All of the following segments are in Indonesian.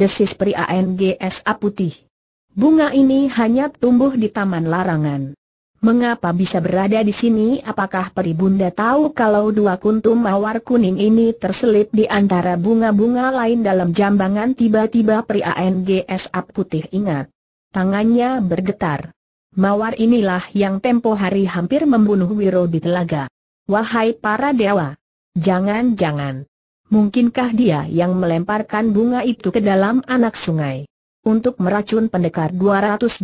desis peri ANGS putih. Bunga ini hanya tumbuh di taman larangan. Mengapa bisa berada di sini? Apakah peri bunda tahu kalau dua kuntum mawar kuning ini terselip di antara bunga-bunga lain dalam jambangan tiba-tiba peri ANGS putih ingat. Tangannya bergetar. Mawar inilah yang tempo hari hampir membunuh Wiro di telaga. Wahai para dewa! Jangan-jangan. Mungkinkah dia yang melemparkan bunga itu ke dalam anak sungai? Untuk meracun pendekar 212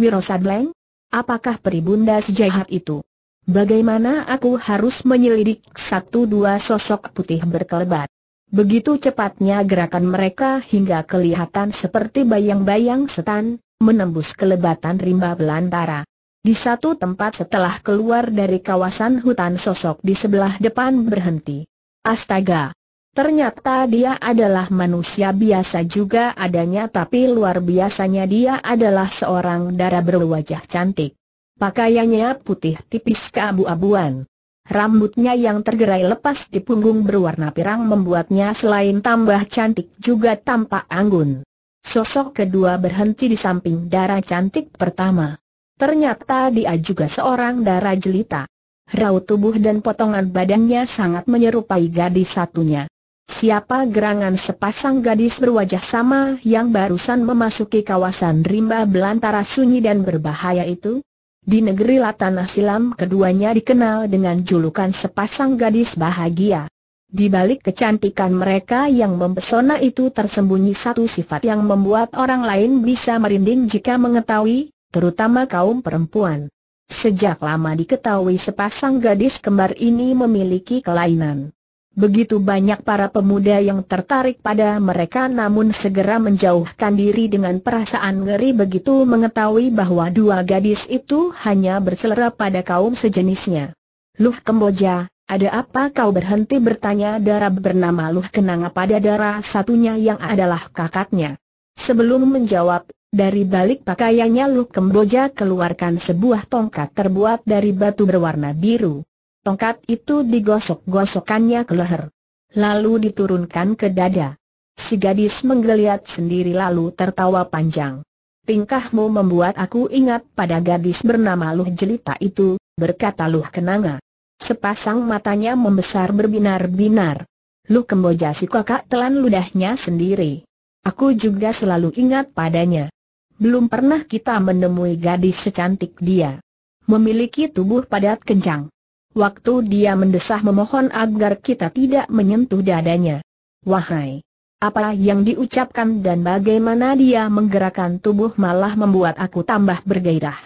Wirosableng? Apakah peribunda sejahat itu? Bagaimana aku harus menyelidik satu dua sosok putih berkelebat? Begitu cepatnya gerakan mereka hingga kelihatan seperti bayang-bayang setan, menembus kelebatan rimba belantara. Di satu tempat setelah keluar dari kawasan hutan sosok di sebelah depan berhenti. Astaga! Ternyata dia adalah manusia biasa juga adanya tapi luar biasanya dia adalah seorang dara berwajah cantik. Pakaiannya putih tipis keabu-abuan. Rambutnya yang tergerai lepas di punggung berwarna pirang membuatnya selain tambah cantik juga tampak anggun. Sosok kedua berhenti di samping darah cantik pertama. Ternyata dia juga seorang darah jelita. Raut tubuh dan potongan badannya sangat menyerupai gadis satunya. Siapa gerangan sepasang gadis berwajah sama yang barusan memasuki kawasan rimba belantara sunyi dan berbahaya itu? Di negeri Latanah Silam keduanya dikenal dengan julukan sepasang gadis bahagia. Di balik kecantikan mereka yang mempesona itu tersembunyi satu sifat yang membuat orang lain bisa merinding jika mengetahui, terutama kaum perempuan. Sejak lama diketahui sepasang gadis kembar ini memiliki kelainan. Begitu banyak para pemuda yang tertarik pada mereka namun segera menjauhkan diri dengan perasaan ngeri begitu mengetahui bahwa dua gadis itu hanya berselera pada kaum sejenisnya. Luh Kemboja, ada apa kau berhenti bertanya darah bernama Luh Kenanga pada darah satunya yang adalah kakaknya. Sebelum menjawab, dari balik pakaiannya Luh Kemboja keluarkan sebuah tongkat terbuat dari batu berwarna biru. Tongkat itu digosok-gosokannya ke leher. Lalu diturunkan ke dada. Si gadis menggeliat sendiri lalu tertawa panjang. Tingkahmu membuat aku ingat pada gadis bernama Luh Jelita itu, berkata Luh Kenanga. Sepasang matanya membesar berbinar-binar. Luh Kemboja si kakak telan ludahnya sendiri. Aku juga selalu ingat padanya. Belum pernah kita menemui gadis secantik dia. Memiliki tubuh padat kencang. Waktu dia mendesah memohon agar kita tidak menyentuh dadanya. Wahai! Apa yang diucapkan dan bagaimana dia menggerakkan tubuh malah membuat aku tambah bergairah.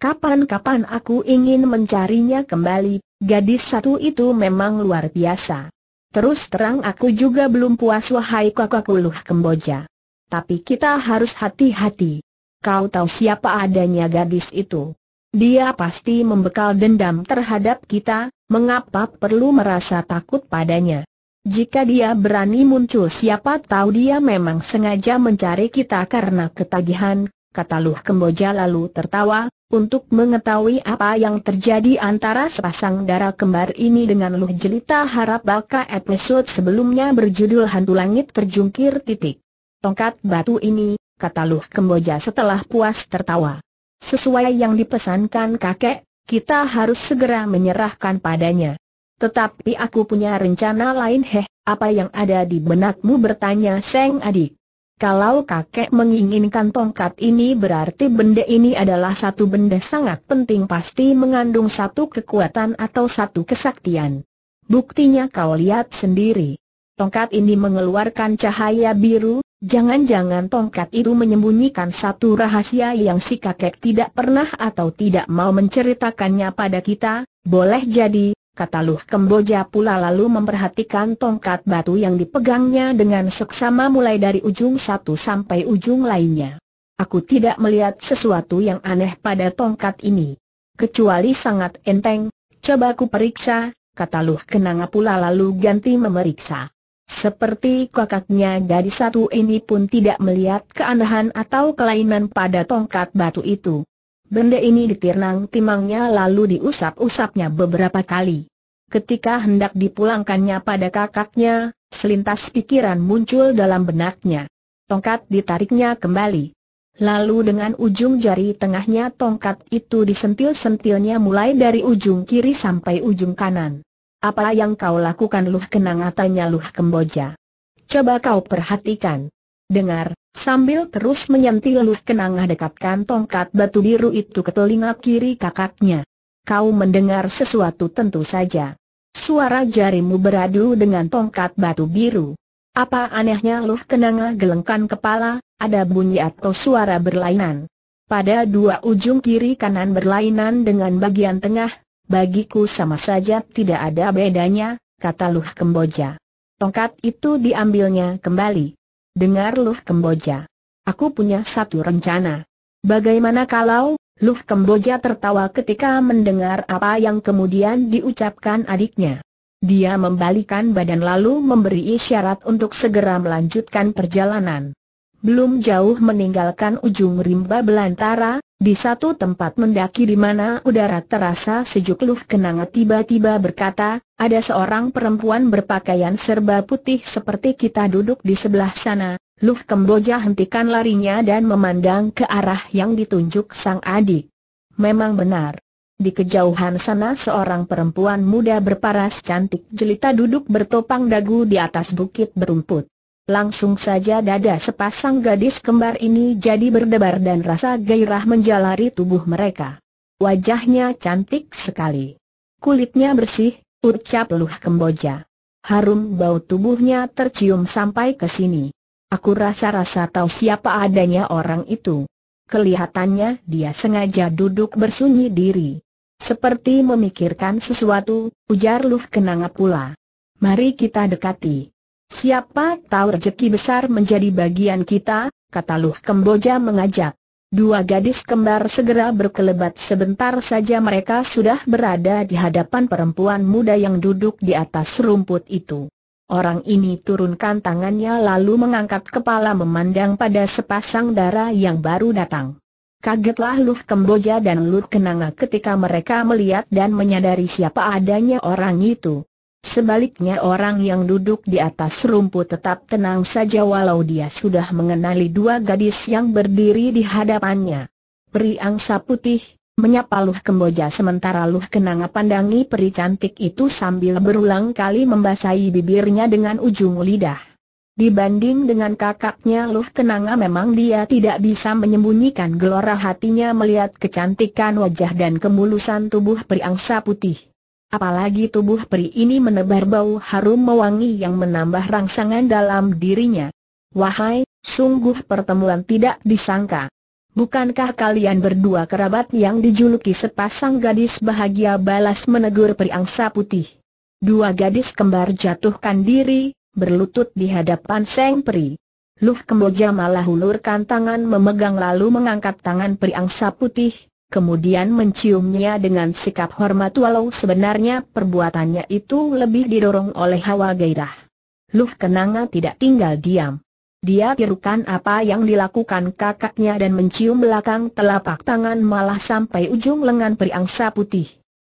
Kapan-kapan aku ingin mencarinya kembali, gadis satu itu memang luar biasa. Terus terang aku juga belum puas wahai kakakuluh Kemboja. Tapi kita harus hati-hati. Kau tahu siapa adanya gadis itu. Dia pasti membekal dendam terhadap kita, mengapa perlu merasa takut padanya? Jika dia berani muncul siapa tahu dia memang sengaja mencari kita karena ketagihan, kata Luh Kemboja lalu tertawa, untuk mengetahui apa yang terjadi antara sepasang darah kembar ini dengan Luh Jelita harap baka episode sebelumnya berjudul Hantu Langit Terjungkir titik. Tongkat batu ini, kata Luh Kemboja setelah puas tertawa. Sesuai yang dipesankan kakek, kita harus segera menyerahkan padanya. Tetapi aku punya rencana lain heh, apa yang ada di benakmu bertanya Seng adik. Kalau kakek menginginkan tongkat ini berarti benda ini adalah satu benda sangat penting pasti mengandung satu kekuatan atau satu kesaktian. Buktinya kau lihat sendiri. Tongkat ini mengeluarkan cahaya biru, Jangan-jangan tongkat itu menyembunyikan satu rahasia yang si kakek tidak pernah atau tidak mau menceritakannya pada kita, boleh jadi, kata Luh Kemboja pula lalu memperhatikan tongkat batu yang dipegangnya dengan seksama mulai dari ujung satu sampai ujung lainnya. Aku tidak melihat sesuatu yang aneh pada tongkat ini. Kecuali sangat enteng, coba aku periksa, kata Luh Kenanga pula lalu ganti memeriksa. Seperti kakaknya dari satu ini pun tidak melihat keanehan atau kelainan pada tongkat batu itu. Benda ini ditirang timangnya lalu diusap-usapnya beberapa kali. Ketika hendak dipulangkannya pada kakaknya, selintas pikiran muncul dalam benaknya. Tongkat ditariknya kembali. Lalu dengan ujung jari tengahnya tongkat itu disentil-sentilnya mulai dari ujung kiri sampai ujung kanan. Apa yang kau lakukan Luh Kenanga tanya Luh Kemboja. Coba kau perhatikan. Dengar, sambil terus menyentil Luh Kenanga dekatkan tongkat batu biru itu ke telinga kiri kakaknya. Kau mendengar sesuatu tentu saja. Suara jarimu beradu dengan tongkat batu biru. Apa anehnya Luh Kenanga gelengkan kepala, ada bunyi atau suara berlainan. Pada dua ujung kiri kanan berlainan dengan bagian tengah, Bagiku sama saja tidak ada bedanya, kata Luh Kemboja. Tongkat itu diambilnya kembali. Dengar Luh Kemboja. Aku punya satu rencana. Bagaimana kalau, Luh Kemboja tertawa ketika mendengar apa yang kemudian diucapkan adiknya. Dia membalikan badan lalu memberi isyarat untuk segera melanjutkan perjalanan. Belum jauh meninggalkan ujung rimba belantara, di satu tempat mendaki di mana udara terasa sejuk Luh Kenanga tiba-tiba berkata, ada seorang perempuan berpakaian serba putih seperti kita duduk di sebelah sana. Luh Kemboja hentikan larinya dan memandang ke arah yang ditunjuk sang adik. Memang benar. Di kejauhan sana seorang perempuan muda berparas cantik jelita duduk bertopang dagu di atas bukit berumput. Langsung saja dada sepasang gadis kembar ini jadi berdebar dan rasa gairah menjalari tubuh mereka. Wajahnya cantik sekali. Kulitnya bersih, ucap Luh Kemboja. Harum bau tubuhnya tercium sampai ke sini. Aku rasa-rasa tahu siapa adanya orang itu. Kelihatannya dia sengaja duduk bersunyi diri. Seperti memikirkan sesuatu, ujar Luh Kenanga pula. Mari kita dekati. Siapa tahu rezeki besar menjadi bagian kita, kata Luh Kemboja mengajak. Dua gadis kembar segera berkelebat sebentar saja mereka sudah berada di hadapan perempuan muda yang duduk di atas rumput itu. Orang ini turunkan tangannya lalu mengangkat kepala memandang pada sepasang dara yang baru datang. Kagetlah Luh Kemboja dan Luh Kenanga ketika mereka melihat dan menyadari siapa adanya orang itu. Sebaliknya orang yang duduk di atas rumput tetap tenang saja walau dia sudah mengenali dua gadis yang berdiri di hadapannya. Peri angsa putih, menyapa Luh Kemboja sementara Luh Kenanga pandangi peri cantik itu sambil berulang kali membasahi bibirnya dengan ujung lidah. Dibanding dengan kakaknya Luh Kenanga memang dia tidak bisa menyembunyikan gelora hatinya melihat kecantikan wajah dan kemulusan tubuh peri angsa putih. Apalagi tubuh peri ini menebar bau harum mewangi yang menambah rangsangan dalam dirinya. Wahai, sungguh pertemuan tidak disangka. Bukankah kalian berdua kerabat yang dijuluki sepasang gadis bahagia balas menegur peri angsa putih? Dua gadis kembar jatuhkan diri, berlutut di hadapan Seng Peri. Luh Kemboja malah hulurkan tangan memegang lalu mengangkat tangan peri angsa putih, kemudian menciumnya dengan sikap hormat walau sebenarnya perbuatannya itu lebih didorong oleh hawa gairah. Luh Kenanga tidak tinggal diam. Dia tirukan apa yang dilakukan kakaknya dan mencium belakang telapak tangan malah sampai ujung lengan periangsa putih.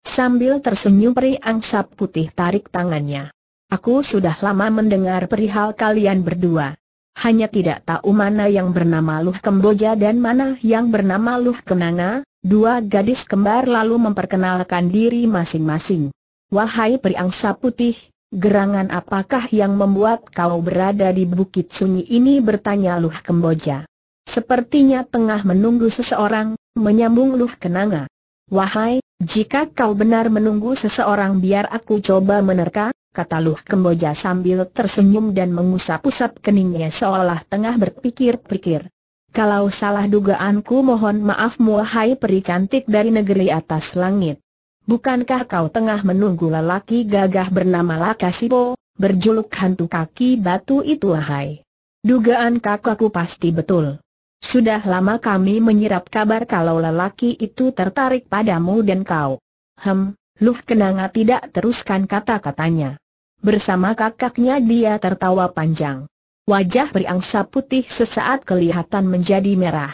Sambil tersenyum periangsa putih tarik tangannya. Aku sudah lama mendengar perihal kalian berdua. Hanya tidak tahu mana yang bernama Luh Kemboja dan mana yang bernama Luh Kenanga, Dua gadis kembar lalu memperkenalkan diri masing-masing. Wahai periangsa putih, gerangan apakah yang membuat kau berada di bukit sunyi ini bertanya Luh Kemboja. Sepertinya tengah menunggu seseorang, menyambung Luh Kenanga. Wahai, jika kau benar menunggu seseorang biar aku coba menerka, kata Luh Kemboja sambil tersenyum dan mengusap-usap keningnya seolah tengah berpikir-pikir. Kalau salah dugaanku mohon maaf muahai peri cantik dari negeri atas langit. Bukankah kau tengah menunggu lelaki gagah bernama Lakasipo, berjuluk hantu kaki batu itu ahai? Dugaan kakakku pasti betul. Sudah lama kami menyerap kabar kalau lelaki itu tertarik padamu dan kau. Hem, Luh Kenanga tidak teruskan kata-katanya. Bersama kakaknya dia tertawa panjang. Wajah beriangsa putih sesaat kelihatan menjadi merah.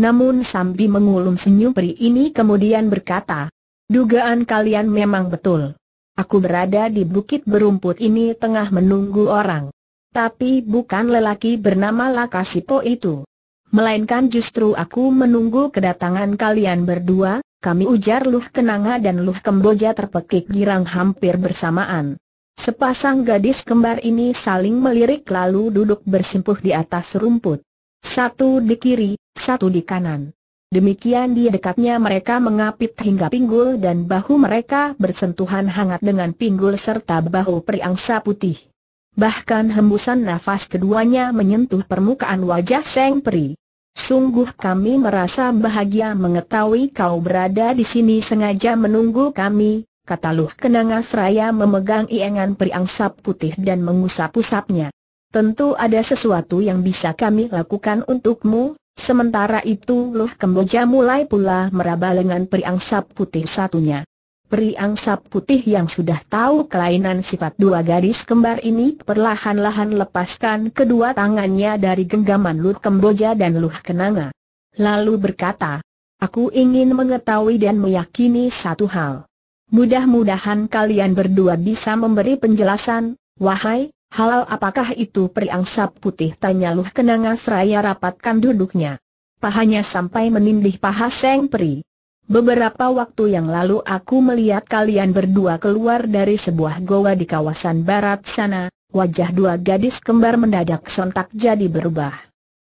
Namun Sambi mengulum senyum peri ini kemudian berkata, Dugaan kalian memang betul. Aku berada di bukit berumput ini tengah menunggu orang. Tapi bukan lelaki bernama Lakasipo itu. Melainkan justru aku menunggu kedatangan kalian berdua, kami ujar Luh Kenanga dan Luh Kemboja terpekik girang hampir bersamaan. Sepasang gadis kembar ini saling melirik lalu duduk bersimpuh di atas rumput. Satu di kiri, satu di kanan. Demikian di dekatnya mereka mengapit hingga pinggul dan bahu mereka bersentuhan hangat dengan pinggul serta bahu periangsa putih. Bahkan hembusan nafas keduanya menyentuh permukaan wajah Seng Peri. Sungguh kami merasa bahagia mengetahui kau berada di sini sengaja menunggu kami, kata Luh Kenanga Seraya memegang iengan periangsap putih dan mengusap-usapnya. Tentu ada sesuatu yang bisa kami lakukan untukmu, sementara itu Luh Kemboja mulai pula meraba lengan periangsap putih satunya. Periangsap putih yang sudah tahu kelainan sifat dua gadis kembar ini perlahan-lahan lepaskan kedua tangannya dari genggaman Luh Kemboja dan Luh Kenanga. Lalu berkata, Aku ingin mengetahui dan meyakini satu hal. Mudah-mudahan kalian berdua bisa memberi penjelasan, wahai, halal apakah itu periangsap putih tanya Luh Kenanga seraya rapatkan duduknya. Pahanya sampai menindih paha Seng Pri. Beberapa waktu yang lalu aku melihat kalian berdua keluar dari sebuah goa di kawasan barat sana, wajah dua gadis kembar mendadak sontak jadi berubah.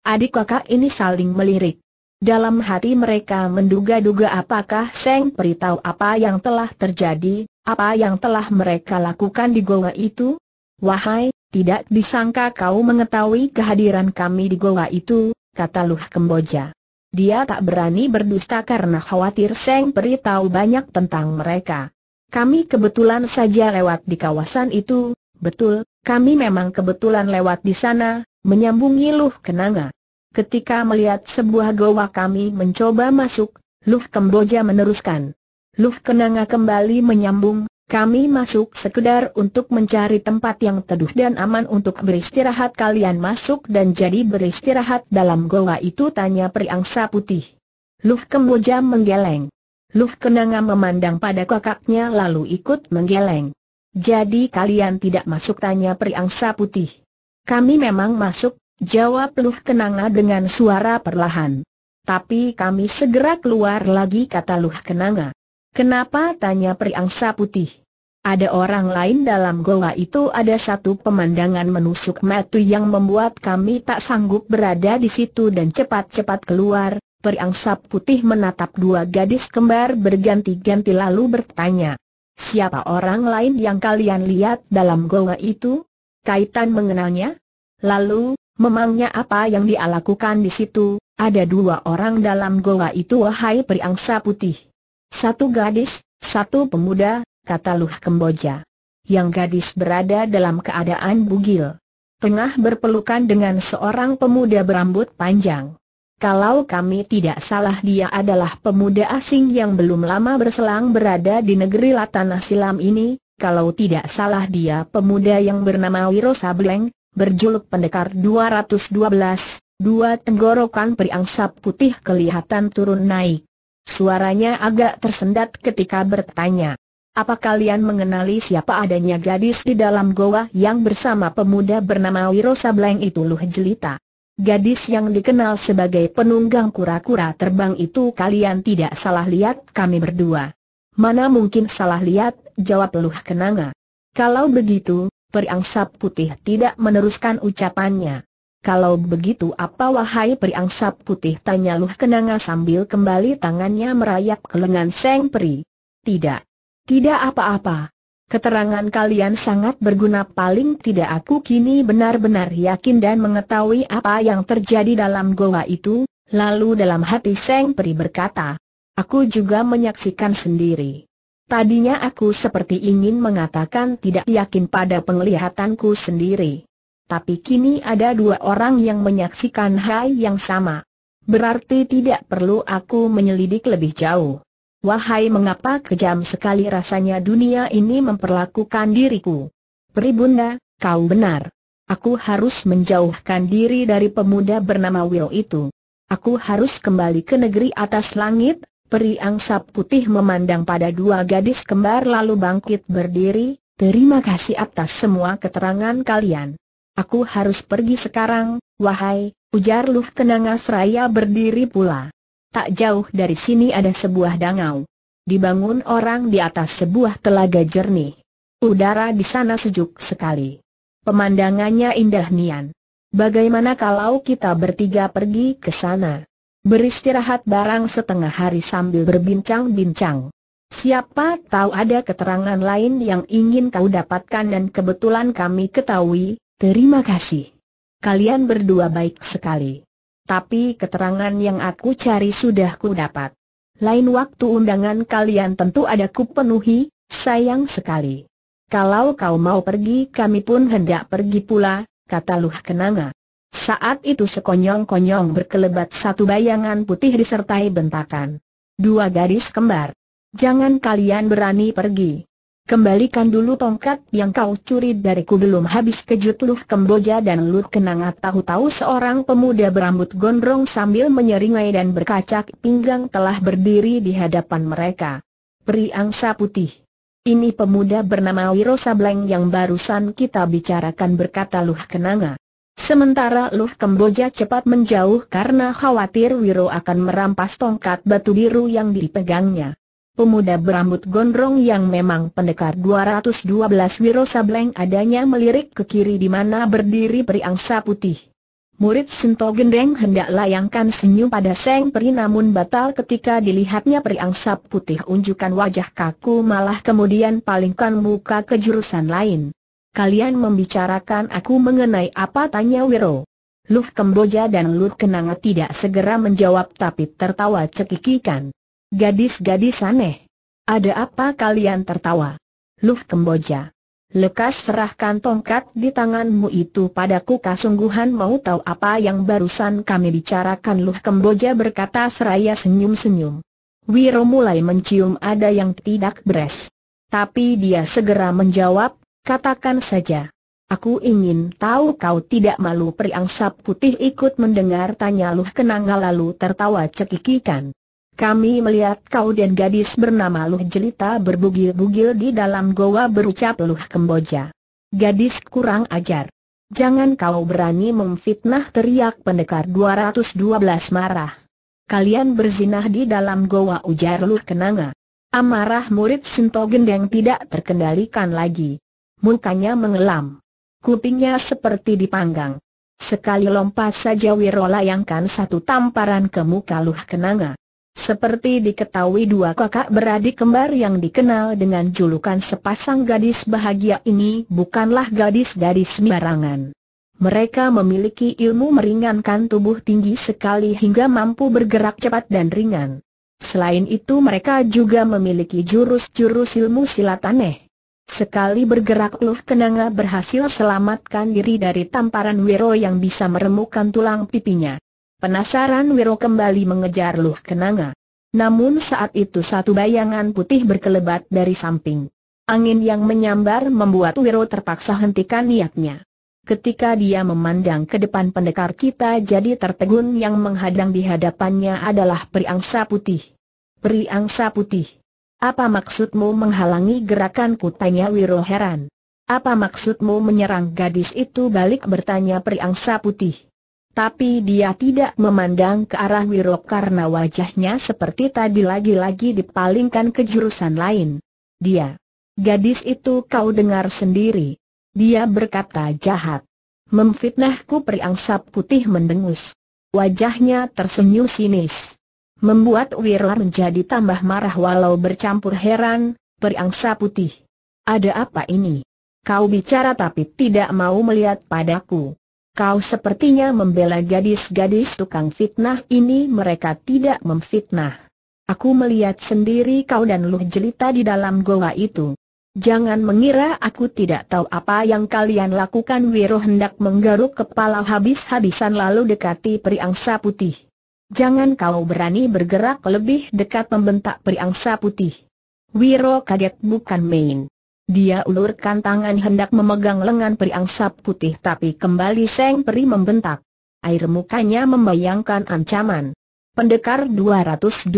Adik kakak ini saling melirik. Dalam hati mereka menduga-duga apakah Seng Peri apa yang telah terjadi, apa yang telah mereka lakukan di goa itu? Wahai, tidak disangka kau mengetahui kehadiran kami di goa itu, kata Luh Kemboja. Dia tak berani berdusta karena khawatir Seng Peri banyak tentang mereka. Kami kebetulan saja lewat di kawasan itu, betul, kami memang kebetulan lewat di sana, menyambungi Luh Kenanga. Ketika melihat sebuah goa kami mencoba masuk, Luh Kemboja meneruskan. Luh Kenanga kembali menyambung, kami masuk sekedar untuk mencari tempat yang teduh dan aman untuk beristirahat kalian masuk dan jadi beristirahat dalam goa itu tanya priangsa putih. Luh Kemboja menggeleng. Luh Kenanga memandang pada kakaknya lalu ikut menggeleng. Jadi kalian tidak masuk tanya priangsa putih. Kami memang masuk, Jawab Luh Kenanga dengan suara perlahan. Tapi kami segera keluar lagi kata Luh Kenanga. Kenapa tanya periangsa putih? Ada orang lain dalam goa itu ada satu pemandangan menusuk matu yang membuat kami tak sanggup berada di situ dan cepat-cepat keluar. Periangsa putih menatap dua gadis kembar berganti-ganti lalu bertanya. Siapa orang lain yang kalian lihat dalam goa itu? Kaitan mengenalnya? Lalu, Memangnya apa yang dia lakukan di situ? Ada dua orang dalam goa itu wahai periangsa putih. Satu gadis, satu pemuda, kata Luh Kemboja. Yang gadis berada dalam keadaan bugil. Tengah berpelukan dengan seorang pemuda berambut panjang. Kalau kami tidak salah dia adalah pemuda asing yang belum lama berselang berada di negeri Latanah Silam ini, kalau tidak salah dia pemuda yang bernama Wiro Sableng, berjuluk Pendekar 212, dua tenggorokan periangsap putih kelihatan turun naik. Suaranya agak tersendat ketika bertanya. Apa kalian mengenali siapa adanya gadis di dalam goa yang bersama pemuda bernama Wiro Sableng itu Luh Jelita? Gadis yang dikenal sebagai penunggang kura-kura terbang itu kalian tidak salah lihat kami berdua. Mana mungkin salah lihat, jawab Luh Kenanga. Kalau begitu, Periangsa Putih tidak meneruskan ucapannya. Kalau begitu apa wahai periangsa putih tanya Luh Kenanga sambil kembali tangannya merayap ke lengan Seng Peri. Tidak. Tidak apa-apa. Keterangan kalian sangat berguna paling tidak aku kini benar-benar yakin dan mengetahui apa yang terjadi dalam goa itu, lalu dalam hati Seng Peri berkata, Aku juga menyaksikan sendiri. Tadinya aku seperti ingin mengatakan tidak yakin pada penglihatanku sendiri. Tapi kini ada dua orang yang menyaksikan hal yang sama. Berarti tidak perlu aku menyelidik lebih jauh. Wahai mengapa kejam sekali rasanya dunia ini memperlakukan diriku. Peribunda, kau benar. Aku harus menjauhkan diri dari pemuda bernama Will itu. Aku harus kembali ke negeri atas langit, Peri angsa putih memandang pada dua gadis kembar lalu bangkit berdiri, terima kasih atas semua keterangan kalian. Aku harus pergi sekarang, wahai, ujar Luh Kenanga Seraya berdiri pula. Tak jauh dari sini ada sebuah dangau. Dibangun orang di atas sebuah telaga jernih. Udara di sana sejuk sekali. Pemandangannya indah nian. Bagaimana kalau kita bertiga pergi ke sana? Beristirahat barang setengah hari sambil berbincang-bincang. Siapa tahu ada keterangan lain yang ingin kau dapatkan dan kebetulan kami ketahui, terima kasih. Kalian berdua baik sekali. Tapi keterangan yang aku cari sudah ku dapat. Lain waktu undangan kalian tentu ada ku penuhi, sayang sekali. Kalau kau mau pergi kami pun hendak pergi pula, kata Luh Kenanga. Saat itu sekonyong-konyong berkelebat satu bayangan putih disertai bentakan. Dua garis kembar. Jangan kalian berani pergi. Kembalikan dulu tongkat yang kau curi dariku belum habis kejut Luh Kemboja dan Luh kenanga tahu-tahu seorang pemuda berambut gondrong sambil menyeringai dan berkacak pinggang telah berdiri di hadapan mereka. Peri angsa putih. Ini pemuda bernama Wiro Sableng yang barusan kita bicarakan berkata Luh Kenanga. Sementara Luh Kemboja cepat menjauh karena khawatir Wiro akan merampas tongkat batu biru yang dipegangnya. Pemuda berambut gondrong yang memang pendekar 212 Wiro Sableng adanya melirik ke kiri di mana berdiri periangsa putih. Murid Sento Gendeng hendak layangkan senyum pada Seng Peri namun batal ketika dilihatnya periangsa putih unjukkan wajah kaku malah kemudian palingkan muka ke jurusan lain. Kalian membicarakan aku mengenai apa tanya Wiro. Luh Kemboja dan Luh Kenanga tidak segera menjawab tapi tertawa cekikikan. Gadis-gadis aneh. Ada apa kalian tertawa? Luh Kemboja. Lekas serahkan tongkat di tanganmu itu padaku kasungguhan mau tahu apa yang barusan kami bicarakan Luh Kemboja berkata seraya senyum-senyum. Wiro mulai mencium ada yang tidak beres. Tapi dia segera menjawab, Katakan saja. Aku ingin tahu kau tidak malu periangsap putih ikut mendengar tanya Luh Kenanga lalu tertawa cekikikan. Kami melihat kau dan gadis bernama Luh Jelita berbugil-bugil di dalam goa berucap Luh Kemboja. Gadis kurang ajar. Jangan kau berani memfitnah teriak pendekar 212 marah. Kalian berzinah di dalam goa ujar Luh Kenanga. Amarah murid Sinto Gendeng tidak terkendalikan lagi mukanya mengelam. Kupingnya seperti dipanggang. Sekali lompat saja Wiro layangkan satu tamparan ke muka Luh Kenanga. Seperti diketahui dua kakak beradik kembar yang dikenal dengan julukan sepasang gadis bahagia ini bukanlah gadis dari sembarangan. Mereka memiliki ilmu meringankan tubuh tinggi sekali hingga mampu bergerak cepat dan ringan. Selain itu mereka juga memiliki jurus-jurus ilmu silat aneh. Sekali bergerak Luh Kenanga berhasil selamatkan diri dari tamparan Wiro yang bisa meremukkan tulang pipinya. Penasaran Wiro kembali mengejar Luh Kenanga. Namun saat itu satu bayangan putih berkelebat dari samping. Angin yang menyambar membuat Wiro terpaksa hentikan niatnya. Ketika dia memandang ke depan pendekar kita jadi tertegun yang menghadang di hadapannya adalah periangsa putih. Periangsa putih. Apa maksudmu menghalangi gerakanku? Tanya Wiro heran. Apa maksudmu menyerang gadis itu? Balik bertanya Priangsa Putih. Tapi dia tidak memandang ke arah Wiro karena wajahnya seperti tadi lagi-lagi dipalingkan ke jurusan lain. Dia. Gadis itu kau dengar sendiri. Dia berkata jahat. Memfitnahku Priangsa Putih mendengus. Wajahnya tersenyum sinis. Membuat Wirla menjadi tambah marah walau bercampur heran, periangsa putih. Ada apa ini? Kau bicara tapi tidak mau melihat padaku. Kau sepertinya membela gadis-gadis tukang fitnah ini mereka tidak memfitnah. Aku melihat sendiri kau dan Luh Jelita di dalam goa itu. Jangan mengira aku tidak tahu apa yang kalian lakukan Wiro hendak menggaruk kepala habis-habisan lalu dekati periangsa putih. Jangan kau berani bergerak lebih dekat membentak peri angsa putih. Wiro kaget bukan main. Dia ulurkan tangan hendak memegang lengan peri angsa putih tapi kembali Seng Peri membentak. Air mukanya membayangkan ancaman. Pendekar 212.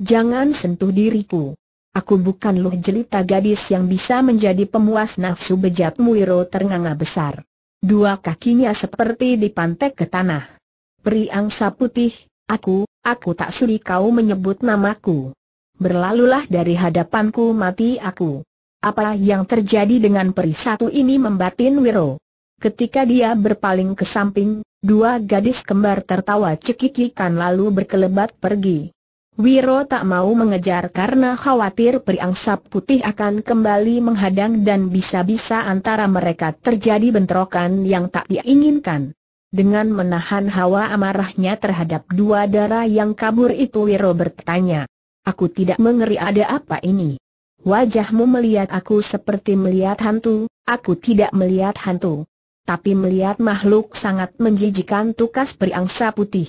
Jangan sentuh diriku. Aku bukan loh jelita gadis yang bisa menjadi pemuas nafsu bejat Wiro ternganga besar. Dua kakinya seperti dipantek ke tanah. Peri Angsa putih, aku, aku tak sudi kau menyebut namaku. Berlalulah dari hadapanku mati aku. Apa yang terjadi dengan peri satu ini membatin Wiro. Ketika dia berpaling ke samping, dua gadis kembar tertawa cekikikan lalu berkelebat pergi. Wiro tak mau mengejar karena khawatir Peri Angsa putih akan kembali menghadang dan bisa-bisa antara mereka terjadi bentrokan yang tak diinginkan. Dengan menahan hawa amarahnya terhadap dua darah yang kabur itu Wiro bertanya. Aku tidak mengeri ada apa ini. Wajahmu melihat aku seperti melihat hantu, aku tidak melihat hantu. Tapi melihat makhluk sangat menjijikan tukas periangsa putih.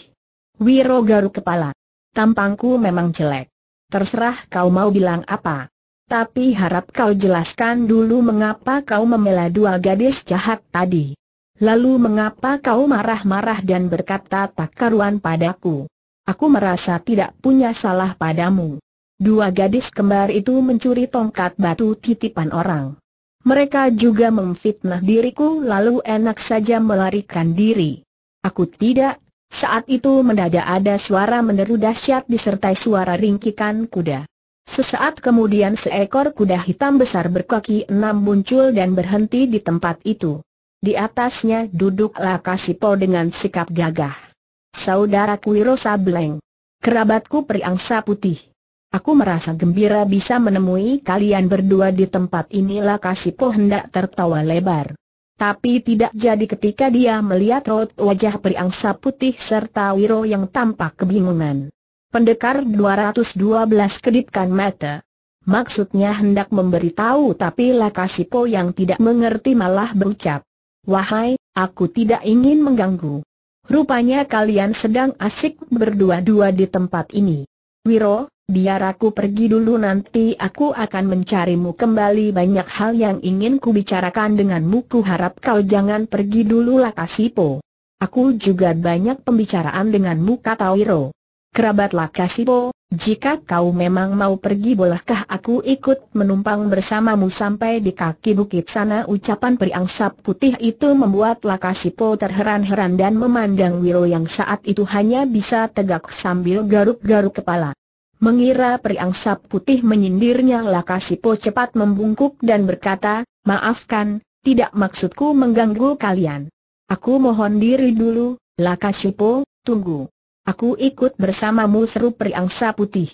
Wiro garuk kepala. Tampangku memang jelek. Terserah kau mau bilang apa. Tapi harap kau jelaskan dulu mengapa kau memela dua gadis jahat tadi. Lalu mengapa kau marah-marah dan berkata tak karuan padaku? Aku merasa tidak punya salah padamu. Dua gadis kembar itu mencuri tongkat batu titipan orang. Mereka juga memfitnah diriku lalu enak saja melarikan diri. Aku tidak, saat itu mendadak ada suara meneru dahsyat disertai suara ringkikan kuda. Sesaat kemudian seekor kuda hitam besar berkaki enam muncul dan berhenti di tempat itu. Di atasnya duduklah Kasipo dengan sikap gagah. Saudaraku Kuiro Sableng. Kerabatku Priangsa Putih. Aku merasa gembira bisa menemui kalian berdua di tempat inilah Kasipo hendak tertawa lebar. Tapi tidak jadi ketika dia melihat rot wajah Priangsa Putih serta Wiro yang tampak kebingungan. Pendekar 212 kedipkan mata. Maksudnya hendak memberitahu tapi Lakasipo yang tidak mengerti malah berucap. Wahai, aku tidak ingin mengganggu. Rupanya kalian sedang asik berdua-dua di tempat ini. Wiro, biar aku pergi dulu nanti aku akan mencarimu kembali banyak hal yang ingin kubicarakan denganmu ku harap kau jangan pergi dulu lah Kasipo. Aku juga banyak pembicaraan denganmu kata Wiro kerabatlah Kasibo, jika kau memang mau pergi bolehkah aku ikut menumpang bersamamu sampai di kaki bukit sana Ucapan periangsap putih itu membuat Lakasipo terheran-heran dan memandang Wiro yang saat itu hanya bisa tegak sambil garuk-garuk kepala Mengira periangsap putih menyindirnya Lakasipo cepat membungkuk dan berkata, maafkan, tidak maksudku mengganggu kalian Aku mohon diri dulu, Lakasipo, tunggu Aku ikut bersamamu seru periangsa Putih.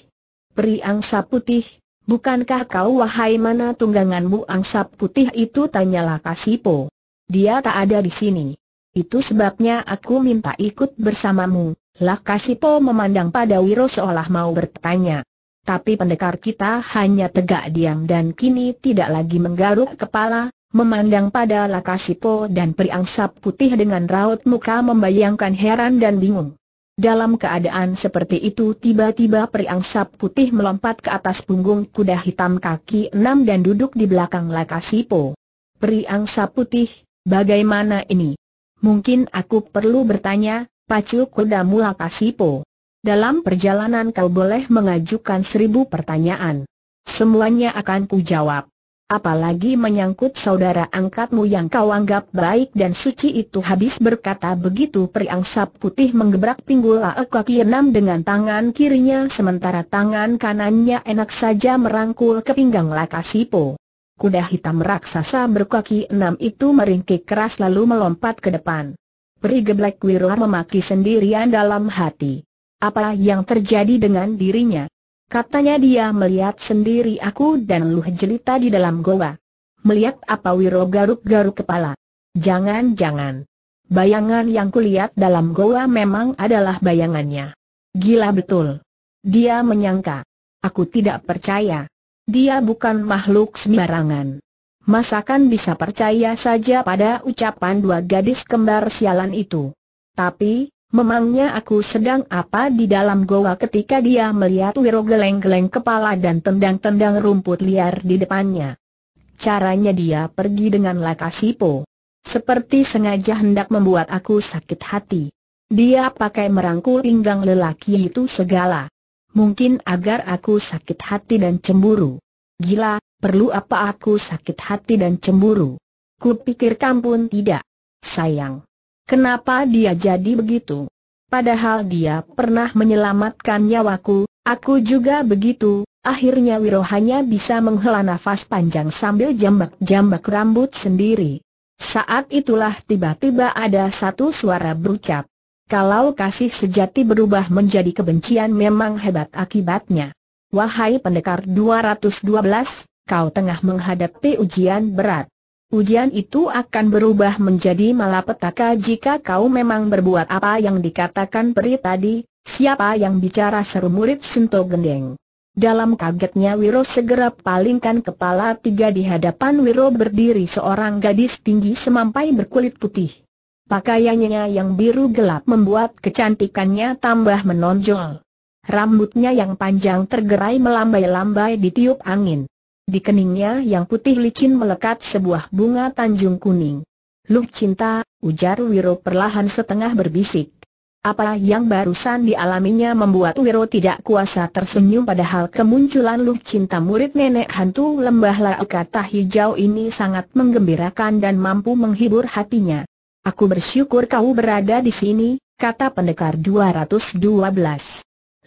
Periangsa Putih, bukankah kau wahai mana tungganganmu angsa putih itu tanyalah Kasipo. Dia tak ada di sini. Itu sebabnya aku minta ikut bersamamu. Lah Kasipo memandang pada Wiro seolah mau bertanya. Tapi pendekar kita hanya tegak diam dan kini tidak lagi menggaruk kepala, memandang pada Lakasipo dan Priangsap Putih dengan raut muka membayangkan heran dan bingung. Dalam keadaan seperti itu tiba-tiba periangsap putih melompat ke atas punggung kuda hitam kaki enam dan duduk di belakang Lakasipo. Periangsap putih, bagaimana ini? Mungkin aku perlu bertanya, pacu kudamu Lakasipo. Dalam perjalanan kau boleh mengajukan seribu pertanyaan. Semuanya akan ku jawab apalagi menyangkut saudara angkatmu yang kau anggap baik dan suci itu habis berkata begitu periangsap putih menggebrak pinggul kaki enam dengan tangan kirinya sementara tangan kanannya enak saja merangkul ke pinggang Lakasipo. Kuda hitam raksasa berkaki enam itu meringkik keras lalu melompat ke depan. Peri Geblek memaki sendirian dalam hati. Apa yang terjadi dengan dirinya? Katanya dia melihat sendiri aku dan Luh Jelita di dalam goa. Melihat apa Wiro garuk-garuk kepala. Jangan-jangan. Bayangan yang kulihat dalam goa memang adalah bayangannya. Gila betul. Dia menyangka. Aku tidak percaya. Dia bukan makhluk sembarangan. Masakan bisa percaya saja pada ucapan dua gadis kembar sialan itu. Tapi, Memangnya aku sedang apa di dalam goa ketika dia melihat Wiro geleng-geleng kepala dan tendang-tendang rumput liar di depannya. Caranya dia pergi dengan Lakasipo. Seperti sengaja hendak membuat aku sakit hati. Dia pakai merangkul pinggang lelaki itu segala. Mungkin agar aku sakit hati dan cemburu. Gila, perlu apa aku sakit hati dan cemburu? Kupikir kampun tidak. Sayang. Kenapa dia jadi begitu? Padahal dia pernah menyelamatkan nyawaku, aku juga begitu, akhirnya Wiro hanya bisa menghela nafas panjang sambil jambak-jambak rambut sendiri. Saat itulah tiba-tiba ada satu suara berucap. Kalau kasih sejati berubah menjadi kebencian memang hebat akibatnya. Wahai pendekar 212, kau tengah menghadapi ujian berat. Ujian itu akan berubah menjadi malapetaka jika kau memang berbuat apa yang dikatakan peri tadi, siapa yang bicara seru murid Sinto Gendeng. Dalam kagetnya Wiro segera palingkan kepala tiga di hadapan Wiro berdiri seorang gadis tinggi semampai berkulit putih. Pakaiannya yang biru gelap membuat kecantikannya tambah menonjol. Rambutnya yang panjang tergerai melambai-lambai ditiup angin. Di keningnya yang putih licin melekat sebuah bunga tanjung kuning. Lu cinta, ujar Wiro perlahan setengah berbisik. Apa yang barusan dialaminya membuat Wiro tidak kuasa tersenyum padahal kemunculan Lu cinta murid nenek hantu lembah lau kata hijau ini sangat menggembirakan dan mampu menghibur hatinya. Aku bersyukur kau berada di sini, kata pendekar 212.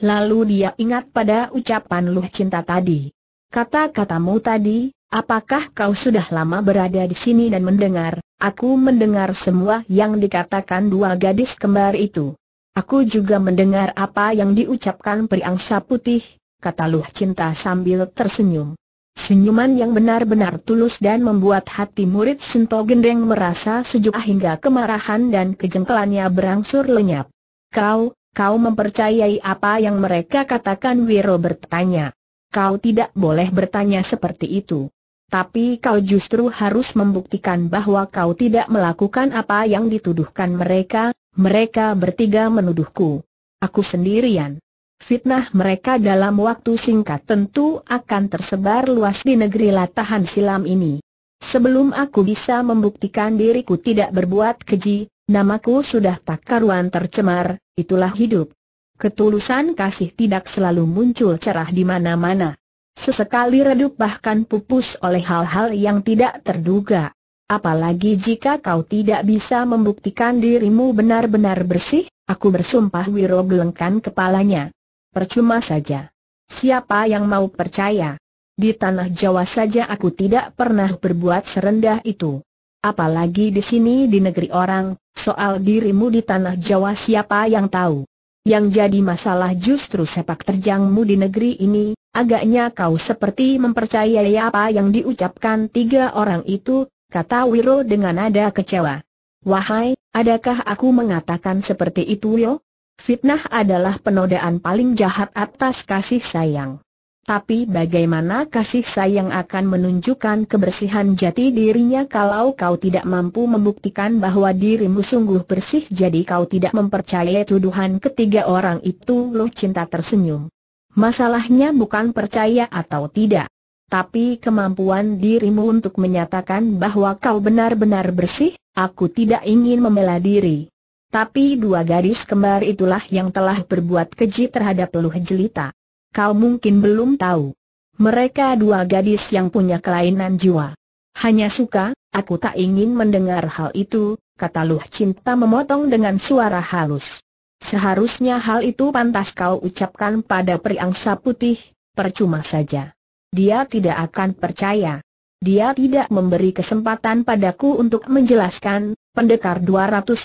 Lalu dia ingat pada ucapan Luh Cinta tadi. Kata-katamu tadi, apakah kau sudah lama berada di sini dan mendengar? Aku mendengar semua yang dikatakan dua gadis kembar itu. Aku juga mendengar apa yang diucapkan periangsa Putih, kata Luh Cinta sambil tersenyum. Senyuman yang benar-benar tulus dan membuat hati murid Sinto Gendeng merasa sejuk hingga kemarahan dan kejengkelannya berangsur lenyap. Kau, kau mempercayai apa yang mereka katakan Wiro bertanya kau tidak boleh bertanya seperti itu. Tapi kau justru harus membuktikan bahwa kau tidak melakukan apa yang dituduhkan mereka, mereka bertiga menuduhku. Aku sendirian. Fitnah mereka dalam waktu singkat tentu akan tersebar luas di negeri latahan silam ini. Sebelum aku bisa membuktikan diriku tidak berbuat keji, namaku sudah tak karuan tercemar, itulah hidup. Ketulusan kasih tidak selalu muncul cerah di mana-mana. Sesekali redup bahkan pupus oleh hal-hal yang tidak terduga. Apalagi jika kau tidak bisa membuktikan dirimu benar-benar bersih, aku bersumpah Wiro gelengkan kepalanya. Percuma saja. Siapa yang mau percaya? Di tanah Jawa saja aku tidak pernah berbuat serendah itu. Apalagi di sini di negeri orang, soal dirimu di tanah Jawa siapa yang tahu? Yang jadi masalah justru sepak terjangmu di negeri ini, agaknya kau seperti mempercayai apa yang diucapkan tiga orang itu, kata Wiro dengan nada kecewa. Wahai, adakah aku mengatakan seperti itu yo? Fitnah adalah penodaan paling jahat atas kasih sayang. Tapi bagaimana kasih sayang akan menunjukkan kebersihan jati dirinya kalau kau tidak mampu membuktikan bahwa dirimu sungguh bersih jadi kau tidak mempercayai tuduhan ketiga orang itu Lu Cinta tersenyum. Masalahnya bukan percaya atau tidak. Tapi kemampuan dirimu untuk menyatakan bahwa kau benar-benar bersih, aku tidak ingin membela diri. Tapi dua gadis kembar itulah yang telah berbuat keji terhadap peluh Jelita kau mungkin belum tahu. Mereka dua gadis yang punya kelainan jiwa. Hanya suka, aku tak ingin mendengar hal itu, kata Luh Cinta memotong dengan suara halus. Seharusnya hal itu pantas kau ucapkan pada periangsa putih, percuma saja. Dia tidak akan percaya. Dia tidak memberi kesempatan padaku untuk menjelaskan, pendekar 212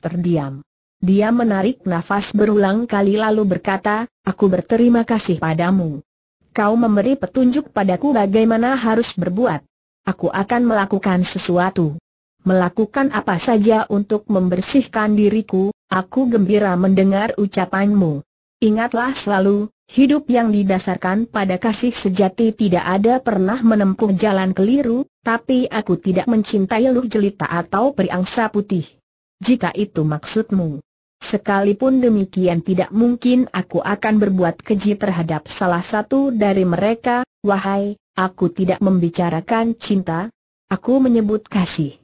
terdiam. Dia menarik nafas berulang kali lalu berkata, aku berterima kasih padamu. Kau memberi petunjuk padaku bagaimana harus berbuat. Aku akan melakukan sesuatu. Melakukan apa saja untuk membersihkan diriku, aku gembira mendengar ucapanmu. Ingatlah selalu, Hidup yang didasarkan pada kasih sejati tidak ada pernah menempuh jalan keliru, tapi aku tidak mencintai luh jelita atau periangsa putih. Jika itu maksudmu, Sekalipun demikian tidak mungkin aku akan berbuat keji terhadap salah satu dari mereka, wahai, aku tidak membicarakan cinta, aku menyebut kasih.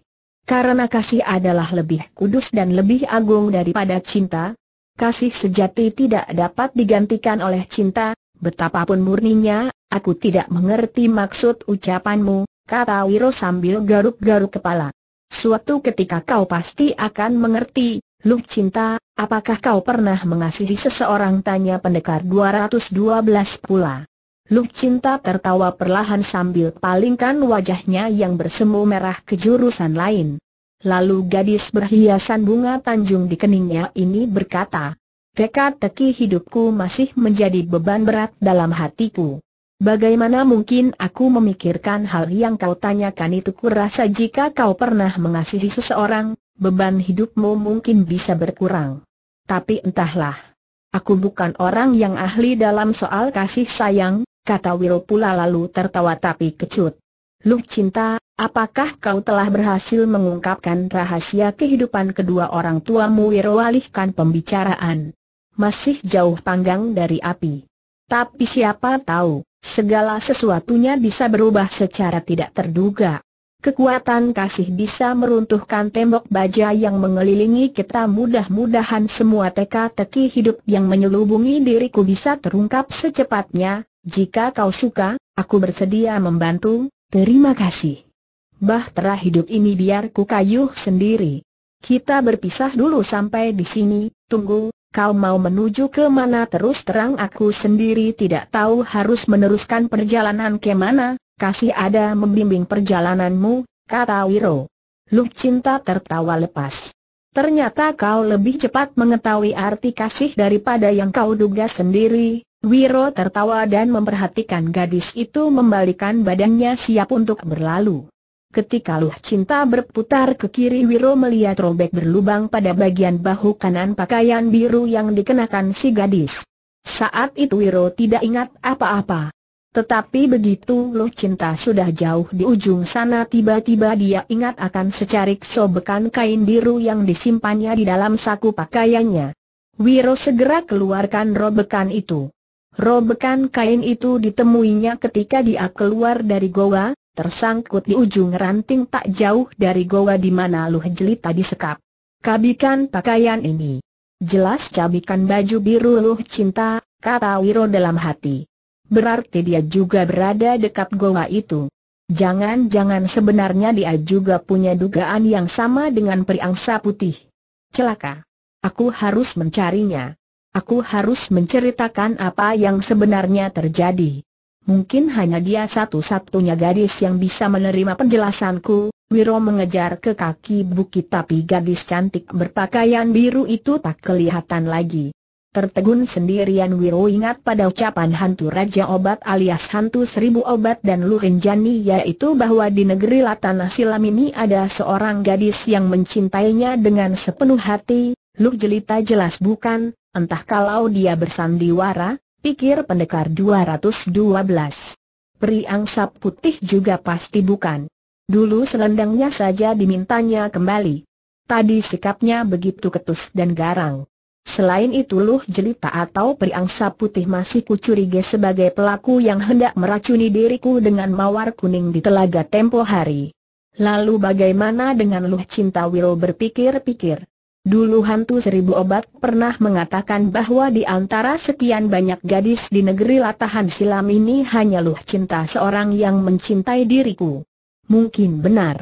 Karena kasih adalah lebih kudus dan lebih agung daripada cinta, kasih sejati tidak dapat digantikan oleh cinta, betapapun murninya, aku tidak mengerti maksud ucapanmu, kata Wiro sambil garuk-garuk kepala. Suatu ketika kau pasti akan mengerti, Luk Cinta, apakah kau pernah mengasihi seseorang? Tanya pendekar 212 pula. Luk Cinta tertawa perlahan sambil palingkan wajahnya yang bersemu merah ke jurusan lain. Lalu gadis berhiasan bunga tanjung di keningnya ini berkata, Teka-teki hidupku masih menjadi beban berat dalam hatiku. Bagaimana mungkin aku memikirkan hal yang kau tanyakan itu kurasa jika kau pernah mengasihi seseorang, beban hidupmu mungkin bisa berkurang. Tapi entahlah. Aku bukan orang yang ahli dalam soal kasih sayang, kata Will pula lalu tertawa tapi kecut. Lu cinta, apakah kau telah berhasil mengungkapkan rahasia kehidupan kedua orang tuamu Wiro alihkan pembicaraan. Masih jauh panggang dari api. Tapi siapa tahu, segala sesuatunya bisa berubah secara tidak terduga. Kekuatan kasih bisa meruntuhkan tembok baja yang mengelilingi kita mudah-mudahan semua teka-teki hidup yang menyelubungi diriku bisa terungkap secepatnya, jika kau suka, aku bersedia membantu, terima kasih. Bahtera hidup ini biar ku kayuh sendiri. Kita berpisah dulu sampai di sini, tunggu, kau mau menuju ke mana terus terang aku sendiri tidak tahu harus meneruskan perjalanan ke mana, kasih ada membimbing perjalananmu, kata Wiro. Luk Cinta tertawa lepas. Ternyata kau lebih cepat mengetahui arti kasih daripada yang kau duga sendiri. Wiro tertawa dan memperhatikan gadis itu membalikan badannya siap untuk berlalu. Ketika Luh Cinta berputar ke kiri Wiro melihat robek berlubang pada bagian bahu kanan pakaian biru yang dikenakan si gadis. Saat itu Wiro tidak ingat apa-apa. Tetapi begitu Lu Cinta sudah jauh di ujung sana tiba-tiba dia ingat akan secarik sobekan kain biru yang disimpannya di dalam saku pakaiannya. Wiro segera keluarkan robekan itu. Robekan kain itu ditemuinya ketika dia keluar dari goa, tersangkut di ujung ranting tak jauh dari goa di mana Lu Jelita disekap. Kabikan pakaian ini. Jelas cabikan baju biru Lu Cinta, kata Wiro dalam hati berarti dia juga berada dekat goa itu. Jangan-jangan sebenarnya dia juga punya dugaan yang sama dengan periangsa putih. Celaka. Aku harus mencarinya. Aku harus menceritakan apa yang sebenarnya terjadi. Mungkin hanya dia satu-satunya gadis yang bisa menerima penjelasanku. Wiro mengejar ke kaki bukit tapi gadis cantik berpakaian biru itu tak kelihatan lagi. Tertegun sendirian Wiro ingat pada ucapan hantu Raja Obat alias hantu seribu obat dan Jani yaitu bahwa di negeri Latan Silam ini ada seorang gadis yang mencintainya dengan sepenuh hati, Luk Jelita jelas bukan, entah kalau dia bersandiwara, pikir pendekar 212. Peri angsap putih juga pasti bukan. Dulu selendangnya saja dimintanya kembali. Tadi sikapnya begitu ketus dan garang. Selain itu Luh Jelita atau Priangsa Putih masih kucurigai sebagai pelaku yang hendak meracuni diriku dengan mawar kuning di telaga tempo hari. Lalu bagaimana dengan Luh Cinta Wiro berpikir-pikir? Dulu hantu seribu obat pernah mengatakan bahwa di antara sekian banyak gadis di negeri latahan silam ini hanya Luh Cinta seorang yang mencintai diriku. Mungkin benar.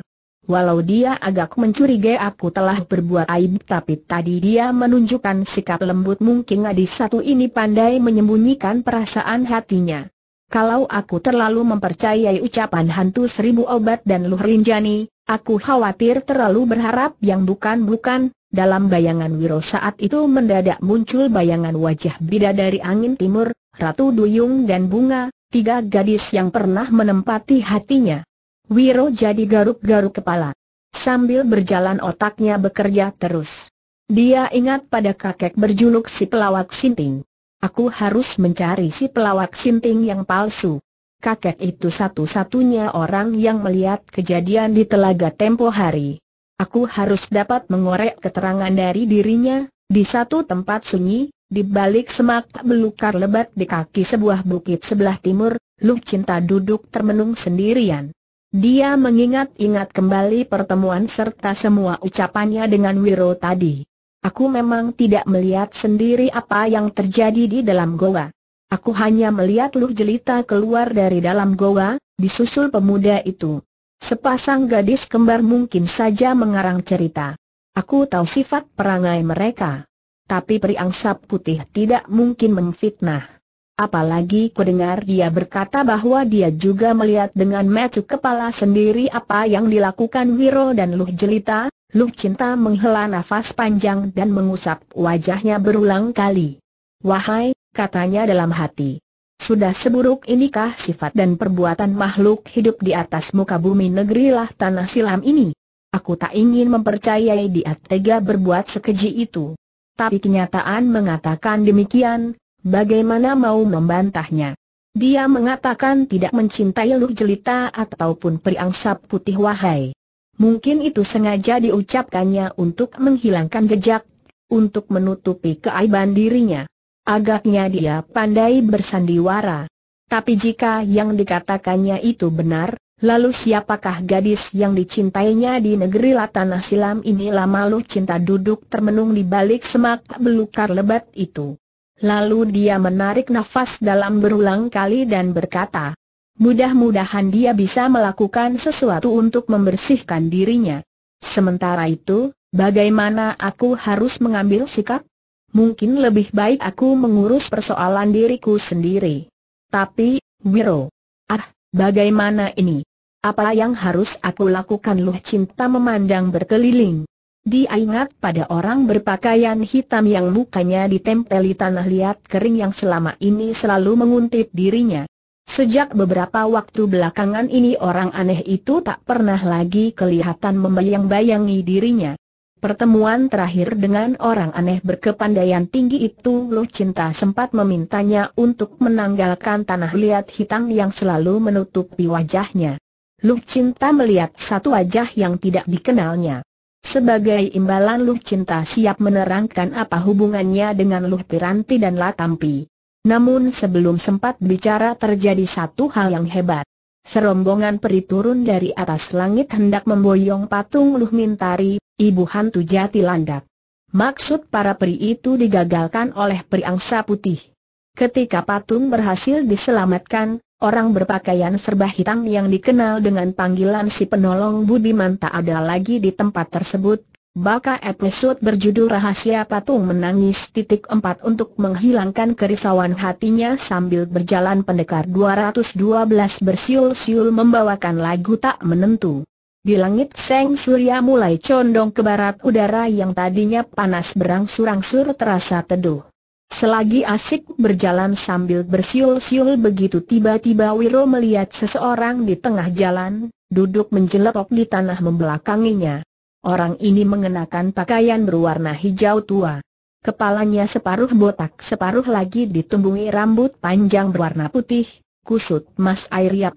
Walau dia agak mencurigai aku telah berbuat aib tapi tadi dia menunjukkan sikap lembut mungkin adik satu ini pandai menyembunyikan perasaan hatinya. Kalau aku terlalu mempercayai ucapan hantu seribu obat dan Luh Rinjani, aku khawatir terlalu berharap yang bukan-bukan, dalam bayangan Wiro saat itu mendadak muncul bayangan wajah bidadari angin timur, Ratu Duyung dan Bunga, tiga gadis yang pernah menempati hatinya. Wiro jadi garuk-garuk kepala. Sambil berjalan otaknya bekerja terus. Dia ingat pada kakek berjuluk si pelawak sinting. Aku harus mencari si pelawak sinting yang palsu. Kakek itu satu-satunya orang yang melihat kejadian di telaga tempo hari. Aku harus dapat mengorek keterangan dari dirinya, di satu tempat sunyi, di balik semak belukar lebat di kaki sebuah bukit sebelah timur, Lu Cinta duduk termenung sendirian. Dia mengingat-ingat kembali pertemuan serta semua ucapannya dengan Wiro tadi. Aku memang tidak melihat sendiri apa yang terjadi di dalam goa. Aku hanya melihat Luh Jelita keluar dari dalam goa, disusul pemuda itu. Sepasang gadis kembar mungkin saja mengarang cerita. Aku tahu sifat perangai mereka. Tapi sap Putih tidak mungkin memfitnah. Apalagi kudengar dia berkata bahwa dia juga melihat dengan mata kepala sendiri apa yang dilakukan Wiro dan Luh Jelita, Luh Cinta menghela nafas panjang dan mengusap wajahnya berulang kali. Wahai, katanya dalam hati. Sudah seburuk inikah sifat dan perbuatan makhluk hidup di atas muka bumi negeri lah tanah silam ini? Aku tak ingin mempercayai dia tega berbuat sekeji itu. Tapi kenyataan mengatakan demikian, Bagaimana mau membantahnya? Dia mengatakan tidak mencintai Lu Jelita ataupun Priangsap Putih Wahai. Mungkin itu sengaja diucapkannya untuk menghilangkan jejak, untuk menutupi keaiban dirinya. Agaknya dia pandai bersandiwara. Tapi jika yang dikatakannya itu benar, lalu siapakah gadis yang dicintainya di negeri Latana Silam ini lama lu cinta duduk termenung di balik semak belukar lebat itu? Lalu dia menarik nafas dalam berulang kali dan berkata, mudah-mudahan dia bisa melakukan sesuatu untuk membersihkan dirinya. Sementara itu, bagaimana aku harus mengambil sikap? Mungkin lebih baik aku mengurus persoalan diriku sendiri. Tapi, Wiro, ah, bagaimana ini? Apa yang harus aku lakukan? Luh cinta memandang berkeliling. Dia ingat pada orang berpakaian hitam yang mukanya ditempeli tanah liat kering yang selama ini selalu menguntit dirinya. Sejak beberapa waktu belakangan ini orang aneh itu tak pernah lagi kelihatan membayang-bayangi dirinya. Pertemuan terakhir dengan orang aneh berkepandaian tinggi itu Lu Cinta sempat memintanya untuk menanggalkan tanah liat hitam yang selalu menutupi wajahnya. Lu Cinta melihat satu wajah yang tidak dikenalnya. Sebagai imbalan Luh Cinta siap menerangkan apa hubungannya dengan Luh Piranti dan Latampi. Namun sebelum sempat bicara terjadi satu hal yang hebat. Serombongan peri turun dari atas langit hendak memboyong patung Luh Mintari, ibu hantu jati landak. Maksud para peri itu digagalkan oleh peri angsa putih. Ketika patung berhasil diselamatkan, Orang berpakaian serba hitam yang dikenal dengan panggilan si penolong Budiman tak ada lagi di tempat tersebut. Baka episode berjudul Rahasia Patung Menangis titik empat untuk menghilangkan kerisauan hatinya sambil berjalan pendekar 212 bersiul-siul membawakan lagu tak menentu. Di langit Seng Surya mulai condong ke barat udara yang tadinya panas berangsur-angsur terasa teduh. Selagi asik berjalan sambil bersiul-siul begitu tiba-tiba Wiro melihat seseorang di tengah jalan, duduk menjelotok di tanah membelakanginya. Orang ini mengenakan pakaian berwarna hijau tua. Kepalanya separuh botak separuh lagi ditumbuhi rambut panjang berwarna putih, kusut mas air ya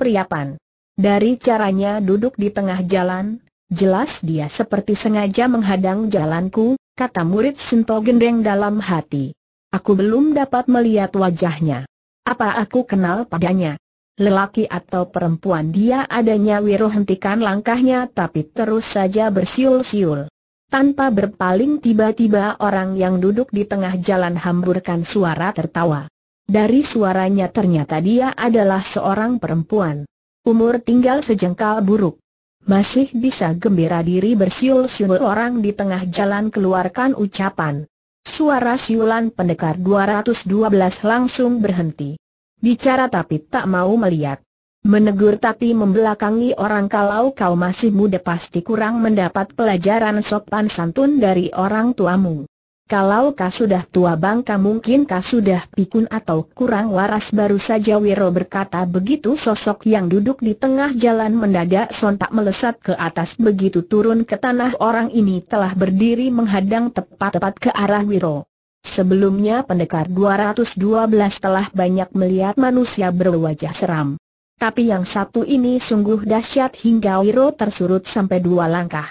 Dari caranya duduk di tengah jalan, jelas dia seperti sengaja menghadang jalanku, kata murid Sinto Gendeng dalam hati. Aku belum dapat melihat wajahnya. Apa aku kenal padanya? Lelaki atau perempuan dia adanya Wiro hentikan langkahnya tapi terus saja bersiul-siul. Tanpa berpaling tiba-tiba orang yang duduk di tengah jalan hamburkan suara tertawa. Dari suaranya ternyata dia adalah seorang perempuan. Umur tinggal sejengkal buruk. Masih bisa gembira diri bersiul-siul orang di tengah jalan keluarkan ucapan. Suara siulan pendekar 212 langsung berhenti. Bicara tapi tak mau melihat. Menegur tapi membelakangi orang kalau kau masih muda pasti kurang mendapat pelajaran sopan santun dari orang tuamu. Kalau kau sudah tua bangka mungkin kau sudah pikun atau kurang waras baru saja Wiro berkata begitu sosok yang duduk di tengah jalan mendadak sontak melesat ke atas begitu turun ke tanah orang ini telah berdiri menghadang tepat-tepat ke arah Wiro. Sebelumnya pendekar 212 telah banyak melihat manusia berwajah seram. Tapi yang satu ini sungguh dahsyat hingga Wiro tersurut sampai dua langkah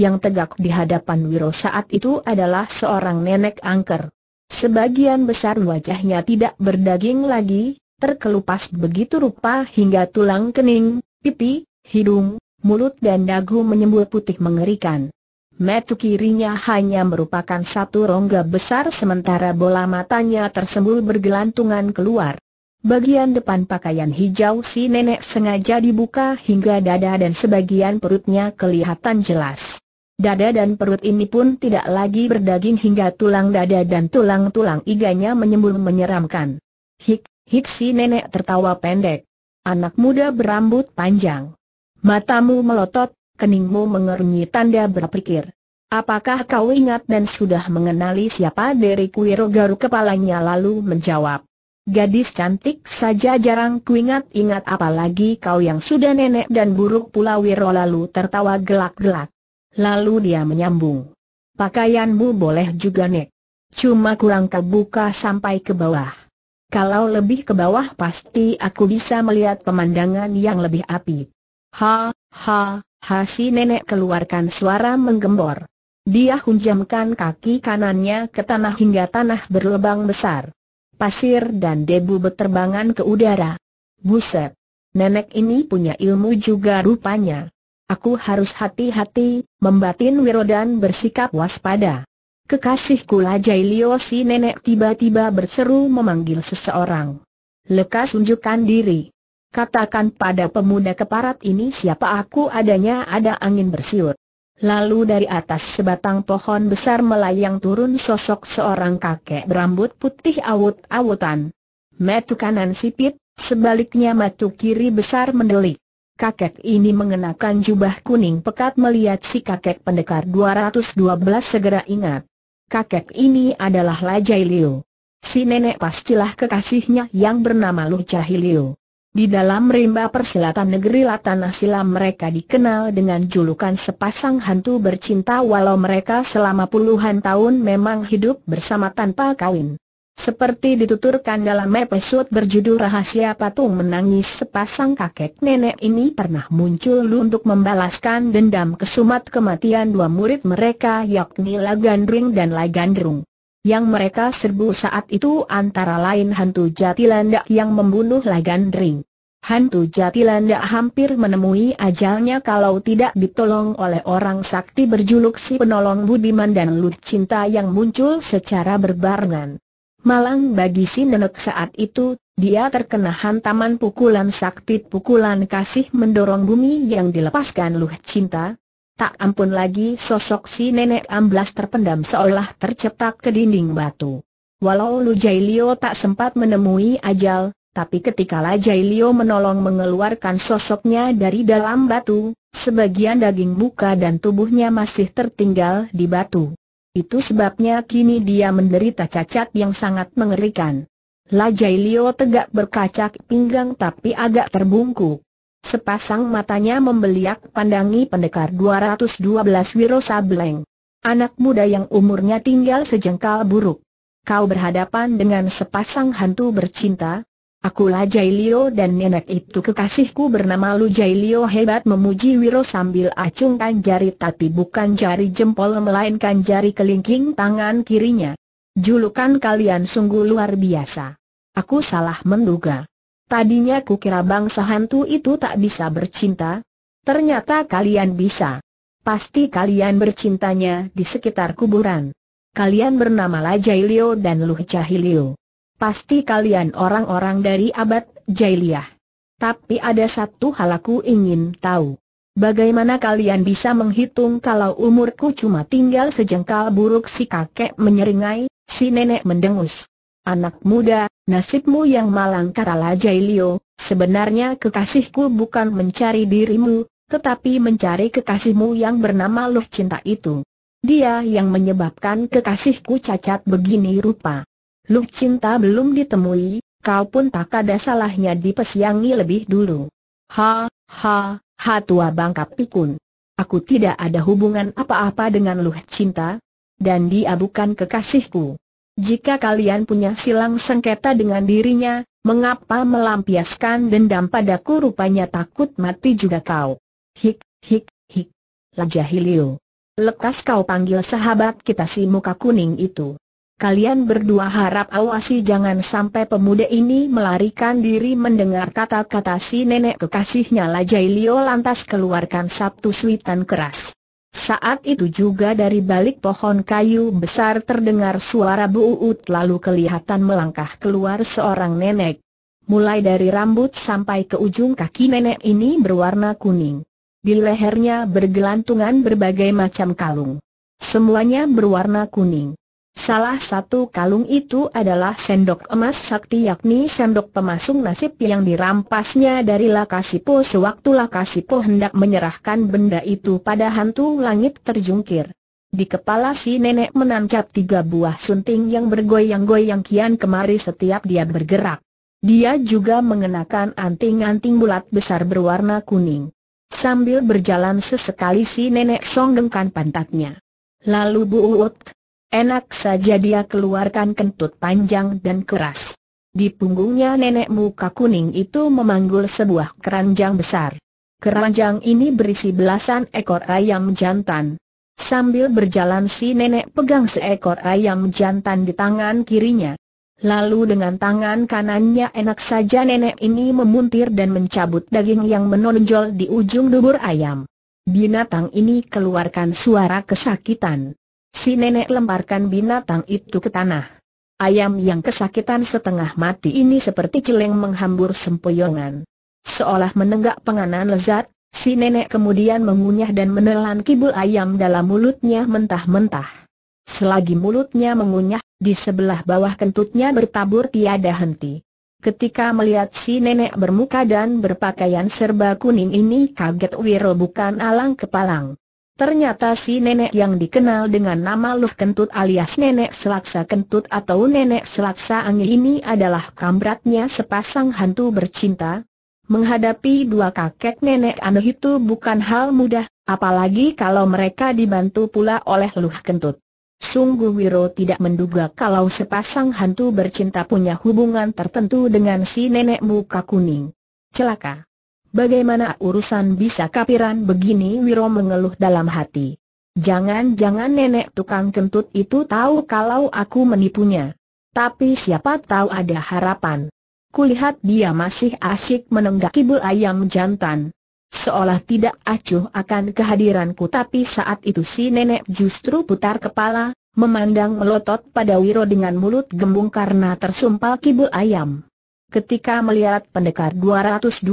yang tegak di hadapan Wiro saat itu adalah seorang nenek angker. Sebagian besar wajahnya tidak berdaging lagi, terkelupas begitu rupa hingga tulang kening, pipi, hidung, mulut dan dagu menyembul putih mengerikan. Metu kirinya hanya merupakan satu rongga besar sementara bola matanya tersembul bergelantungan keluar. Bagian depan pakaian hijau si nenek sengaja dibuka hingga dada dan sebagian perutnya kelihatan jelas. Dada dan perut ini pun tidak lagi berdaging hingga tulang dada dan tulang-tulang iganya menyembul menyeramkan. Hik, hik si nenek tertawa pendek. Anak muda berambut panjang. Matamu melotot, keningmu mengerunyi tanda berpikir. Apakah kau ingat dan sudah mengenali siapa dari Kuiro Garu kepalanya lalu menjawab. Gadis cantik saja jarang kuingat-ingat apalagi kau yang sudah nenek dan buruk pula Wiro lalu tertawa gelak-gelak. Lalu dia menyambung. Pakaianmu boleh juga nek. Cuma kurang kebuka sampai ke bawah. Kalau lebih ke bawah pasti aku bisa melihat pemandangan yang lebih api. Ha, ha, ha si nenek keluarkan suara menggembor. Dia hunjamkan kaki kanannya ke tanah hingga tanah berlebang besar. Pasir dan debu berterbangan ke udara. Buset. Nenek ini punya ilmu juga rupanya. Aku harus hati-hati, membatin Wiro dan bersikap waspada. Kekasihku Lajai Lio si nenek tiba-tiba berseru memanggil seseorang. Lekas unjukkan diri. Katakan pada pemuda keparat ini siapa aku adanya ada angin bersiut. Lalu dari atas sebatang pohon besar melayang turun sosok seorang kakek berambut putih awut-awutan. Matu kanan sipit, sebaliknya metu kiri besar mendelik. Kakek ini mengenakan jubah kuning pekat melihat si kakek pendekar 212 segera ingat. Kakek ini adalah Lajai Liu. Si nenek pastilah kekasihnya yang bernama Lu Cahi Liu. Di dalam rimba persilatan negeri Latana Silam mereka dikenal dengan julukan sepasang hantu bercinta walau mereka selama puluhan tahun memang hidup bersama tanpa kawin. Seperti dituturkan dalam episode berjudul Rahasia Patung Menangis sepasang kakek nenek ini pernah muncul untuk membalaskan dendam kesumat kematian dua murid mereka yakni Lagandring dan Lagandrung. Yang mereka serbu saat itu antara lain hantu Jatilanda yang membunuh Lagandring. Hantu Jatilanda hampir menemui ajalnya kalau tidak ditolong oleh orang sakti berjuluk si penolong Budiman dan Lut Cinta yang muncul secara berbarengan. Malang bagi si nenek saat itu, dia terkena hantaman pukulan sakti pukulan kasih mendorong bumi yang dilepaskan luh cinta. Tak ampun lagi sosok si nenek amblas terpendam seolah tercetak ke dinding batu. Walau Lu Jailio tak sempat menemui ajal, tapi ketika La Jailio menolong mengeluarkan sosoknya dari dalam batu, sebagian daging muka dan tubuhnya masih tertinggal di batu. Itu sebabnya kini dia menderita cacat yang sangat mengerikan. Lajai Leo tegak berkacak pinggang tapi agak terbungkuk. Sepasang matanya membeliak pandangi pendekar 212 Wiro Sableng. Anak muda yang umurnya tinggal sejengkal buruk. Kau berhadapan dengan sepasang hantu bercinta, Aku Akulah Jailio dan nenek itu kekasihku bernama Lu Jailio hebat memuji Wiro sambil acungkan jari tapi bukan jari jempol melainkan jari kelingking tangan kirinya. Julukan kalian sungguh luar biasa. Aku salah menduga. Tadinya ku kira bangsa hantu itu tak bisa bercinta. Ternyata kalian bisa. Pasti kalian bercintanya di sekitar kuburan. Kalian bernama La Jailio dan Lu Cahilio. Pasti kalian orang-orang dari abad jahiliyah. Tapi ada satu hal aku ingin tahu. Bagaimana kalian bisa menghitung kalau umurku cuma tinggal sejengkal buruk si kakek menyeringai, si nenek mendengus. Anak muda, nasibmu yang malang katalah Jailio, sebenarnya kekasihku bukan mencari dirimu, tetapi mencari kekasihmu yang bernama Loh Cinta itu. Dia yang menyebabkan kekasihku cacat begini rupa. Lu cinta belum ditemui, kau pun tak ada salahnya dipesiangi lebih dulu. Ha, ha, ha tua bangkap pikun. Aku tidak ada hubungan apa-apa dengan Luh Cinta, dan dia bukan kekasihku. Jika kalian punya silang sengketa dengan dirinya, mengapa melampiaskan dendam padaku rupanya takut mati juga kau. Hik, hik, hik. Lajah Lekas kau panggil sahabat kita si muka kuning itu. Kalian berdua harap awasi jangan sampai pemuda ini melarikan diri mendengar kata-kata si nenek kekasihnya Lajai Lio lantas keluarkan sabtu suitan keras. Saat itu juga dari balik pohon kayu besar terdengar suara buuut lalu kelihatan melangkah keluar seorang nenek. Mulai dari rambut sampai ke ujung kaki nenek ini berwarna kuning. Di lehernya bergelantungan berbagai macam kalung. Semuanya berwarna kuning. Salah satu kalung itu adalah sendok emas sakti yakni sendok pemasung nasib yang dirampasnya dari Lakasipo sewaktu Lakasipo hendak menyerahkan benda itu pada hantu langit terjungkir. Di kepala si nenek menancap tiga buah sunting yang bergoyang-goyang kian kemari setiap dia bergerak. Dia juga mengenakan anting-anting bulat besar berwarna kuning. Sambil berjalan sesekali si nenek songgengkan pantatnya. Lalu buut. Enak saja dia keluarkan kentut panjang dan keras. Di punggungnya nenek muka kuning itu memanggul sebuah keranjang besar. Keranjang ini berisi belasan ekor ayam jantan. Sambil berjalan si nenek pegang seekor ayam jantan di tangan kirinya. Lalu dengan tangan kanannya enak saja nenek ini memuntir dan mencabut daging yang menonjol di ujung dubur ayam. Binatang ini keluarkan suara kesakitan. Si nenek lemparkan binatang itu ke tanah. Ayam yang kesakitan setengah mati ini seperti celeng menghambur sempoyongan. Seolah menenggak penganan lezat, si nenek kemudian mengunyah dan menelan kibul ayam dalam mulutnya mentah-mentah. Selagi mulutnya mengunyah, di sebelah bawah kentutnya bertabur tiada henti. Ketika melihat si nenek bermuka dan berpakaian serba kuning ini kaget Wiro bukan alang kepalang. Ternyata si nenek yang dikenal dengan nama Luh Kentut alias Nenek Selaksa Kentut atau Nenek Selaksa Angi ini adalah kambratnya sepasang hantu bercinta. Menghadapi dua kakek nenek aneh itu bukan hal mudah, apalagi kalau mereka dibantu pula oleh Luh Kentut. Sungguh Wiro tidak menduga kalau sepasang hantu bercinta punya hubungan tertentu dengan si nenek muka kuning. Celaka! Bagaimana urusan bisa kapiran begini Wiro mengeluh dalam hati. Jangan-jangan nenek tukang kentut itu tahu kalau aku menipunya. Tapi siapa tahu ada harapan. Kulihat dia masih asyik menenggak kibul ayam jantan. Seolah tidak acuh akan kehadiranku tapi saat itu si nenek justru putar kepala, memandang melotot pada Wiro dengan mulut gembung karena tersumpal kibul ayam ketika melihat pendekar 212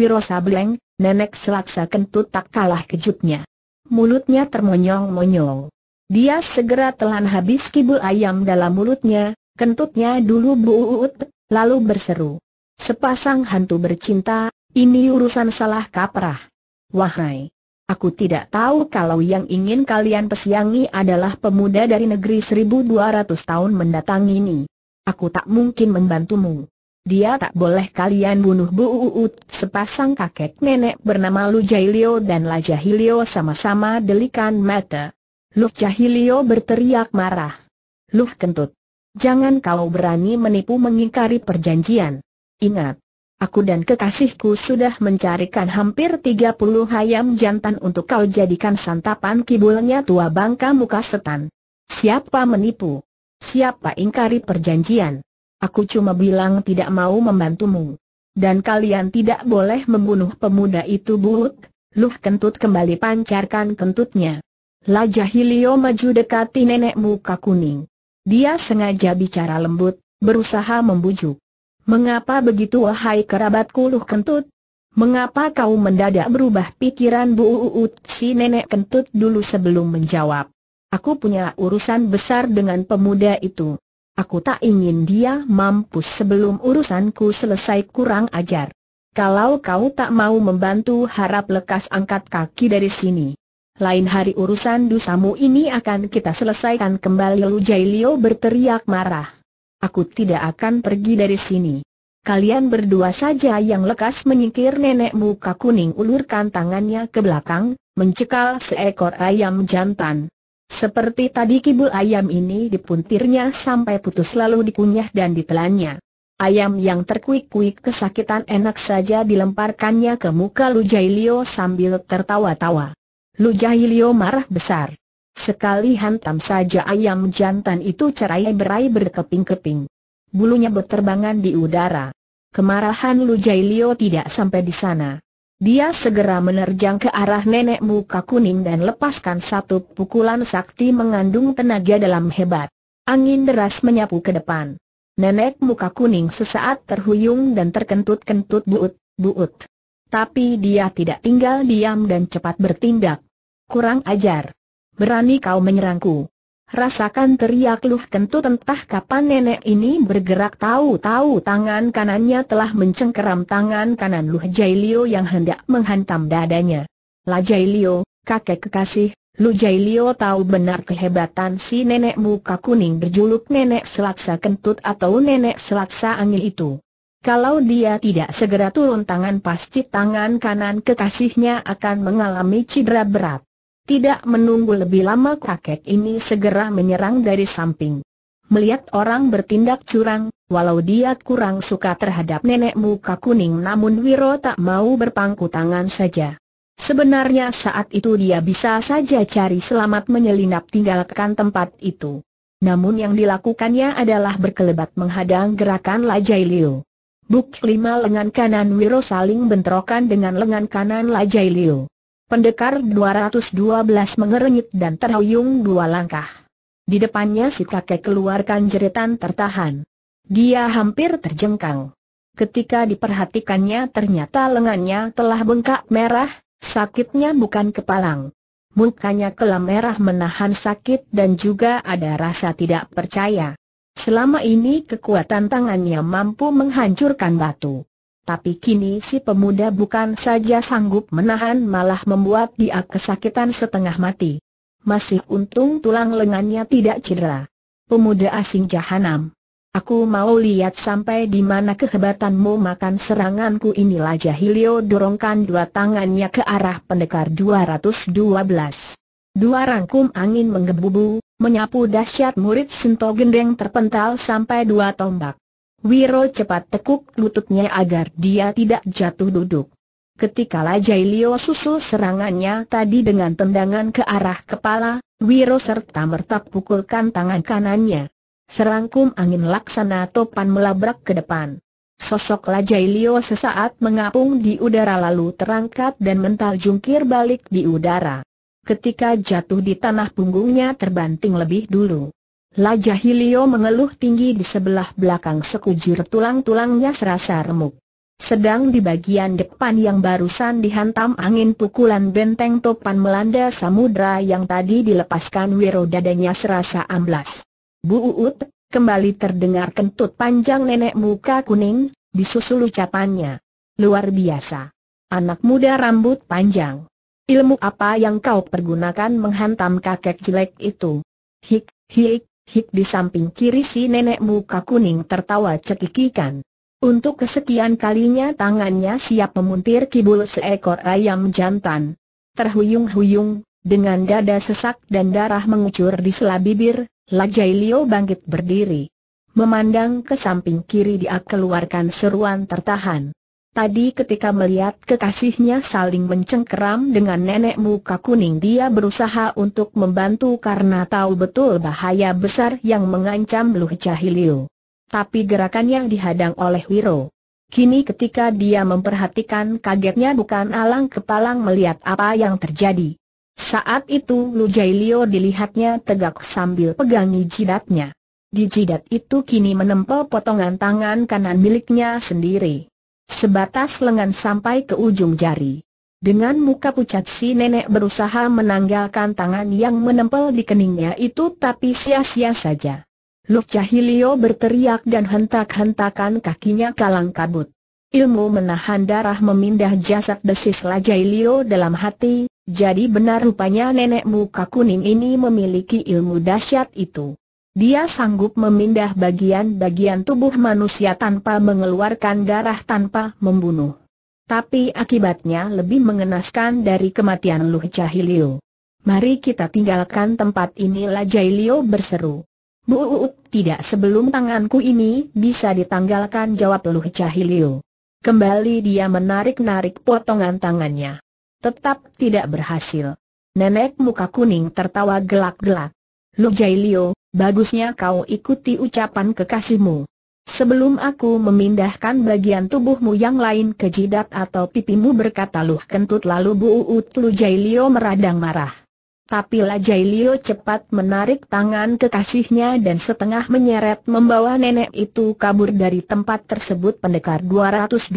Wiro Sableng, nenek selaksa kentut tak kalah kejutnya. Mulutnya termonyong-monyong. Dia segera telan habis kibul ayam dalam mulutnya, kentutnya dulu buut, lalu berseru. Sepasang hantu bercinta, ini urusan salah kaprah. Wahai! Aku tidak tahu kalau yang ingin kalian pesiangi adalah pemuda dari negeri 1200 tahun mendatang ini. Aku tak mungkin membantumu. Dia tak boleh kalian bunuh Bu Uut, sepasang kakek nenek bernama Lu Jailio dan La Jailio sama-sama delikan mata. Lu Jahilio berteriak marah. Lu kentut. Jangan kau berani menipu mengingkari perjanjian. Ingat, aku dan kekasihku sudah mencarikan hampir 30 ayam jantan untuk kau jadikan santapan kibulnya tua bangka muka setan. Siapa menipu? Siapa ingkari perjanjian? Aku cuma bilang tidak mau membantumu. Dan kalian tidak boleh membunuh pemuda itu buut. Luh kentut kembali pancarkan kentutnya. Lajah Hilio maju dekati nenek muka kuning. Dia sengaja bicara lembut, berusaha membujuk. Mengapa begitu wahai kerabatku Luh kentut? Mengapa kau mendadak berubah pikiran Bu Uut si nenek kentut dulu sebelum menjawab? Aku punya urusan besar dengan pemuda itu. Aku tak ingin dia mampus sebelum urusanku selesai kurang ajar. Kalau kau tak mau membantu harap lekas angkat kaki dari sini. Lain hari urusan dusamu ini akan kita selesaikan kembali Lu Jai berteriak marah. Aku tidak akan pergi dari sini. Kalian berdua saja yang lekas menyingkir nenek muka kuning ulurkan tangannya ke belakang, mencekal seekor ayam jantan. Seperti tadi kibul ayam ini dipuntirnya sampai putus lalu dikunyah dan ditelannya. Ayam yang terkuik-kuik kesakitan enak saja dilemparkannya ke muka Lu Jailio sambil tertawa-tawa. Lu Jailio marah besar. Sekali hantam saja ayam jantan itu cerai berai berkeping-keping. Bulunya berterbangan di udara. Kemarahan Lu Jailio tidak sampai di sana. Dia segera menerjang ke arah nenek muka kuning dan lepaskan satu pukulan sakti mengandung tenaga dalam hebat. Angin deras menyapu ke depan. Nenek muka kuning sesaat terhuyung dan terkentut-kentut buut-buut. Tapi dia tidak tinggal diam dan cepat bertindak. Kurang ajar. Berani kau menyerangku. Rasakan teriak Luh Kentut entah kapan nenek ini bergerak tahu-tahu tangan kanannya telah mencengkeram tangan kanan Luh Jailio yang hendak menghantam dadanya. La Jailio, kakek kekasih, Lu Jailio tahu benar kehebatan si nenek muka kuning berjuluk nenek selaksa kentut atau nenek selaksa angin itu. Kalau dia tidak segera turun tangan pasti tangan kanan kekasihnya akan mengalami cedera berat. Tidak menunggu lebih lama kakek ini segera menyerang dari samping. Melihat orang bertindak curang, walau dia kurang suka terhadap nenek muka kuning namun Wiro tak mau berpangku tangan saja. Sebenarnya saat itu dia bisa saja cari selamat menyelinap tinggalkan tempat itu. Namun yang dilakukannya adalah berkelebat menghadang gerakan Lajai Liu. Buk lima lengan kanan Wiro saling bentrokan dengan lengan kanan Lajai Liu. Pendekar 212 mengerenyit dan terhuyung dua langkah. Di depannya si kakek keluarkan jeritan tertahan. Dia hampir terjengkang. Ketika diperhatikannya ternyata lengannya telah bengkak merah, sakitnya bukan kepalang. Mukanya kelam merah menahan sakit dan juga ada rasa tidak percaya. Selama ini kekuatan tangannya mampu menghancurkan batu. Tapi kini si pemuda bukan saja sanggup menahan malah membuat dia kesakitan setengah mati. Masih untung tulang lengannya tidak cedera. Pemuda asing jahanam. Aku mau lihat sampai di mana kehebatanmu makan seranganku inilah Jahilio dorongkan dua tangannya ke arah pendekar 212. Dua rangkum angin menggebu menyapu dahsyat murid Sento Gendeng terpental sampai dua tombak. Wiro cepat tekuk lututnya agar dia tidak jatuh duduk. Ketika Lajai Lio susul serangannya tadi dengan tendangan ke arah kepala, Wiro serta mertap pukulkan tangan kanannya. Serangkum angin laksana topan melabrak ke depan. Sosok Lajai Lio sesaat mengapung di udara lalu terangkat dan mental jungkir balik di udara. Ketika jatuh di tanah punggungnya terbanting lebih dulu. Lajah Hilio mengeluh tinggi di sebelah belakang sekujur tulang-tulangnya serasa remuk. Sedang di bagian depan yang barusan dihantam angin pukulan benteng topan melanda samudra yang tadi dilepaskan wiro dadanya serasa amblas. Bu Uut, kembali terdengar kentut panjang nenek muka kuning, disusul ucapannya. Luar biasa. Anak muda rambut panjang. Ilmu apa yang kau pergunakan menghantam kakek jelek itu? Hik, hik, Hik di samping kiri si nenek muka kuning tertawa cekikikan. Untuk kesekian kalinya tangannya siap memuntir kibul seekor ayam jantan. Terhuyung-huyung, dengan dada sesak dan darah mengucur di sela bibir, Lajai Leo bangkit berdiri. Memandang ke samping kiri dia keluarkan seruan tertahan. Tadi ketika melihat kekasihnya saling mencengkeram dengan nenek muka kuning dia berusaha untuk membantu karena tahu betul bahaya besar yang mengancam Luh Cahiliu. Tapi gerakannya dihadang oleh Wiro. Kini ketika dia memperhatikan kagetnya bukan alang kepalang melihat apa yang terjadi. Saat itu Lu Jailio dilihatnya tegak sambil pegangi jidatnya. Di jidat itu kini menempel potongan tangan kanan miliknya sendiri sebatas lengan sampai ke ujung jari. Dengan muka pucat si nenek berusaha menanggalkan tangan yang menempel di keningnya itu tapi sia-sia saja. Luk Cahilio berteriak dan hentak-hentakan kakinya kalang kabut. Ilmu menahan darah memindah jasad desis Lajailio dalam hati, jadi benar rupanya nenek muka kuning ini memiliki ilmu dahsyat itu. Dia sanggup memindah bagian-bagian tubuh manusia tanpa mengeluarkan darah tanpa membunuh. Tapi akibatnya lebih mengenaskan dari kematian Luh Cahilio. Mari kita tinggalkan tempat ini Jailio berseru. Bu Uut, tidak sebelum tanganku ini bisa ditanggalkan jawab Luh Cahilio. Kembali dia menarik-narik potongan tangannya. Tetap tidak berhasil. Nenek muka kuning tertawa gelak-gelak. Lu Jailio, bagusnya kau ikuti ucapan kekasihmu. Sebelum aku memindahkan bagian tubuhmu yang lain ke jidat atau pipimu berkata Luh Kentut lalu Bu Uut Lu Jailio meradang marah. Tapi lah Jailio cepat menarik tangan kekasihnya dan setengah menyeret membawa nenek itu kabur dari tempat tersebut pendekar 212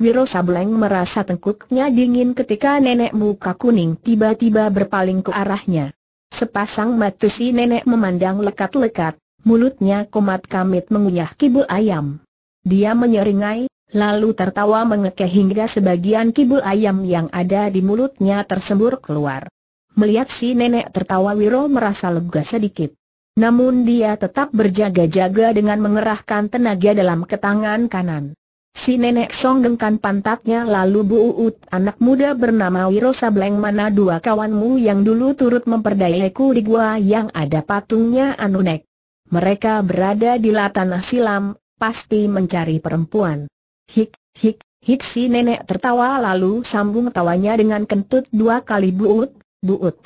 Wiro Sableng merasa tengkuknya dingin ketika nenek muka kuning tiba-tiba berpaling ke arahnya. Sepasang mata si nenek memandang lekat-lekat, mulutnya komat kamit mengunyah kibul ayam. Dia menyeringai, lalu tertawa mengekeh hingga sebagian kibul ayam yang ada di mulutnya tersembur keluar. Melihat si nenek tertawa Wiro merasa lega sedikit. Namun dia tetap berjaga-jaga dengan mengerahkan tenaga dalam ketangan kanan. Si nenek song songgengkan pantatnya lalu Bu anak muda bernama Wiro Sableng mana dua kawanmu yang dulu turut memperdayaku di gua yang ada patungnya Anunek. Mereka berada di tanah silam, pasti mencari perempuan. Hik, hik, hik si nenek tertawa lalu sambung tawanya dengan kentut dua kali buut, buut.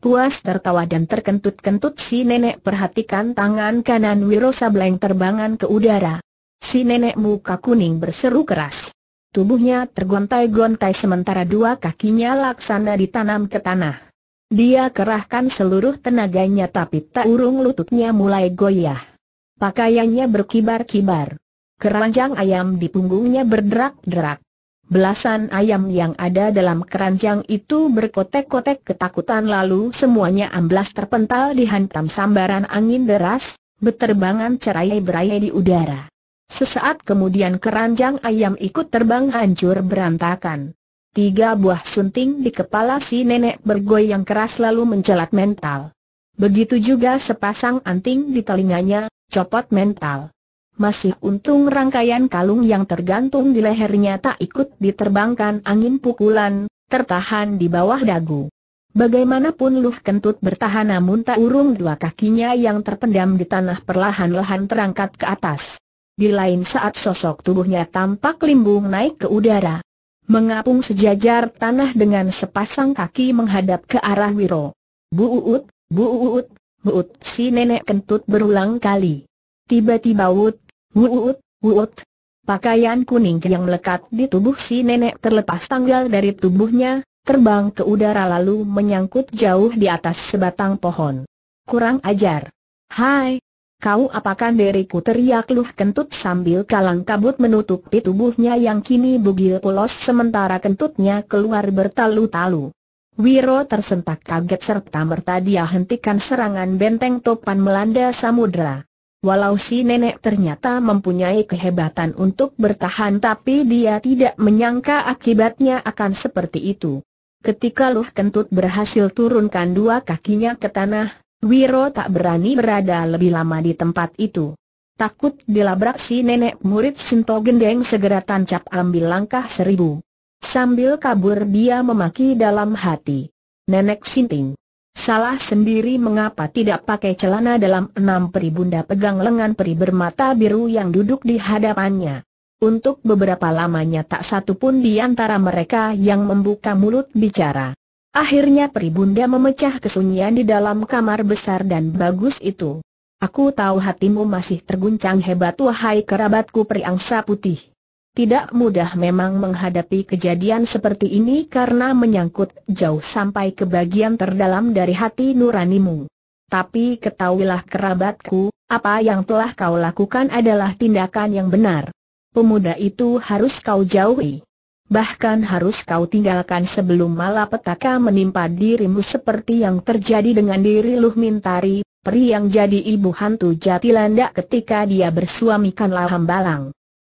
Puas tertawa dan terkentut-kentut si nenek perhatikan tangan kanan Wiro Sableng terbangan ke udara. Si nenek muka kuning berseru keras. Tubuhnya tergontai-gontai sementara dua kakinya laksana ditanam ke tanah. Dia kerahkan seluruh tenaganya tapi tak urung lututnya mulai goyah. Pakaiannya berkibar-kibar. Keranjang ayam di punggungnya berderak-derak. Belasan ayam yang ada dalam keranjang itu berkotek-kotek ketakutan lalu semuanya amblas terpental dihantam sambaran angin deras, beterbangan cerai-berai di udara. Sesaat kemudian keranjang ayam ikut terbang hancur berantakan. Tiga buah sunting di kepala si nenek bergoyang keras lalu mencelat mental. Begitu juga sepasang anting di telinganya, copot mental. Masih untung rangkaian kalung yang tergantung di lehernya tak ikut diterbangkan angin pukulan, tertahan di bawah dagu. Bagaimanapun Luh Kentut bertahan namun tak urung dua kakinya yang terpendam di tanah perlahan-lahan terangkat ke atas. Di lain saat sosok tubuhnya tampak limbung naik ke udara. Mengapung sejajar tanah dengan sepasang kaki menghadap ke arah Wiro. Bu Uut, Bu Uut, Bu Uut, si nenek kentut berulang kali. Tiba-tiba Uut, Bu Uut, Bu Uut. Pakaian kuning yang melekat di tubuh si nenek terlepas tanggal dari tubuhnya, terbang ke udara lalu menyangkut jauh di atas sebatang pohon. Kurang ajar. Hai, Kau apakan diriku teriak Luh Kentut sambil kalang kabut menutupi tubuhnya yang kini bugil pulos sementara kentutnya keluar bertalu-talu. Wiro tersentak kaget serta merta dia hentikan serangan benteng topan melanda samudera. Walau si nenek ternyata mempunyai kehebatan untuk bertahan tapi dia tidak menyangka akibatnya akan seperti itu. Ketika Luh Kentut berhasil turunkan dua kakinya ke tanah, Wiro tak berani berada lebih lama di tempat itu. Takut dilabrak si nenek murid Sinto Gendeng segera tancap ambil langkah seribu. Sambil kabur dia memaki dalam hati. Nenek Sinting. Salah sendiri mengapa tidak pakai celana dalam enam peri bunda pegang lengan peri bermata biru yang duduk di hadapannya. Untuk beberapa lamanya tak satu pun di antara mereka yang membuka mulut bicara. Akhirnya Peribunda memecah kesunyian di dalam kamar besar dan bagus itu. Aku tahu hatimu masih terguncang hebat wahai kerabatku periangsa putih. Tidak mudah memang menghadapi kejadian seperti ini karena menyangkut jauh sampai ke bagian terdalam dari hati nuranimu. Tapi ketahuilah kerabatku, apa yang telah kau lakukan adalah tindakan yang benar. Pemuda itu harus kau jauhi bahkan harus kau tinggalkan sebelum malapetaka menimpa dirimu seperti yang terjadi dengan diri Luh Mintari, peri yang jadi ibu hantu Jatilanda ketika dia bersuamikan Laham Balang.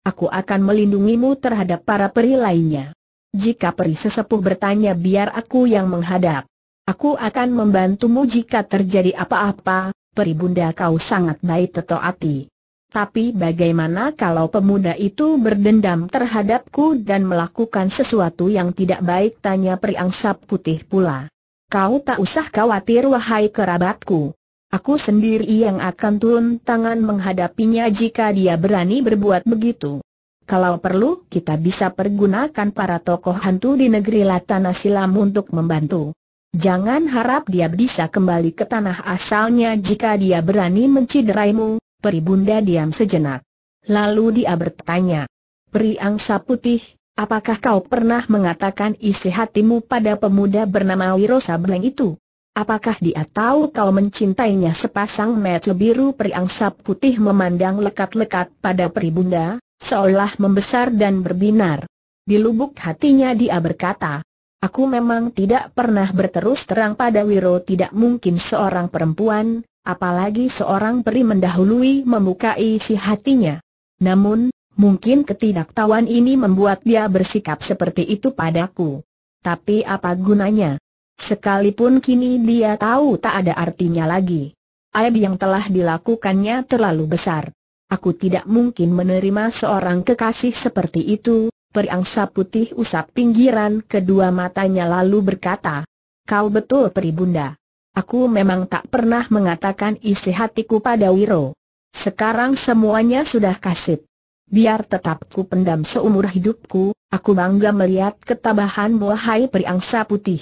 Aku akan melindungimu terhadap para peri lainnya. Jika peri sesepuh bertanya biar aku yang menghadap. Aku akan membantumu jika terjadi apa-apa, peri bunda kau sangat baik tetoati. Tapi bagaimana kalau pemuda itu berdendam terhadapku dan melakukan sesuatu yang tidak baik tanya periangsap putih pula. Kau tak usah khawatir wahai kerabatku. Aku sendiri yang akan turun tangan menghadapinya jika dia berani berbuat begitu. Kalau perlu, kita bisa pergunakan para tokoh hantu di negeri Latana Silam untuk membantu. Jangan harap dia bisa kembali ke tanah asalnya jika dia berani mencideraimu, Peri bunda diam sejenak. Lalu dia bertanya, Peri Angsa Putih, apakah kau pernah mengatakan isi hatimu pada pemuda bernama Wiro Sableng itu? Apakah dia tahu kau mencintainya sepasang mata biru Peri Angsa Putih memandang lekat-lekat pada peri bunda, seolah membesar dan berbinar. Di lubuk hatinya dia berkata, Aku memang tidak pernah berterus terang pada Wiro tidak mungkin seorang perempuan, Apalagi seorang peri mendahului membuka isi hatinya. Namun, mungkin ketidaktahuan ini membuat dia bersikap seperti itu padaku. Tapi apa gunanya? Sekalipun kini dia tahu tak ada artinya lagi. Aib yang telah dilakukannya terlalu besar. Aku tidak mungkin menerima seorang kekasih seperti itu, Periangsa putih usap pinggiran kedua matanya lalu berkata, Kau betul bunda." Aku memang tak pernah mengatakan isi hatiku pada Wiro. Sekarang semuanya sudah kasip. Biar tetap ku pendam seumur hidupku, aku bangga melihat ketabahan hai periangsa putih.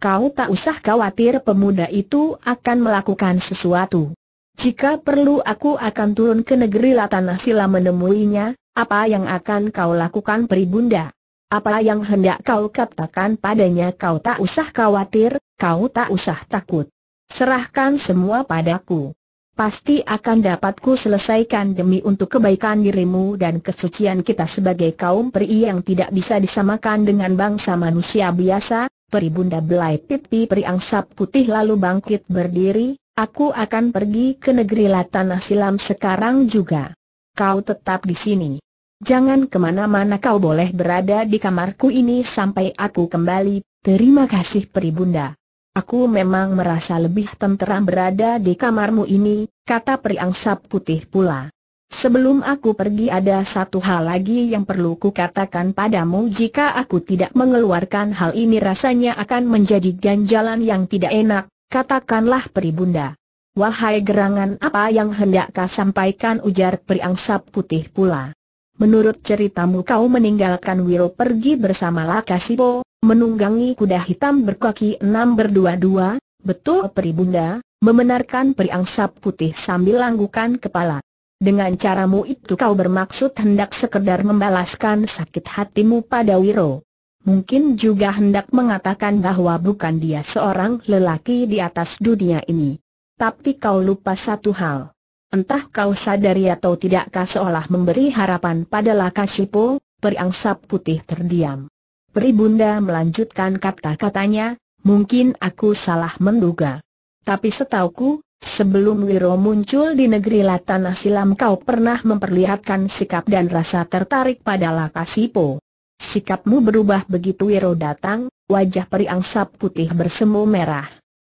Kau tak usah khawatir pemuda itu akan melakukan sesuatu. Jika perlu aku akan turun ke negeri Latana Sila menemuinya, apa yang akan kau lakukan peribunda? Apa yang hendak kau katakan padanya kau tak usah khawatir, kau tak usah takut. Serahkan semua padaku. Pasti akan dapatku selesaikan demi untuk kebaikan dirimu dan kesucian kita sebagai kaum peri yang tidak bisa disamakan dengan bangsa manusia biasa. Peri Bunda Belai Pipi peri angsap putih lalu bangkit berdiri, aku akan pergi ke negeri Latana Silam sekarang juga. Kau tetap di sini. Jangan kemana-mana kau boleh berada di kamarku ini sampai aku kembali, terima kasih Peri Bunda. Aku memang merasa lebih tenteram berada di kamarmu ini, kata periangsa putih pula. Sebelum aku pergi ada satu hal lagi yang perlu kukatakan padamu jika aku tidak mengeluarkan hal ini rasanya akan menjadi ganjalan yang tidak enak, katakanlah peribunda. Wahai gerangan apa yang hendak kau sampaikan ujar periangsa putih pula. Menurut ceritamu kau meninggalkan Wiro pergi bersama Lakasibo, menunggangi kuda hitam berkaki enam berdua-dua, betul peribunda, membenarkan periangsap putih sambil langgukan kepala. Dengan caramu itu kau bermaksud hendak sekedar membalaskan sakit hatimu pada Wiro. Mungkin juga hendak mengatakan bahwa bukan dia seorang lelaki di atas dunia ini. Tapi kau lupa satu hal. Entah kau sadari atau tidakkah seolah memberi harapan pada Lakashipo, periangsap putih terdiam. Pribunda melanjutkan kata-katanya, mungkin aku salah menduga. Tapi setauku, sebelum Wiro muncul di negeri Latana Silam kau pernah memperlihatkan sikap dan rasa tertarik pada Lakasipo. Sikapmu berubah begitu Wiro datang, wajah peri angsap putih bersemu merah.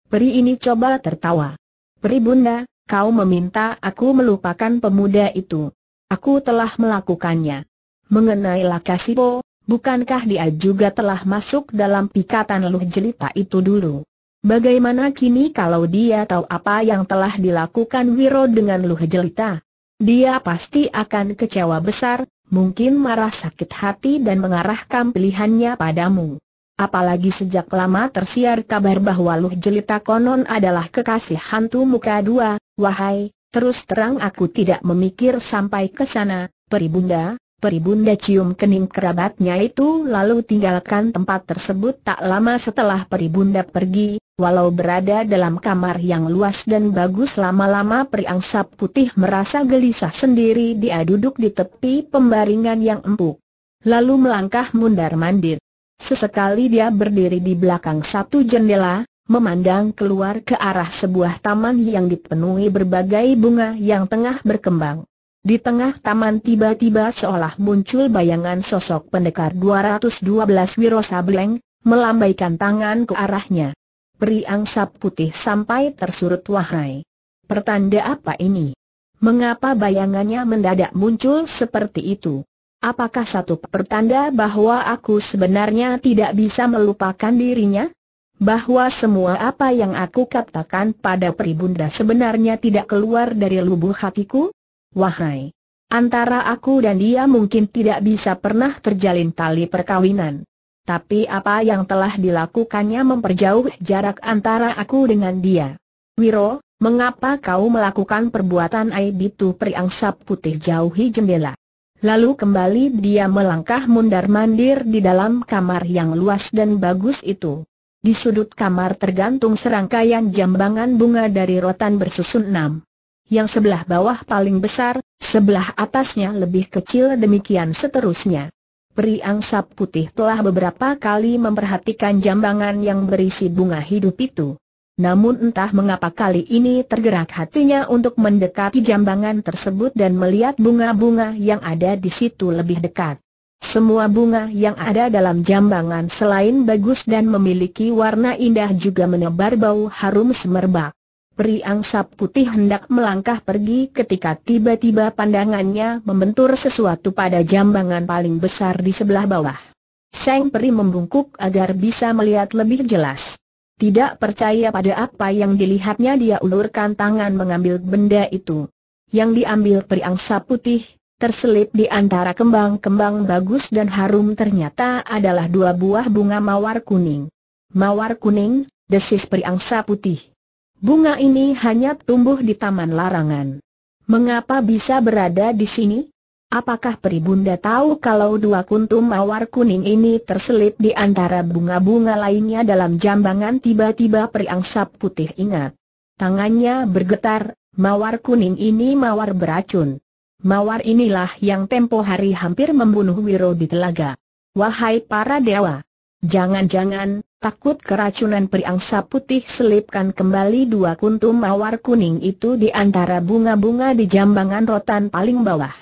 Peri ini coba tertawa. Pribunda, kau meminta aku melupakan pemuda itu. Aku telah melakukannya. Mengenai Lakasipo, Bukankah dia juga telah masuk dalam pikatan Luh Jelita itu dulu? Bagaimana kini kalau dia tahu apa yang telah dilakukan Wiro dengan Luh Jelita? Dia pasti akan kecewa besar, mungkin marah sakit hati dan mengarahkan pilihannya padamu. Apalagi sejak lama tersiar kabar bahwa Luh Jelita konon adalah kekasih hantu muka dua, wahai, terus terang aku tidak memikir sampai ke sana, peribunda, Peribunda cium kening kerabatnya itu lalu tinggalkan tempat tersebut tak lama setelah Peribunda pergi, walau berada dalam kamar yang luas dan bagus lama-lama Priangsa Putih merasa gelisah sendiri dia duduk di tepi pembaringan yang empuk. Lalu melangkah mundar-mandir. Sesekali dia berdiri di belakang satu jendela, memandang keluar ke arah sebuah taman yang dipenuhi berbagai bunga yang tengah berkembang. Di tengah taman tiba-tiba seolah muncul bayangan sosok pendekar 212 Wiro Sableng, melambaikan tangan ke arahnya. Peri angsap putih sampai tersurut wahai. Pertanda apa ini? Mengapa bayangannya mendadak muncul seperti itu? Apakah satu pertanda bahwa aku sebenarnya tidak bisa melupakan dirinya? bahwa semua apa yang aku katakan pada peribunda sebenarnya tidak keluar dari lubuk hatiku? Wahai! Antara aku dan dia mungkin tidak bisa pernah terjalin tali perkawinan. Tapi apa yang telah dilakukannya memperjauh jarak antara aku dengan dia. Wiro, mengapa kau melakukan perbuatan aib itu periangsap putih jauhi jendela? Lalu kembali dia melangkah mundar-mandir di dalam kamar yang luas dan bagus itu. Di sudut kamar tergantung serangkaian jambangan bunga dari rotan bersusun enam yang sebelah bawah paling besar, sebelah atasnya lebih kecil demikian seterusnya. Peri angsa putih telah beberapa kali memperhatikan jambangan yang berisi bunga hidup itu. Namun entah mengapa kali ini tergerak hatinya untuk mendekati jambangan tersebut dan melihat bunga-bunga yang ada di situ lebih dekat. Semua bunga yang ada dalam jambangan selain bagus dan memiliki warna indah juga menebar bau harum semerbak. Peri Angsa putih hendak melangkah pergi ketika tiba-tiba pandangannya membentur sesuatu pada jambangan paling besar di sebelah bawah. Sang peri membungkuk agar bisa melihat lebih jelas. Tidak percaya pada apa yang dilihatnya dia ulurkan tangan mengambil benda itu. Yang diambil peri angsa putih Terselip di antara kembang-kembang bagus dan harum ternyata adalah dua buah bunga mawar kuning. Mawar kuning, desis Peri Angsa putih. Bunga ini hanya tumbuh di taman larangan. Mengapa bisa berada di sini? Apakah Peribunda tahu kalau dua kuntum mawar kuning ini terselip di antara bunga-bunga lainnya dalam jambangan tiba-tiba periangsap putih ingat. Tangannya bergetar, mawar kuning ini mawar beracun. Mawar inilah yang tempo hari hampir membunuh Wiro di telaga. Wahai para dewa! Jangan-jangan, Takut keracunan periangsa putih selipkan kembali dua kuntum mawar kuning itu di antara bunga-bunga di jambangan rotan paling bawah.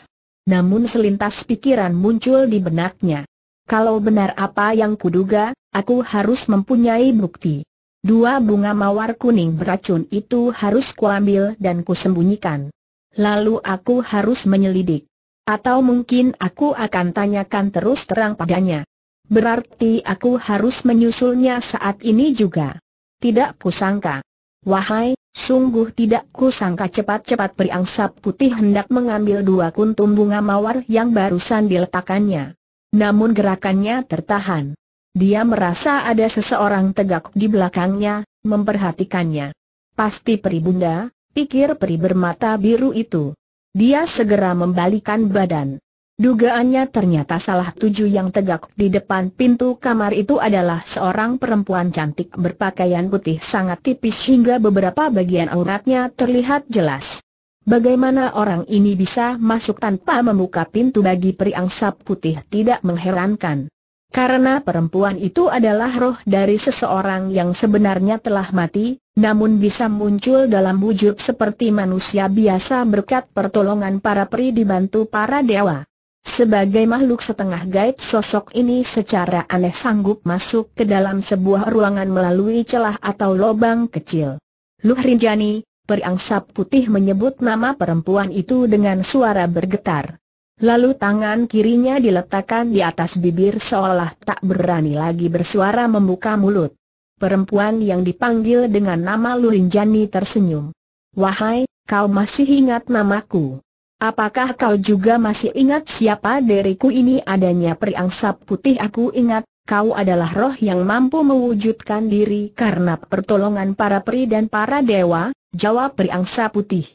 Namun selintas pikiran muncul di benaknya. Kalau benar apa yang kuduga, aku harus mempunyai bukti. Dua bunga mawar kuning beracun itu harus kuambil dan kusembunyikan. Lalu aku harus menyelidik. Atau mungkin aku akan tanyakan terus terang padanya. Berarti aku harus menyusulnya saat ini juga. Tidak kusangka. Wahai, sungguh tidak kusangka cepat-cepat beriangsap putih hendak mengambil dua kuntum bunga mawar yang barusan diletakkannya. Namun gerakannya tertahan. Dia merasa ada seseorang tegak di belakangnya, memperhatikannya. Pasti peri bunda, pikir peri bermata biru itu. Dia segera membalikan badan. Dugaannya ternyata salah tujuh yang tegak di depan pintu kamar itu adalah seorang perempuan cantik berpakaian putih sangat tipis hingga beberapa bagian auratnya terlihat jelas. Bagaimana orang ini bisa masuk tanpa membuka pintu bagi periangsap putih tidak mengherankan. Karena perempuan itu adalah roh dari seseorang yang sebenarnya telah mati, namun bisa muncul dalam wujud seperti manusia biasa berkat pertolongan para peri dibantu para dewa. Sebagai makhluk setengah gaib sosok ini secara aneh sanggup masuk ke dalam sebuah ruangan melalui celah atau lubang kecil. Luh Rinjani, periangsa putih menyebut nama perempuan itu dengan suara bergetar. Lalu tangan kirinya diletakkan di atas bibir seolah tak berani lagi bersuara membuka mulut. Perempuan yang dipanggil dengan nama Lurinjani tersenyum. Wahai, kau masih ingat namaku? Apakah kau juga masih ingat siapa diriku ini adanya periangsap putih aku ingat, kau adalah roh yang mampu mewujudkan diri karena pertolongan para peri dan para dewa, jawab periangsap putih.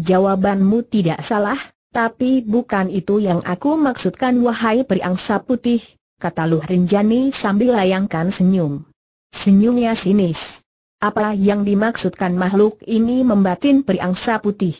Jawabanmu tidak salah, tapi bukan itu yang aku maksudkan wahai periangsap putih, kata Luh Rinjani sambil layangkan senyum. Senyumnya sinis. Apa yang dimaksudkan makhluk ini membatin periangsa putih?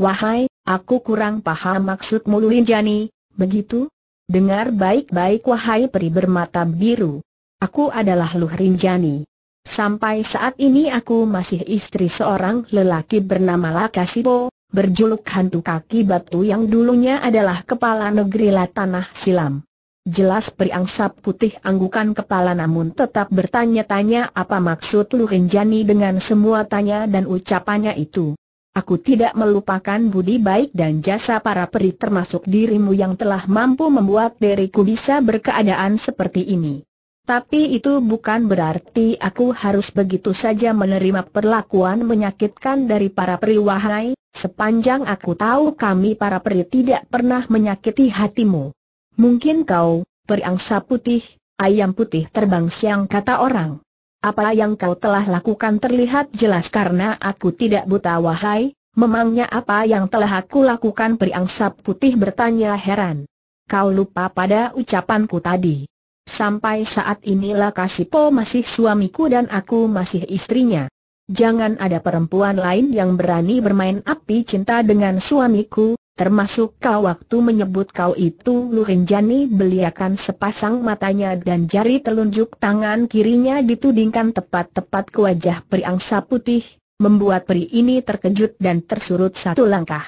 Wahai, Aku kurang paham maksudmu Jani, begitu? Dengar baik-baik wahai peri bermata biru. Aku adalah Luh Rinjani. Sampai saat ini aku masih istri seorang lelaki bernama Lakasibo, berjuluk hantu kaki batu yang dulunya adalah kepala negeri Latanah Silam. Jelas periangsap putih anggukan kepala namun tetap bertanya-tanya apa maksud Luhenjani dengan semua tanya dan ucapannya itu. Aku tidak melupakan budi baik dan jasa para peri termasuk dirimu yang telah mampu membuat diriku bisa berkeadaan seperti ini. Tapi itu bukan berarti aku harus begitu saja menerima perlakuan menyakitkan dari para peri wahai, sepanjang aku tahu kami para peri tidak pernah menyakiti hatimu. Mungkin kau, periangsa putih, ayam putih terbang siang kata orang. Apa yang kau telah lakukan terlihat jelas karena aku tidak buta wahai, memangnya apa yang telah aku lakukan periangsap putih bertanya heran. Kau lupa pada ucapanku tadi. Sampai saat inilah Kasipo masih suamiku dan aku masih istrinya. Jangan ada perempuan lain yang berani bermain api cinta dengan suamiku, Termasuk kau waktu menyebut kau itu Lurenjani beliakan sepasang matanya dan jari telunjuk tangan kirinya ditudingkan tepat-tepat ke wajah angsa putih, membuat peri ini terkejut dan tersurut satu langkah.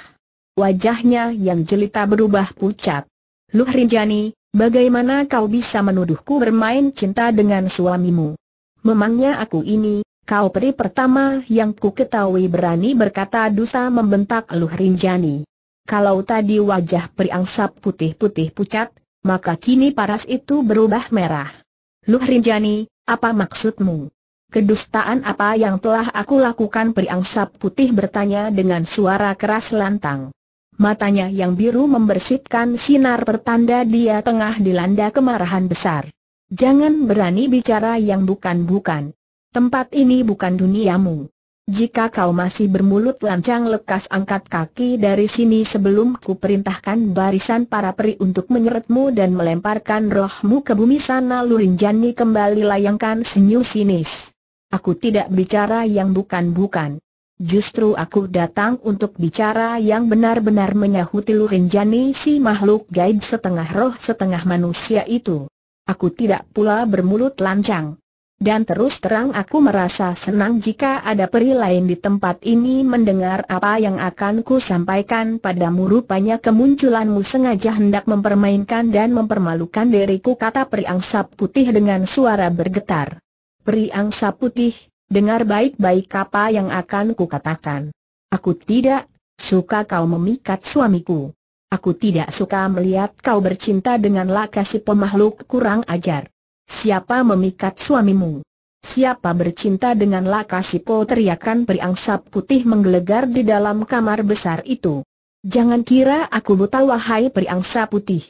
Wajahnya yang jelita berubah pucat. Lurenjani, bagaimana kau bisa menuduhku bermain cinta dengan suamimu? Memangnya aku ini, kau peri pertama yang ku ketahui berani berkata dosa membentak Luhrinjani. Kalau tadi wajah Priangsap putih-putih pucat, maka kini paras itu berubah merah. Luh Rinjani, apa maksudmu? Kedustaan apa yang telah aku lakukan Priangsap putih bertanya dengan suara keras lantang. Matanya yang biru membersihkan sinar pertanda dia tengah dilanda kemarahan besar. Jangan berani bicara yang bukan-bukan. Tempat ini bukan duniamu. Jika kau masih bermulut lancang lekas angkat kaki dari sini sebelum ku perintahkan barisan para peri untuk menyeretmu dan melemparkan rohmu ke bumi sana Lurinjani kembali layangkan senyum sinis. Aku tidak bicara yang bukan-bukan. Justru aku datang untuk bicara yang benar-benar menyahuti Lurinjani si makhluk gaib setengah roh setengah manusia itu. Aku tidak pula bermulut lancang. Dan terus terang aku merasa senang jika ada peri lain di tempat ini mendengar apa yang akan ku sampaikan padamu Rupanya kemunculanmu sengaja hendak mempermainkan dan mempermalukan diriku kata peri angsa putih dengan suara bergetar Peri angsa putih, dengar baik-baik apa yang akan ku katakan Aku tidak suka kau memikat suamiku Aku tidak suka melihat kau bercinta dengan lakasi pemahluk pemakhluk kurang ajar Siapa memikat suamimu? Siapa bercinta dengan Lakasipo teriakan periangsap putih menggelegar di dalam kamar besar itu. Jangan kira aku buta wahai periangsa putih.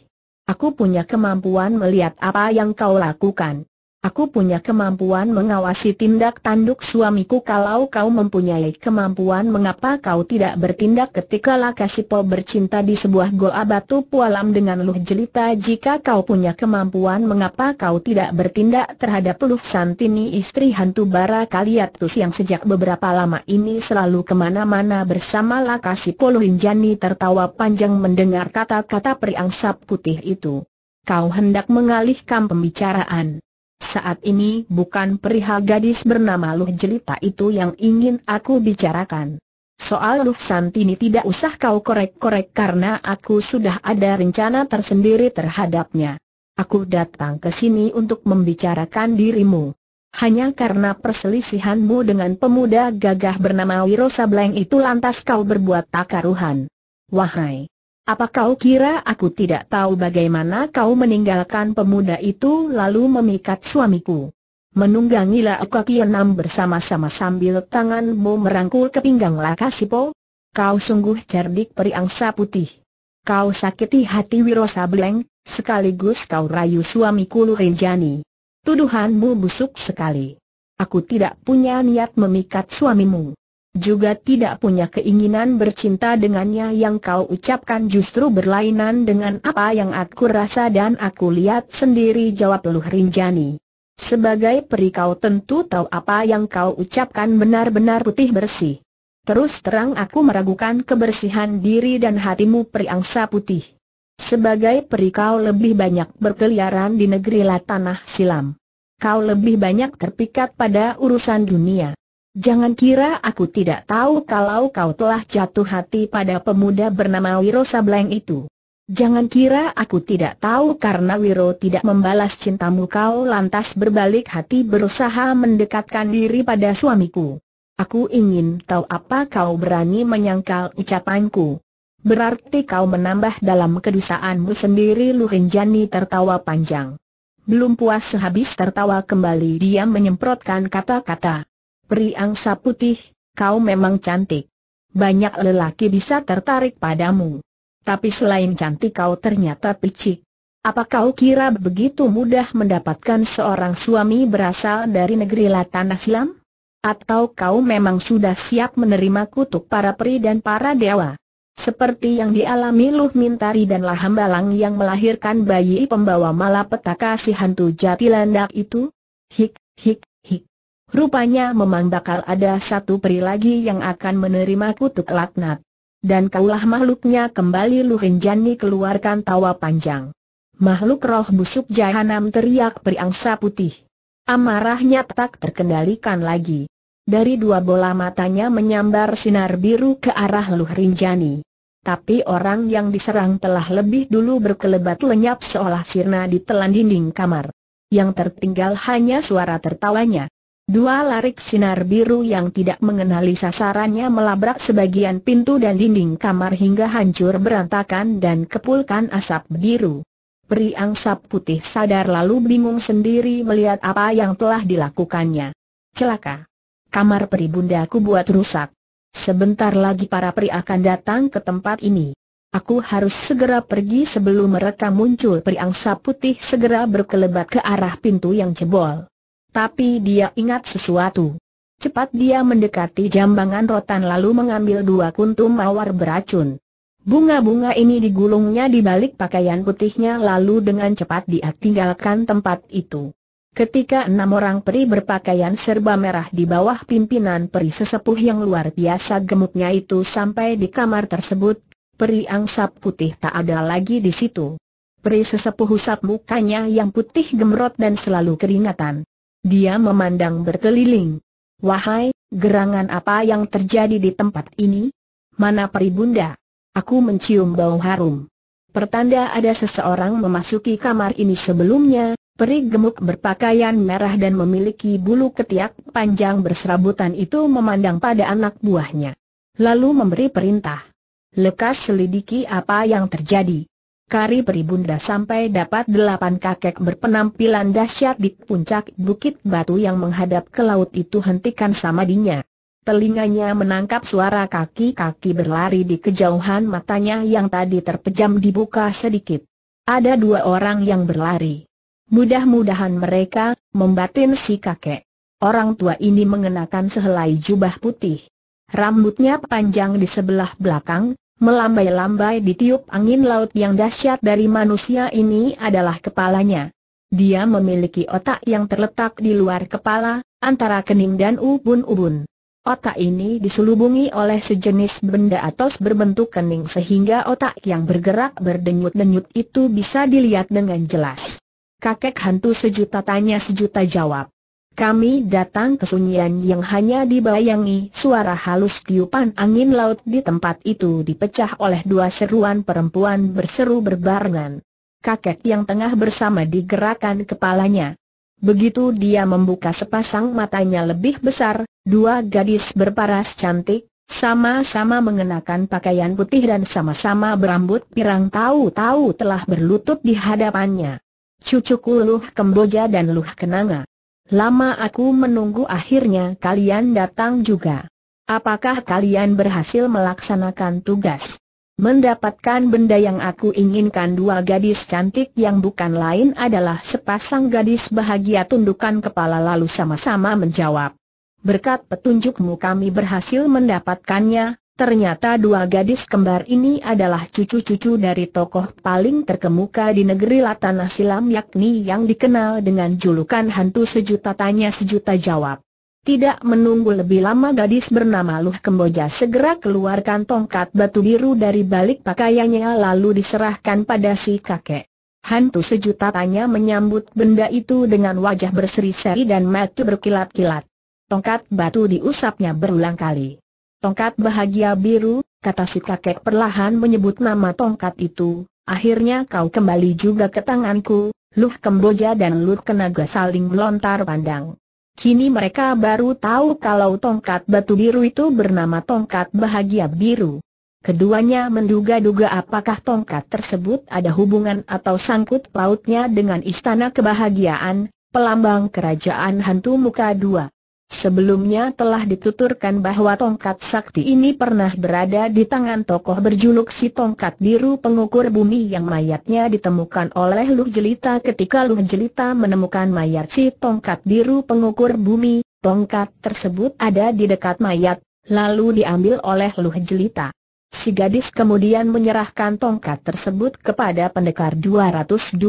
Aku punya kemampuan melihat apa yang kau lakukan. Aku punya kemampuan mengawasi tindak tanduk suamiku kalau kau mempunyai kemampuan mengapa kau tidak bertindak ketika Lakasipo bercinta di sebuah goa batu pualam dengan Luh Jelita jika kau punya kemampuan mengapa kau tidak bertindak terhadap Luh Santini istri hantu bara Kaliatus yang sejak beberapa lama ini selalu kemana-mana bersama Lakasipo Luhinjani tertawa panjang mendengar kata-kata periangsap putih itu. Kau hendak mengalihkan pembicaraan. Saat ini bukan perihal gadis bernama Luh Jelita itu yang ingin aku bicarakan. Soal Luh Santini tidak usah kau korek-korek karena aku sudah ada rencana tersendiri terhadapnya. Aku datang ke sini untuk membicarakan dirimu. Hanya karena perselisihanmu dengan pemuda gagah bernama Wiro Sableng itu lantas kau berbuat takaruhan. Wahai apa kau kira aku tidak tahu bagaimana kau meninggalkan pemuda itu lalu memikat suamiku? Menunggangilah kaki enam bersama-sama sambil tanganmu merangkul ke pinggang Lakasipo. Kau sungguh cerdik periangsa putih. Kau sakiti hati Wirosa Bleng, sekaligus kau rayu suamiku Lurinjani. Tuduhanmu busuk sekali. Aku tidak punya niat memikat suamimu juga tidak punya keinginan bercinta dengannya yang kau ucapkan justru berlainan dengan apa yang aku rasa dan aku lihat sendiri jawab Luh Rinjani. Sebagai peri kau tentu tahu apa yang kau ucapkan benar-benar putih bersih. Terus terang aku meragukan kebersihan diri dan hatimu periangsa putih. Sebagai peri kau lebih banyak berkeliaran di negeri latanah silam. Kau lebih banyak terpikat pada urusan dunia. Jangan kira aku tidak tahu kalau kau telah jatuh hati pada pemuda bernama Wiro Sableng itu. Jangan kira aku tidak tahu karena Wiro tidak membalas cintamu kau lantas berbalik hati berusaha mendekatkan diri pada suamiku. Aku ingin tahu apa kau berani menyangkal ucapanku. Berarti kau menambah dalam kedusaanmu sendiri Luhinjani tertawa panjang. Belum puas sehabis tertawa kembali dia menyemprotkan kata-kata. Peri angsa putih, kau memang cantik. Banyak lelaki bisa tertarik padamu. Tapi selain cantik kau ternyata picik. Apa kau kira begitu mudah mendapatkan seorang suami berasal dari negeri Latan Islam? Atau kau memang sudah siap menerima kutuk para peri dan para dewa? Seperti yang dialami Luh Mintari dan Lahambalang yang melahirkan bayi pembawa malapetaka si hantu jati itu? Hik, hik, Rupanya memang bakal ada satu peri lagi yang akan menerima kutuk laknat. Dan kaulah makhluknya kembali Luhin Jani keluarkan tawa panjang. Makhluk roh busuk jahanam teriak peri angsa putih. Amarahnya tak terkendalikan lagi. Dari dua bola matanya menyambar sinar biru ke arah Luhin Jani. Tapi orang yang diserang telah lebih dulu berkelebat lenyap seolah sirna di telan dinding kamar. Yang tertinggal hanya suara tertawanya. Dua larik sinar biru yang tidak mengenali sasarannya melabrak sebagian pintu dan dinding kamar hingga hancur berantakan dan kepulkan asap biru. Peri angsa putih sadar lalu bingung sendiri melihat apa yang telah dilakukannya. Celaka. Kamar peri bundaku buat rusak. Sebentar lagi para peri akan datang ke tempat ini. Aku harus segera pergi sebelum mereka muncul. Peri angsa putih segera berkelebat ke arah pintu yang jebol. Tapi dia ingat sesuatu. Cepat dia mendekati jambangan rotan lalu mengambil dua kuntum mawar beracun. Bunga-bunga ini digulungnya di balik pakaian putihnya lalu dengan cepat dia tinggalkan tempat itu. Ketika enam orang peri berpakaian serba merah di bawah pimpinan peri sesepuh yang luar biasa gemuknya itu sampai di kamar tersebut, peri angsap putih tak ada lagi di situ. Peri sesepuh usap mukanya yang putih gemrot dan selalu keringatan. Dia memandang berkeliling. Wahai, gerangan apa yang terjadi di tempat ini? Mana peri bunda? Aku mencium bau harum. Pertanda ada seseorang memasuki kamar ini sebelumnya, peri gemuk berpakaian merah dan memiliki bulu ketiak panjang berserabutan itu memandang pada anak buahnya. Lalu memberi perintah. Lekas selidiki apa yang terjadi. Kari Peribunda sampai dapat delapan kakek berpenampilan dahsyat di puncak bukit batu yang menghadap ke laut itu hentikan sama dinya. Telinganya menangkap suara kaki-kaki berlari di kejauhan matanya yang tadi terpejam dibuka sedikit. Ada dua orang yang berlari. Mudah-mudahan mereka, membatin si kakek. Orang tua ini mengenakan sehelai jubah putih. Rambutnya panjang di sebelah belakang, Melambai-lambai ditiup angin laut yang dahsyat dari manusia ini adalah kepalanya. Dia memiliki otak yang terletak di luar kepala, antara kening dan ubun-ubun. Otak ini diselubungi oleh sejenis benda atau berbentuk kening sehingga otak yang bergerak berdenyut-denyut itu bisa dilihat dengan jelas. Kakek hantu sejuta tanya sejuta jawab. Kami datang ke sunyian yang hanya dibayangi suara halus tiupan angin laut di tempat itu dipecah oleh dua seruan perempuan berseru berbarengan. Kakek yang tengah bersama digerakkan kepalanya. Begitu dia membuka sepasang matanya lebih besar, dua gadis berparas cantik, sama-sama mengenakan pakaian putih dan sama-sama berambut pirang tahu-tahu telah berlutut di hadapannya. Cucu Luh Kemboja dan Luh Kenanga. Lama aku menunggu akhirnya kalian datang juga. Apakah kalian berhasil melaksanakan tugas? Mendapatkan benda yang aku inginkan dua gadis cantik yang bukan lain adalah sepasang gadis bahagia tundukan kepala lalu sama-sama menjawab. Berkat petunjukmu kami berhasil mendapatkannya, Ternyata dua gadis kembar ini adalah cucu-cucu dari tokoh paling terkemuka di negeri Latana Silam yakni yang dikenal dengan julukan hantu sejuta tanya sejuta jawab. Tidak menunggu lebih lama gadis bernama Luh Kemboja segera keluarkan tongkat batu biru dari balik pakaiannya lalu diserahkan pada si kakek. Hantu sejuta tanya menyambut benda itu dengan wajah berseri-seri dan mata berkilat-kilat. Tongkat batu diusapnya berulang kali. Tongkat bahagia biru, kata si kakek perlahan menyebut nama tongkat itu, akhirnya kau kembali juga ke tanganku, Luh Kemboja dan Luh Kenaga saling melontar pandang. Kini mereka baru tahu kalau tongkat batu biru itu bernama tongkat bahagia biru. Keduanya menduga-duga apakah tongkat tersebut ada hubungan atau sangkut pautnya dengan istana kebahagiaan, pelambang kerajaan hantu muka dua. Sebelumnya telah dituturkan bahwa tongkat sakti ini pernah berada di tangan tokoh berjuluk si tongkat biru pengukur bumi yang mayatnya ditemukan oleh Luh Jelita ketika Luh Jelita menemukan mayat si tongkat biru pengukur bumi, tongkat tersebut ada di dekat mayat, lalu diambil oleh Luh Jelita. Si gadis kemudian menyerahkan tongkat tersebut kepada pendekar 212.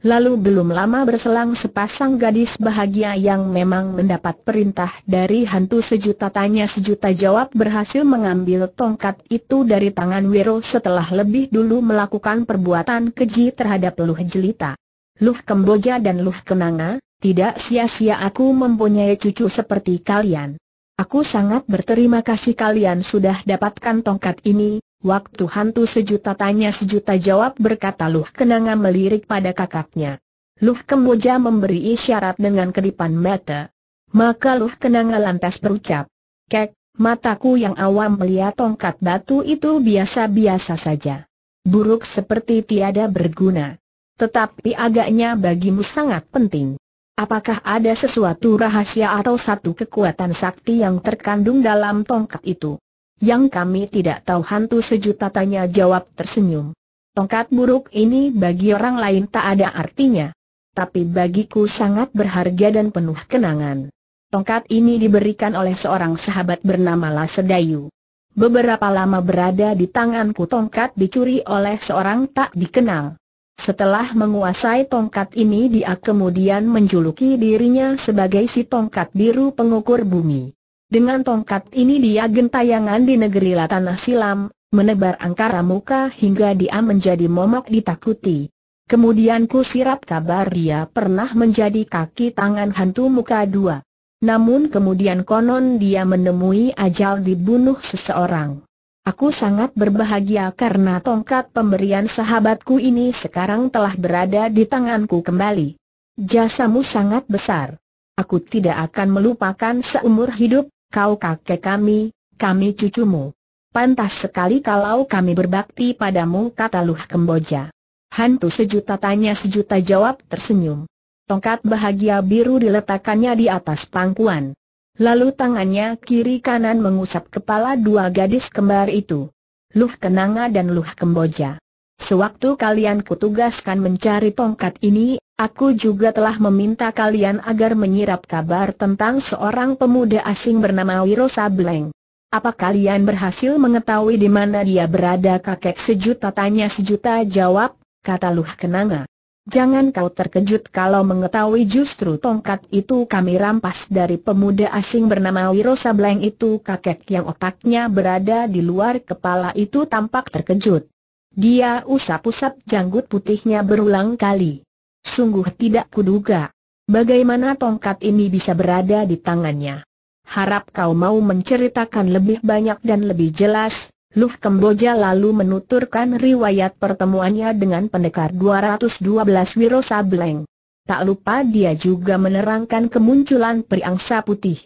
Lalu belum lama berselang sepasang gadis bahagia yang memang mendapat perintah dari hantu sejuta tanya sejuta jawab berhasil mengambil tongkat itu dari tangan Wiro setelah lebih dulu melakukan perbuatan keji terhadap Luh Jelita. Luh Kemboja dan Luh Kenanga, tidak sia-sia aku mempunyai cucu seperti kalian. Aku sangat berterima kasih kalian sudah dapatkan tongkat ini, Waktu hantu sejuta tanya sejuta jawab berkata Luh Kenanga melirik pada kakaknya. Luh Kemboja memberi isyarat dengan kedipan mata. Maka Luh Kenanga lantas berucap, Kek, mataku yang awam melihat tongkat batu itu biasa-biasa saja. Buruk seperti tiada berguna. Tetapi agaknya bagimu sangat penting. Apakah ada sesuatu rahasia atau satu kekuatan sakti yang terkandung dalam tongkat itu? Yang kami tidak tahu hantu sejuta tanya jawab tersenyum. Tongkat buruk ini bagi orang lain tak ada artinya. Tapi bagiku sangat berharga dan penuh kenangan. Tongkat ini diberikan oleh seorang sahabat bernama Lasedayu. Beberapa lama berada di tanganku tongkat dicuri oleh seorang tak dikenal. Setelah menguasai tongkat ini dia kemudian menjuluki dirinya sebagai si tongkat biru pengukur bumi. Dengan tongkat ini dia gentayangan di negeri Latanah Silam, menebar angkara muka hingga dia menjadi momok ditakuti. Kemudian ku sirap kabar dia pernah menjadi kaki tangan hantu muka dua. Namun kemudian konon dia menemui ajal dibunuh seseorang. Aku sangat berbahagia karena tongkat pemberian sahabatku ini sekarang telah berada di tanganku kembali. Jasamu sangat besar. Aku tidak akan melupakan seumur hidup kau kakek kami, kami cucumu. Pantas sekali kalau kami berbakti padamu kata Luh Kemboja. Hantu sejuta tanya sejuta jawab tersenyum. Tongkat bahagia biru diletakkannya di atas pangkuan. Lalu tangannya kiri kanan mengusap kepala dua gadis kembar itu. Luh Kenanga dan Luh Kemboja. Sewaktu kalian kutugaskan mencari tongkat ini, Aku juga telah meminta kalian agar menyirap kabar tentang seorang pemuda asing bernama Wiro Sableng. Apa kalian berhasil mengetahui di mana dia berada kakek sejuta tanya sejuta jawab, kata Luh Kenanga. Jangan kau terkejut kalau mengetahui justru tongkat itu kami rampas dari pemuda asing bernama Wiro Sableng itu kakek yang otaknya berada di luar kepala itu tampak terkejut. Dia usap-usap janggut putihnya berulang kali. Sungguh tidak kuduga. Bagaimana tongkat ini bisa berada di tangannya? Harap kau mau menceritakan lebih banyak dan lebih jelas. Luh Kemboja lalu menuturkan riwayat pertemuannya dengan pendekar 212 Wiro Sableng. Tak lupa dia juga menerangkan kemunculan periangsa Putih.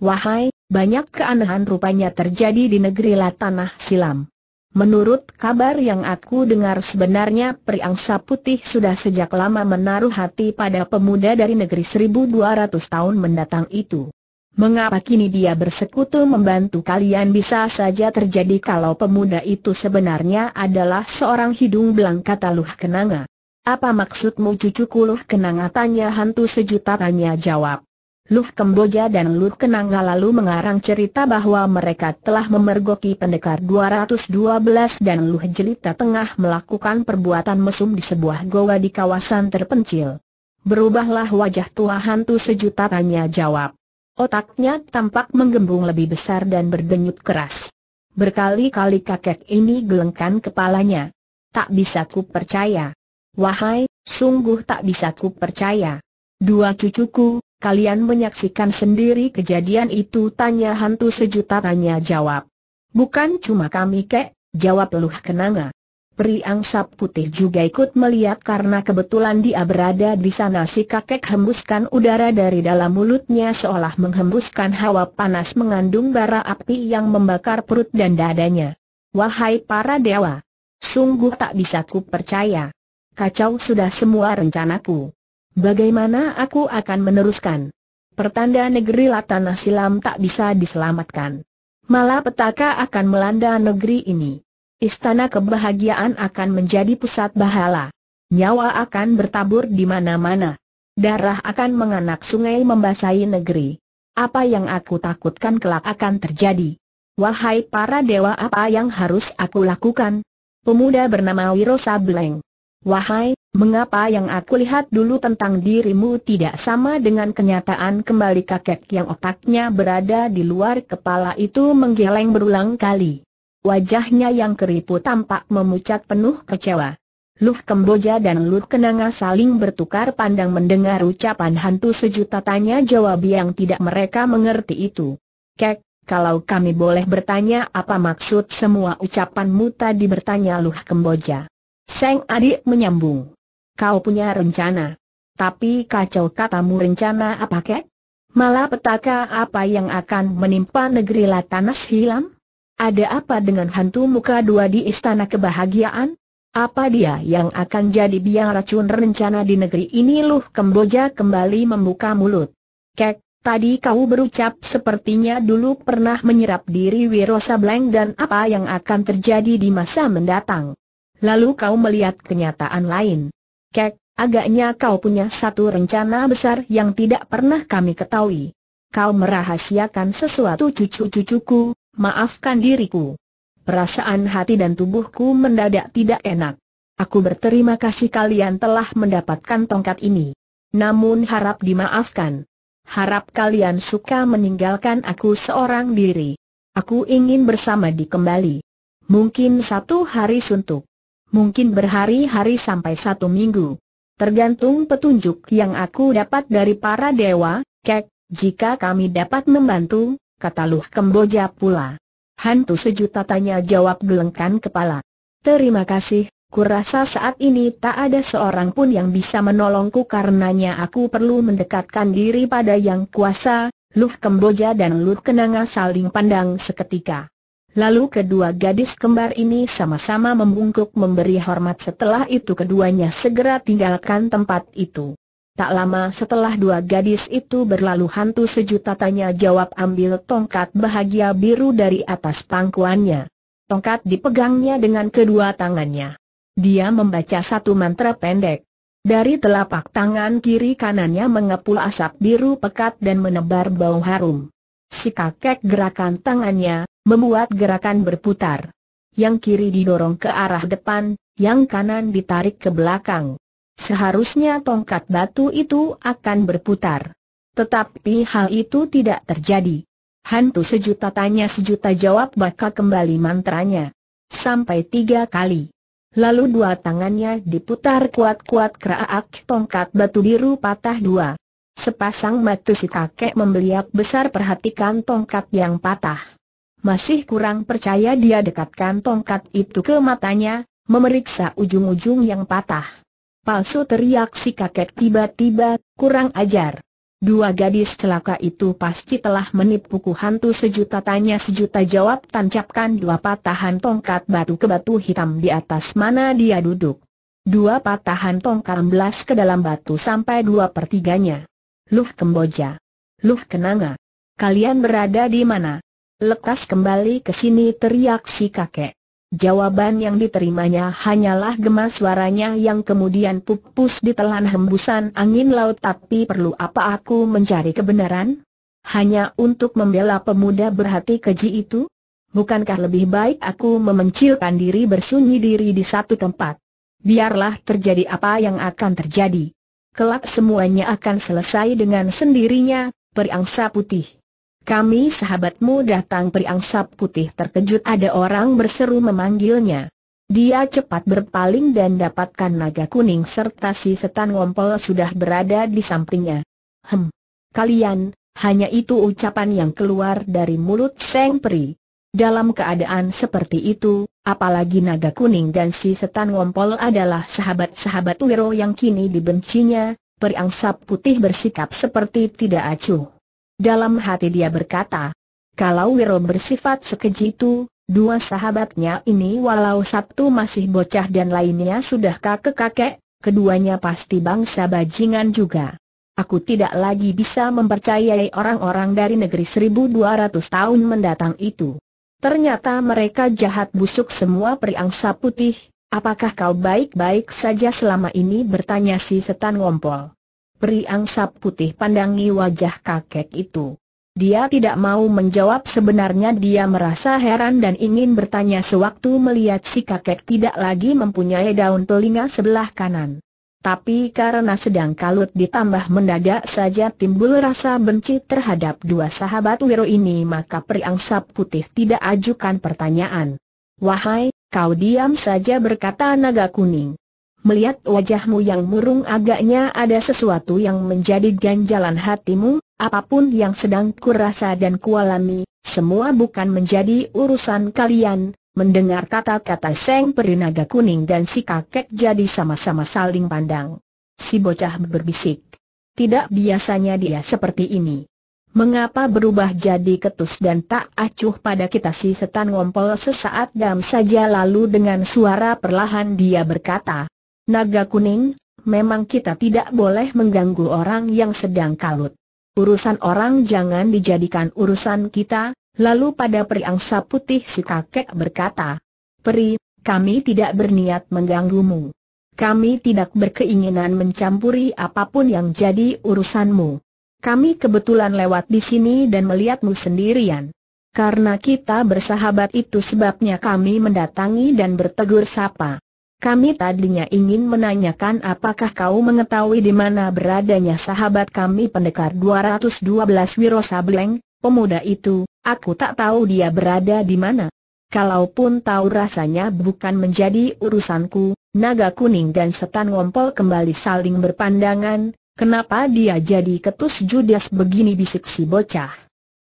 Wahai, banyak keanehan rupanya terjadi di negeri Latanah Silam. Menurut kabar yang aku dengar sebenarnya Priangsa Putih sudah sejak lama menaruh hati pada pemuda dari negeri 1200 tahun mendatang itu. Mengapa kini dia bersekutu membantu kalian bisa saja terjadi kalau pemuda itu sebenarnya adalah seorang hidung belang kata Luh Kenanga. Apa maksudmu cucuku Luh Kenanga tanya hantu sejuta tanya jawab. Luh Kemboja dan Luh Kenanga lalu mengarang cerita bahwa mereka telah memergoki pendekar 212 dan Luh Jelita tengah melakukan perbuatan mesum di sebuah goa di kawasan terpencil. Berubahlah wajah tua hantu sejuta tanya jawab. Otaknya tampak menggembung lebih besar dan berdenyut keras. Berkali-kali kakek ini gelengkan kepalanya. Tak bisa ku percaya. Wahai, sungguh tak bisa ku percaya. Dua cucuku, Kalian menyaksikan sendiri kejadian itu tanya hantu sejuta tanya jawab. Bukan cuma kami kek, jawab Luh Kenanga. Pri angsa putih juga ikut melihat karena kebetulan dia berada di sana si kakek hembuskan udara dari dalam mulutnya seolah menghembuskan hawa panas mengandung bara api yang membakar perut dan dadanya. Wahai para dewa! Sungguh tak bisa ku percaya. Kacau sudah semua rencanaku. Bagaimana aku akan meneruskan? Pertanda negeri Latanah Silam tak bisa diselamatkan. Malah petaka akan melanda negeri ini. Istana kebahagiaan akan menjadi pusat bahala. Nyawa akan bertabur di mana-mana. Darah akan menganak sungai membasahi negeri. Apa yang aku takutkan kelak akan terjadi. Wahai para dewa apa yang harus aku lakukan? Pemuda bernama Wiro Sableng. Wahai, Mengapa yang aku lihat dulu tentang dirimu tidak sama dengan kenyataan kembali kakek yang otaknya berada di luar kepala itu menggeleng berulang kali. Wajahnya yang keriput tampak memucat penuh kecewa. Luh Kemboja dan Luh Kenanga saling bertukar pandang mendengar ucapan hantu sejuta tanya jawab yang tidak mereka mengerti itu. Kek, kalau kami boleh bertanya apa maksud semua ucapanmu tadi bertanya Luh Kemboja. Seng adik menyambung kau punya rencana. Tapi kacau katamu rencana apa kek? Malah petaka apa yang akan menimpa negeri Latanas hilang? Ada apa dengan hantu muka dua di istana kebahagiaan? Apa dia yang akan jadi biang racun rencana di negeri ini Luh Kemboja kembali membuka mulut. Kek, tadi kau berucap sepertinya dulu pernah menyerap diri Wirosa Sableng dan apa yang akan terjadi di masa mendatang. Lalu kau melihat kenyataan lain. Kek, agaknya kau punya satu rencana besar yang tidak pernah kami ketahui. Kau merahasiakan sesuatu cucu-cucuku, maafkan diriku. Perasaan hati dan tubuhku mendadak tidak enak. Aku berterima kasih kalian telah mendapatkan tongkat ini. Namun harap dimaafkan. Harap kalian suka meninggalkan aku seorang diri. Aku ingin bersama dikembali. Mungkin satu hari suntuk mungkin berhari-hari sampai satu minggu. Tergantung petunjuk yang aku dapat dari para dewa, kek, jika kami dapat membantu, kata Luh Kemboja pula. Hantu sejuta tanya jawab gelengkan kepala. Terima kasih, kurasa saat ini tak ada seorang pun yang bisa menolongku karenanya aku perlu mendekatkan diri pada yang kuasa, Luh Kemboja dan Luh Kenanga saling pandang seketika. Lalu kedua gadis kembar ini sama-sama membungkuk memberi hormat setelah itu keduanya segera tinggalkan tempat itu. Tak lama setelah dua gadis itu berlalu hantu sejuta tanya jawab ambil tongkat bahagia biru dari atas pangkuannya. Tongkat dipegangnya dengan kedua tangannya. Dia membaca satu mantra pendek. Dari telapak tangan kiri kanannya mengepul asap biru pekat dan menebar bau harum. Si kakek gerakan tangannya, Membuat gerakan berputar. Yang kiri didorong ke arah depan, yang kanan ditarik ke belakang. Seharusnya tongkat batu itu akan berputar. Tetapi hal itu tidak terjadi. Hantu sejuta tanya sejuta jawab bakal kembali mantranya. Sampai tiga kali. Lalu dua tangannya diputar kuat-kuat keraak tongkat batu biru patah dua. Sepasang mata si kakek membeliak besar perhatikan tongkat yang patah masih kurang percaya dia dekatkan tongkat itu ke matanya, memeriksa ujung-ujung yang patah. Palsu teriak si kakek tiba-tiba, kurang ajar. Dua gadis celaka itu pasti telah menipuku hantu sejuta tanya sejuta jawab tancapkan dua patahan tongkat batu ke batu hitam di atas mana dia duduk. Dua patahan tongkat belas ke dalam batu sampai dua pertiganya. Luh Kemboja. Luh Kenanga. Kalian berada di mana? lekas kembali ke sini teriak si kakek. Jawaban yang diterimanya hanyalah gemas suaranya yang kemudian pupus di telan hembusan angin laut tapi perlu apa aku mencari kebenaran? Hanya untuk membela pemuda berhati keji itu? Bukankah lebih baik aku memencilkan diri bersunyi diri di satu tempat? Biarlah terjadi apa yang akan terjadi. Kelak semuanya akan selesai dengan sendirinya, periangsa putih. Kami sahabatmu datang periangsap putih terkejut ada orang berseru memanggilnya. Dia cepat berpaling dan dapatkan naga kuning serta si setan ngompol sudah berada di sampingnya. Hem, kalian, hanya itu ucapan yang keluar dari mulut Seng Peri. Dalam keadaan seperti itu, apalagi naga kuning dan si setan ngompol adalah sahabat-sahabat Wiro yang kini dibencinya, periangsap putih bersikap seperti tidak acuh. Dalam hati dia berkata, kalau Wiro bersifat sekeji itu, dua sahabatnya ini walau sabtu masih bocah dan lainnya sudah kakek-kakek, keduanya pasti bangsa bajingan juga. Aku tidak lagi bisa mempercayai orang-orang dari negeri 1200 tahun mendatang itu. Ternyata mereka jahat busuk semua periangsa putih, apakah kau baik-baik saja selama ini bertanya si setan ngompol. Peri angsap putih pandangi wajah kakek itu. Dia tidak mau menjawab sebenarnya dia merasa heran dan ingin bertanya sewaktu melihat si kakek tidak lagi mempunyai daun telinga sebelah kanan. Tapi karena sedang kalut ditambah mendadak saja timbul rasa benci terhadap dua sahabat Wiro ini maka periangsap putih tidak ajukan pertanyaan. Wahai, kau diam saja berkata naga kuning melihat wajahmu yang murung agaknya ada sesuatu yang menjadi ganjalan hatimu, apapun yang sedang kurasa dan kualami, semua bukan menjadi urusan kalian. Mendengar kata-kata Seng Perinaga Kuning dan si kakek jadi sama-sama saling pandang. Si bocah berbisik. Tidak biasanya dia seperti ini. Mengapa berubah jadi ketus dan tak acuh pada kita si setan ngompol sesaat dam saja lalu dengan suara perlahan dia berkata, Naga kuning, memang kita tidak boleh mengganggu orang yang sedang kalut. Urusan orang jangan dijadikan urusan kita, lalu pada periangsa putih si kakek berkata, Peri, kami tidak berniat mengganggumu. Kami tidak berkeinginan mencampuri apapun yang jadi urusanmu. Kami kebetulan lewat di sini dan melihatmu sendirian. Karena kita bersahabat itu sebabnya kami mendatangi dan bertegur sapa. Kami tadinya ingin menanyakan apakah kau mengetahui di mana beradanya sahabat kami pendekar 212 Wiro Sableng, pemuda itu, aku tak tahu dia berada di mana. Kalaupun tahu rasanya bukan menjadi urusanku, naga kuning dan setan ngompol kembali saling berpandangan, kenapa dia jadi ketus judas begini bisik si bocah.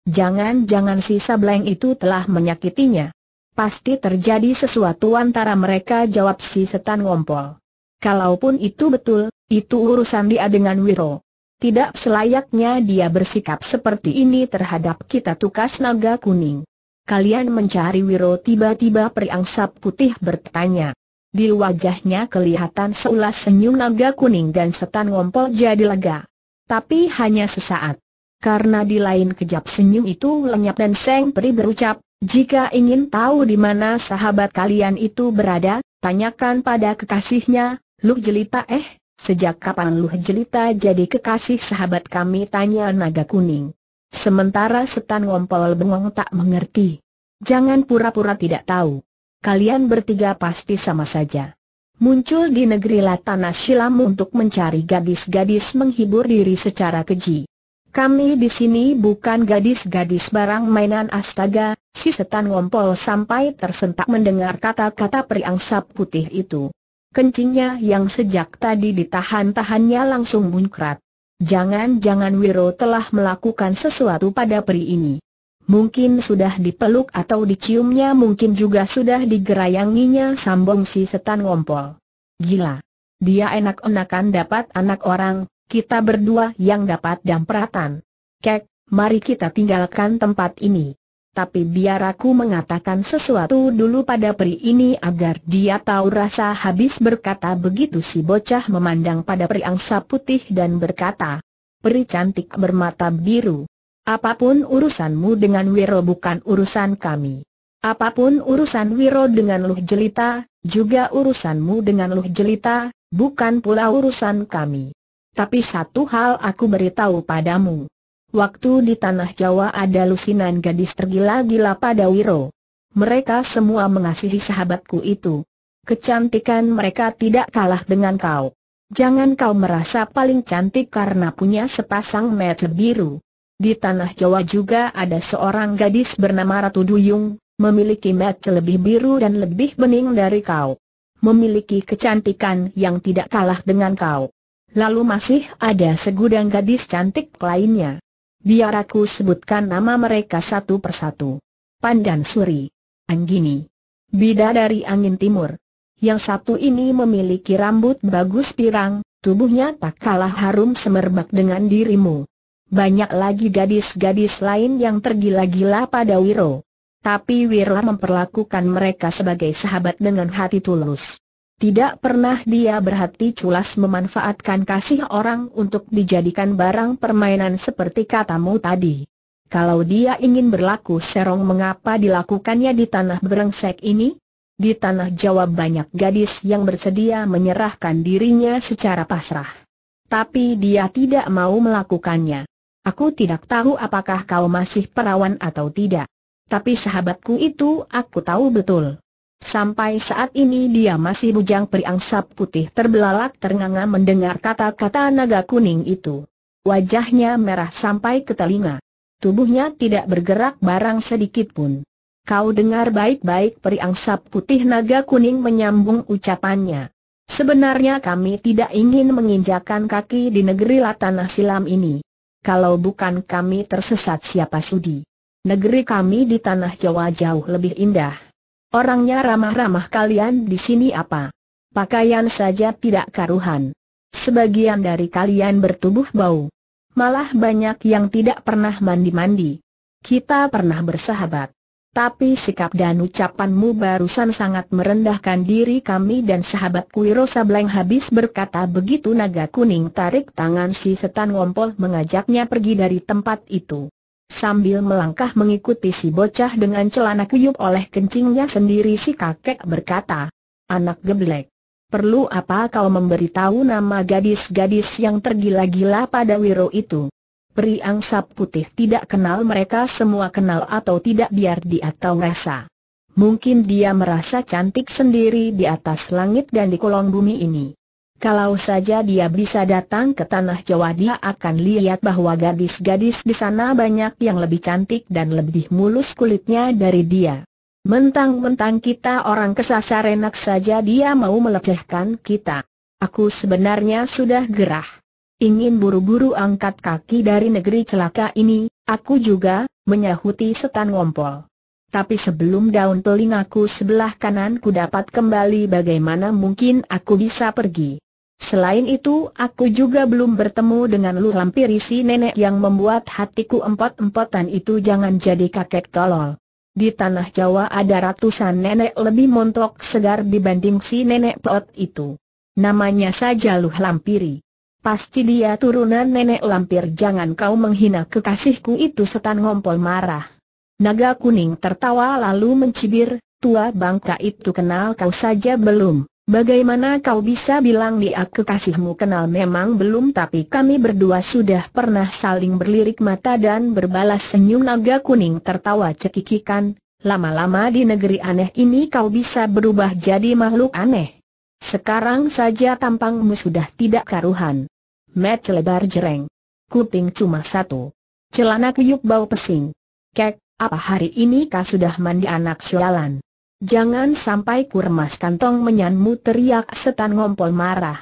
Jangan-jangan si Sableng itu telah menyakitinya. Pasti terjadi sesuatu antara mereka jawab si setan ngompol. Kalaupun itu betul, itu urusan dia dengan Wiro. Tidak selayaknya dia bersikap seperti ini terhadap kita tukas naga kuning. Kalian mencari Wiro tiba-tiba periangsap putih bertanya. Di wajahnya kelihatan seulas senyum naga kuning dan setan ngompol jadi lega. Tapi hanya sesaat. Karena di lain kejap senyum itu lenyap dan Seng Peri berucap, jika ingin tahu di mana sahabat kalian itu berada, tanyakan pada kekasihnya, Luh Jelita eh, sejak kapan Luh Jelita jadi kekasih sahabat kami tanya naga kuning. Sementara setan ngompol bengong tak mengerti. Jangan pura-pura tidak tahu. Kalian bertiga pasti sama saja. Muncul di negeri Latanas silam untuk mencari gadis-gadis menghibur diri secara keji. Kami di sini bukan gadis-gadis barang mainan astaga, si setan ngompol sampai tersentak mendengar kata-kata periangsap putih itu. Kencingnya yang sejak tadi ditahan-tahannya langsung muncrat. Jangan-jangan Wiro telah melakukan sesuatu pada peri ini. Mungkin sudah dipeluk atau diciumnya mungkin juga sudah digerayanginya sambung si setan ngompol. Gila. Dia enak-enakan dapat anak orang, kita berdua yang dapat dampratan. Kek, mari kita tinggalkan tempat ini. Tapi biar aku mengatakan sesuatu dulu pada peri ini agar dia tahu rasa habis berkata begitu si bocah memandang pada peri angsa putih dan berkata, Peri cantik bermata biru. Apapun urusanmu dengan Wiro bukan urusan kami. Apapun urusan Wiro dengan Luh Jelita, juga urusanmu dengan Luh Jelita, bukan pula urusan kami. Tapi satu hal aku beritahu padamu. Waktu di Tanah Jawa ada lusinan gadis tergila-gila pada Wiro. Mereka semua mengasihi sahabatku itu. Kecantikan mereka tidak kalah dengan kau. Jangan kau merasa paling cantik karena punya sepasang mata biru. Di Tanah Jawa juga ada seorang gadis bernama Ratu Duyung, memiliki mata lebih biru dan lebih bening dari kau. Memiliki kecantikan yang tidak kalah dengan kau. Lalu masih ada segudang gadis cantik lainnya. Biar aku sebutkan nama mereka satu persatu. Pandan Suri. Anggini. Bida dari angin timur. Yang satu ini memiliki rambut bagus pirang, tubuhnya tak kalah harum semerbak dengan dirimu. Banyak lagi gadis-gadis lain yang tergila-gila pada Wiro. Tapi Wiro memperlakukan mereka sebagai sahabat dengan hati tulus. Tidak pernah dia berhati culas memanfaatkan kasih orang untuk dijadikan barang permainan seperti katamu tadi. Kalau dia ingin berlaku serong mengapa dilakukannya di tanah berengsek ini? Di tanah Jawa banyak gadis yang bersedia menyerahkan dirinya secara pasrah. Tapi dia tidak mau melakukannya. Aku tidak tahu apakah kau masih perawan atau tidak. Tapi sahabatku itu aku tahu betul. Sampai saat ini dia masih bujang periangsap putih terbelalak ternganga mendengar kata-kata naga kuning itu. Wajahnya merah sampai ke telinga. Tubuhnya tidak bergerak barang sedikit pun. Kau dengar baik-baik periangsap putih naga kuning menyambung ucapannya. Sebenarnya kami tidak ingin menginjakan kaki di negeri Latanah Silam ini. Kalau bukan kami tersesat siapa sudi. Negeri kami di Tanah Jawa jauh lebih indah Orangnya ramah-ramah kalian di sini apa? Pakaian saja tidak karuhan. Sebagian dari kalian bertubuh bau. Malah banyak yang tidak pernah mandi-mandi. Kita pernah bersahabat. Tapi sikap dan ucapanmu barusan sangat merendahkan diri kami dan sahabatku Wiro Sableng habis berkata begitu naga kuning tarik tangan si setan ngompol mengajaknya pergi dari tempat itu. Sambil melangkah mengikuti si bocah dengan celana kuyup oleh kencingnya sendiri si kakek berkata, Anak geblek, perlu apa kau memberitahu nama gadis-gadis yang tergila-gila pada wiro itu? Peri angsa putih tidak kenal mereka semua kenal atau tidak biar dia tahu rasa. Mungkin dia merasa cantik sendiri di atas langit dan di kolong bumi ini. Kalau saja dia bisa datang ke Tanah Jawa dia akan lihat bahwa gadis-gadis di sana banyak yang lebih cantik dan lebih mulus kulitnya dari dia. Mentang-mentang kita orang kesasar enak saja dia mau melecehkan kita. Aku sebenarnya sudah gerah. Ingin buru-buru angkat kaki dari negeri celaka ini, aku juga, menyahuti setan ngompol. Tapi sebelum daun telingaku sebelah kanan ku dapat kembali bagaimana mungkin aku bisa pergi. Selain itu, aku juga belum bertemu dengan Lu Lampiri si nenek yang membuat hatiku empat empotan itu jangan jadi kakek tolol. Di tanah Jawa ada ratusan nenek lebih montok segar dibanding si nenek pot itu. Namanya saja Lu Lampiri. Pasti dia turunan nenek Lampir jangan kau menghina kekasihku itu setan ngompol marah. Naga kuning tertawa lalu mencibir, tua bangka itu kenal kau saja belum? Bagaimana kau bisa bilang di aku kasihmu kenal memang belum tapi kami berdua sudah pernah saling berlirik mata dan berbalas senyum naga kuning tertawa cekikikan, lama-lama di negeri aneh ini kau bisa berubah jadi makhluk aneh. Sekarang saja tampangmu sudah tidak karuhan. Match lebar jereng. Kuping cuma satu. Celana kuyuk bau pesing. Kek, apa hari ini kau sudah mandi anak sialan? Jangan sampai kurmas kantong menyanmu teriak setan ngompol marah.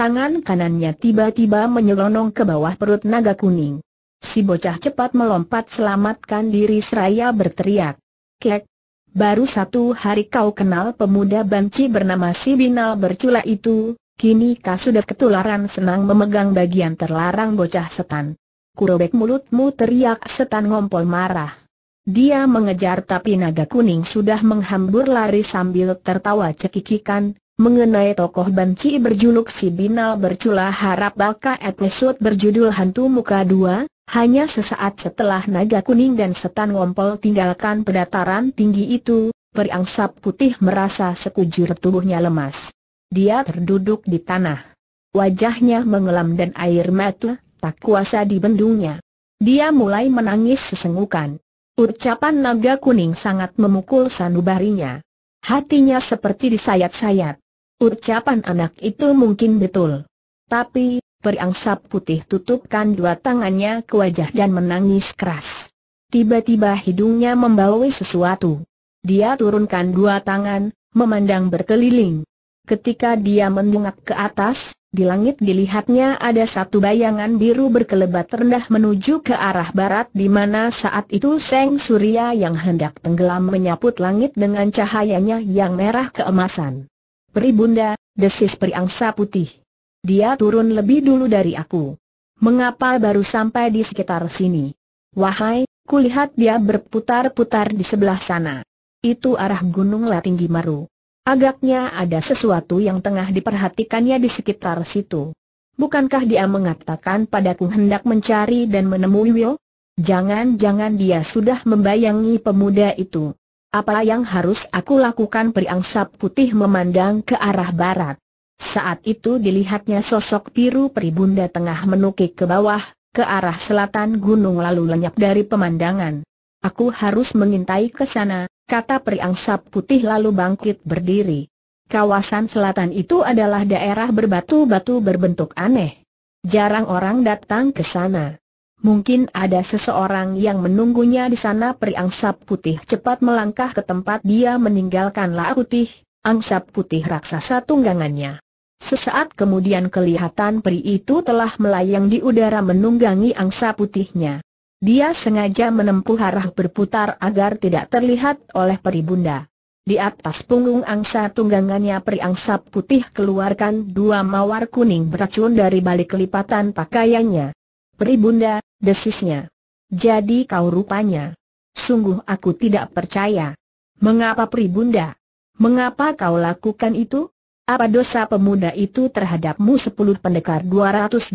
Tangan kanannya tiba-tiba menyelonong ke bawah perut naga kuning. Si bocah cepat melompat selamatkan diri seraya berteriak. Kek! Baru satu hari kau kenal pemuda banci bernama si Binal bercula itu, kini kau sudah ketularan senang memegang bagian terlarang bocah setan. Kurobek mulutmu teriak setan ngompol marah. Dia mengejar tapi naga kuning sudah menghambur lari sambil tertawa cekikikan, mengenai tokoh banci berjuluk si Binal bercula harap baka episode berjudul Hantu Muka 2. hanya sesaat setelah naga kuning dan setan ngompol tinggalkan pedataran tinggi itu, periangsap putih merasa sekujur tubuhnya lemas. Dia terduduk di tanah. Wajahnya mengelam dan air mata, tak kuasa dibendungnya. Dia mulai menangis sesenggukan. Ucapan naga kuning sangat memukul sanubarinya. Hatinya seperti disayat-sayat. Ucapan anak itu mungkin betul. Tapi, perangsap putih tutupkan dua tangannya ke wajah dan menangis keras. Tiba-tiba hidungnya membawa sesuatu. Dia turunkan dua tangan, memandang berkeliling. Ketika dia mendungak ke atas, di langit dilihatnya ada satu bayangan biru berkelebat rendah menuju ke arah barat di mana saat itu Seng Surya yang hendak tenggelam menyaput langit dengan cahayanya yang merah keemasan. Peri Bunda, desis periangsa putih. Dia turun lebih dulu dari aku. Mengapa baru sampai di sekitar sini? Wahai, kulihat dia berputar-putar di sebelah sana. Itu arah Gunung Latinggi Maru. Agaknya ada sesuatu yang tengah diperhatikannya di sekitar situ. Bukankah dia mengatakan padaku hendak mencari dan menemui Will? Jangan-jangan dia sudah membayangi pemuda itu. Apa yang harus aku lakukan periangsap putih memandang ke arah barat. Saat itu dilihatnya sosok biru peribunda tengah menukik ke bawah, ke arah selatan gunung lalu lenyap dari pemandangan. Aku harus mengintai ke sana, kata periangsap putih lalu bangkit berdiri. Kawasan selatan itu adalah daerah berbatu-batu berbentuk aneh. Jarang orang datang ke sana. Mungkin ada seseorang yang menunggunya di sana periangsap putih cepat melangkah ke tempat dia meninggalkan La Putih, angsap putih raksasa tunggangannya. Sesaat kemudian kelihatan peri itu telah melayang di udara menunggangi angsa putihnya. Dia sengaja menempuh arah berputar agar tidak terlihat oleh peribunda. Di atas punggung angsa tunggangannya periangsa putih keluarkan dua mawar kuning beracun dari balik lipatan pakaiannya. Peribunda, desisnya. Jadi kau rupanya. Sungguh aku tidak percaya. Mengapa peribunda? Mengapa kau lakukan itu? Apa dosa pemuda itu terhadapmu sepuluh pendekar 212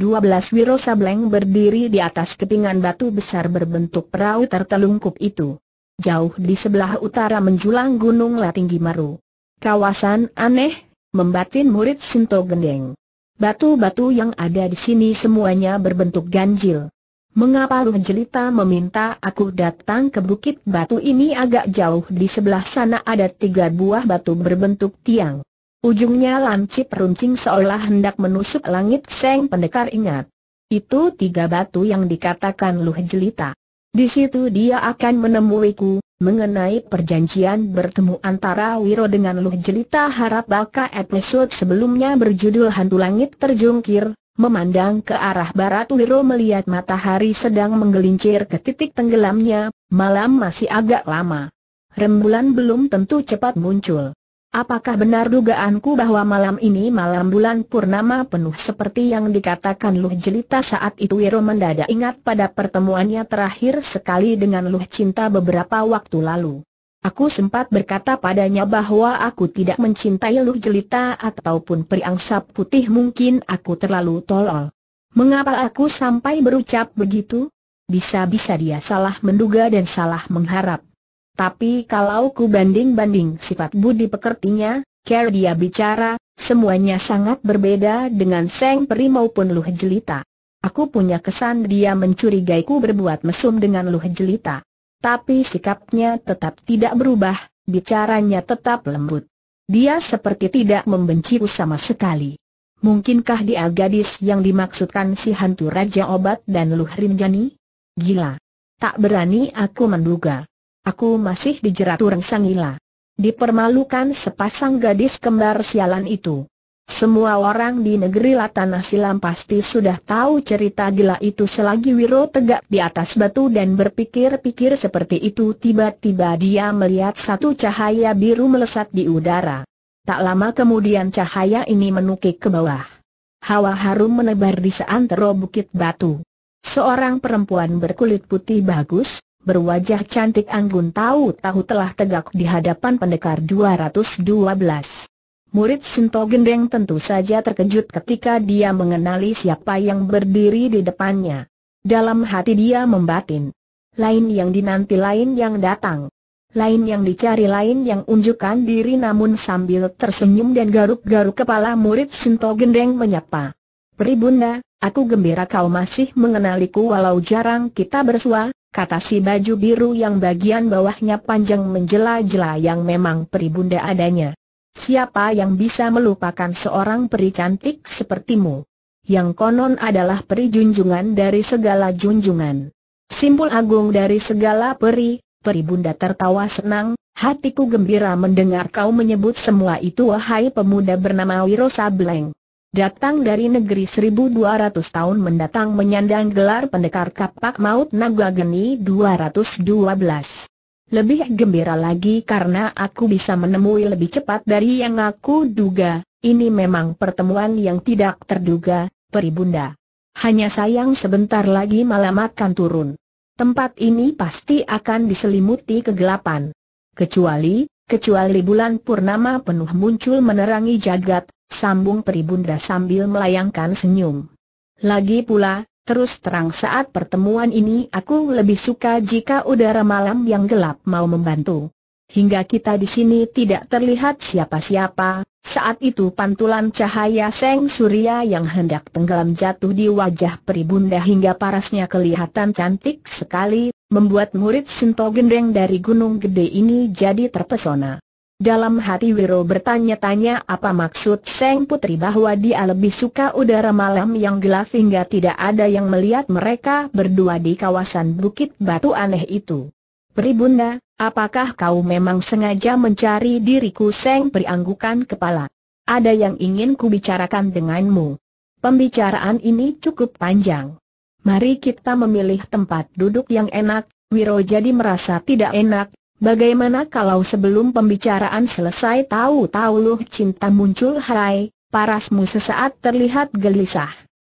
Wiro Sableng berdiri di atas kepingan batu besar berbentuk perahu tertelungkup itu. Jauh di sebelah utara menjulang Gunung Latinggi Maru. Kawasan aneh, membatin murid Sinto Gendeng. Batu-batu yang ada di sini semuanya berbentuk ganjil. Mengapa lu jelita meminta aku datang ke bukit batu ini agak jauh di sebelah sana ada tiga buah batu berbentuk tiang. Ujungnya lancip runcing seolah hendak menusuk langit Seng Pendekar ingat. Itu tiga batu yang dikatakan Luh Jelita. Di situ dia akan menemuiku, mengenai perjanjian bertemu antara Wiro dengan Luh Jelita harap baka episode sebelumnya berjudul Hantu Langit Terjungkir, memandang ke arah barat Wiro melihat matahari sedang menggelincir ke titik tenggelamnya, malam masih agak lama. Rembulan belum tentu cepat muncul. Apakah benar dugaanku bahwa malam ini malam bulan purnama penuh seperti yang dikatakan Luh Jelita saat itu Wiro mendadak ingat pada pertemuannya terakhir sekali dengan Luh Cinta beberapa waktu lalu. Aku sempat berkata padanya bahwa aku tidak mencintai Luh Jelita ataupun Sap Putih mungkin aku terlalu tolol. Mengapa aku sampai berucap begitu? Bisa-bisa dia salah menduga dan salah mengharap. Tapi kalau ku banding-banding sifat budi pekertinya, cara dia bicara, semuanya sangat berbeda dengan Seng Peri maupun Luh Jelita. Aku punya kesan dia mencurigai ku berbuat mesum dengan Luh Jelita. Tapi sikapnya tetap tidak berubah, bicaranya tetap lembut. Dia seperti tidak membenci membenciku sama sekali. Mungkinkah dia gadis yang dimaksudkan si hantu Raja Obat dan Luh Rinjani? Gila. Tak berani aku menduga. Aku masih dijerat orang sangila. Dipermalukan sepasang gadis kembar sialan itu. Semua orang di negeri Latana Silam pasti sudah tahu cerita gila itu selagi Wiro tegak di atas batu dan berpikir-pikir seperti itu tiba-tiba dia melihat satu cahaya biru melesat di udara. Tak lama kemudian cahaya ini menukik ke bawah. Hawa harum menebar di seantero bukit batu. Seorang perempuan berkulit putih bagus, berwajah cantik anggun tahu-tahu telah tegak di hadapan pendekar 212. Murid Sinto Gendeng tentu saja terkejut ketika dia mengenali siapa yang berdiri di depannya. Dalam hati dia membatin. Lain yang dinanti lain yang datang. Lain yang dicari lain yang unjukkan diri namun sambil tersenyum dan garuk-garuk kepala murid Sinto Gendeng menyapa. Peribunda, aku gembira kau masih mengenaliku walau jarang kita bersua, kata si baju biru yang bagian bawahnya panjang menjela-jela yang memang peribunda adanya. Siapa yang bisa melupakan seorang peri cantik sepertimu? Yang konon adalah peri junjungan dari segala junjungan. Simpul agung dari segala peri, Peri bunda tertawa senang, hatiku gembira mendengar kau menyebut semua itu wahai pemuda bernama Wiro Sableng datang dari negeri 1200 tahun mendatang menyandang gelar pendekar kapak maut naga geni 212. Lebih gembira lagi karena aku bisa menemui lebih cepat dari yang aku duga, ini memang pertemuan yang tidak terduga, peribunda. Hanya sayang sebentar lagi malam akan turun. Tempat ini pasti akan diselimuti kegelapan. Kecuali, kecuali bulan purnama penuh muncul menerangi jagat, sambung peribunda sambil melayangkan senyum. Lagi pula, terus terang saat pertemuan ini aku lebih suka jika udara malam yang gelap mau membantu. Hingga kita di sini tidak terlihat siapa-siapa, saat itu pantulan cahaya seng surya yang hendak tenggelam jatuh di wajah peribunda hingga parasnya kelihatan cantik sekali, membuat murid sento Gendeng dari Gunung Gede ini jadi terpesona. Dalam hati Wiro bertanya-tanya apa maksud Seng Putri bahwa dia lebih suka udara malam yang gelap hingga tidak ada yang melihat mereka berdua di kawasan bukit batu aneh itu. Pribunda, apakah kau memang sengaja mencari diriku Seng Pri kepala? Ada yang ingin kubicarakan denganmu. Pembicaraan ini cukup panjang. Mari kita memilih tempat duduk yang enak, Wiro jadi merasa tidak enak, Bagaimana kalau sebelum pembicaraan selesai tahu-tahu Luh Cinta muncul hai, parasmu sesaat terlihat gelisah.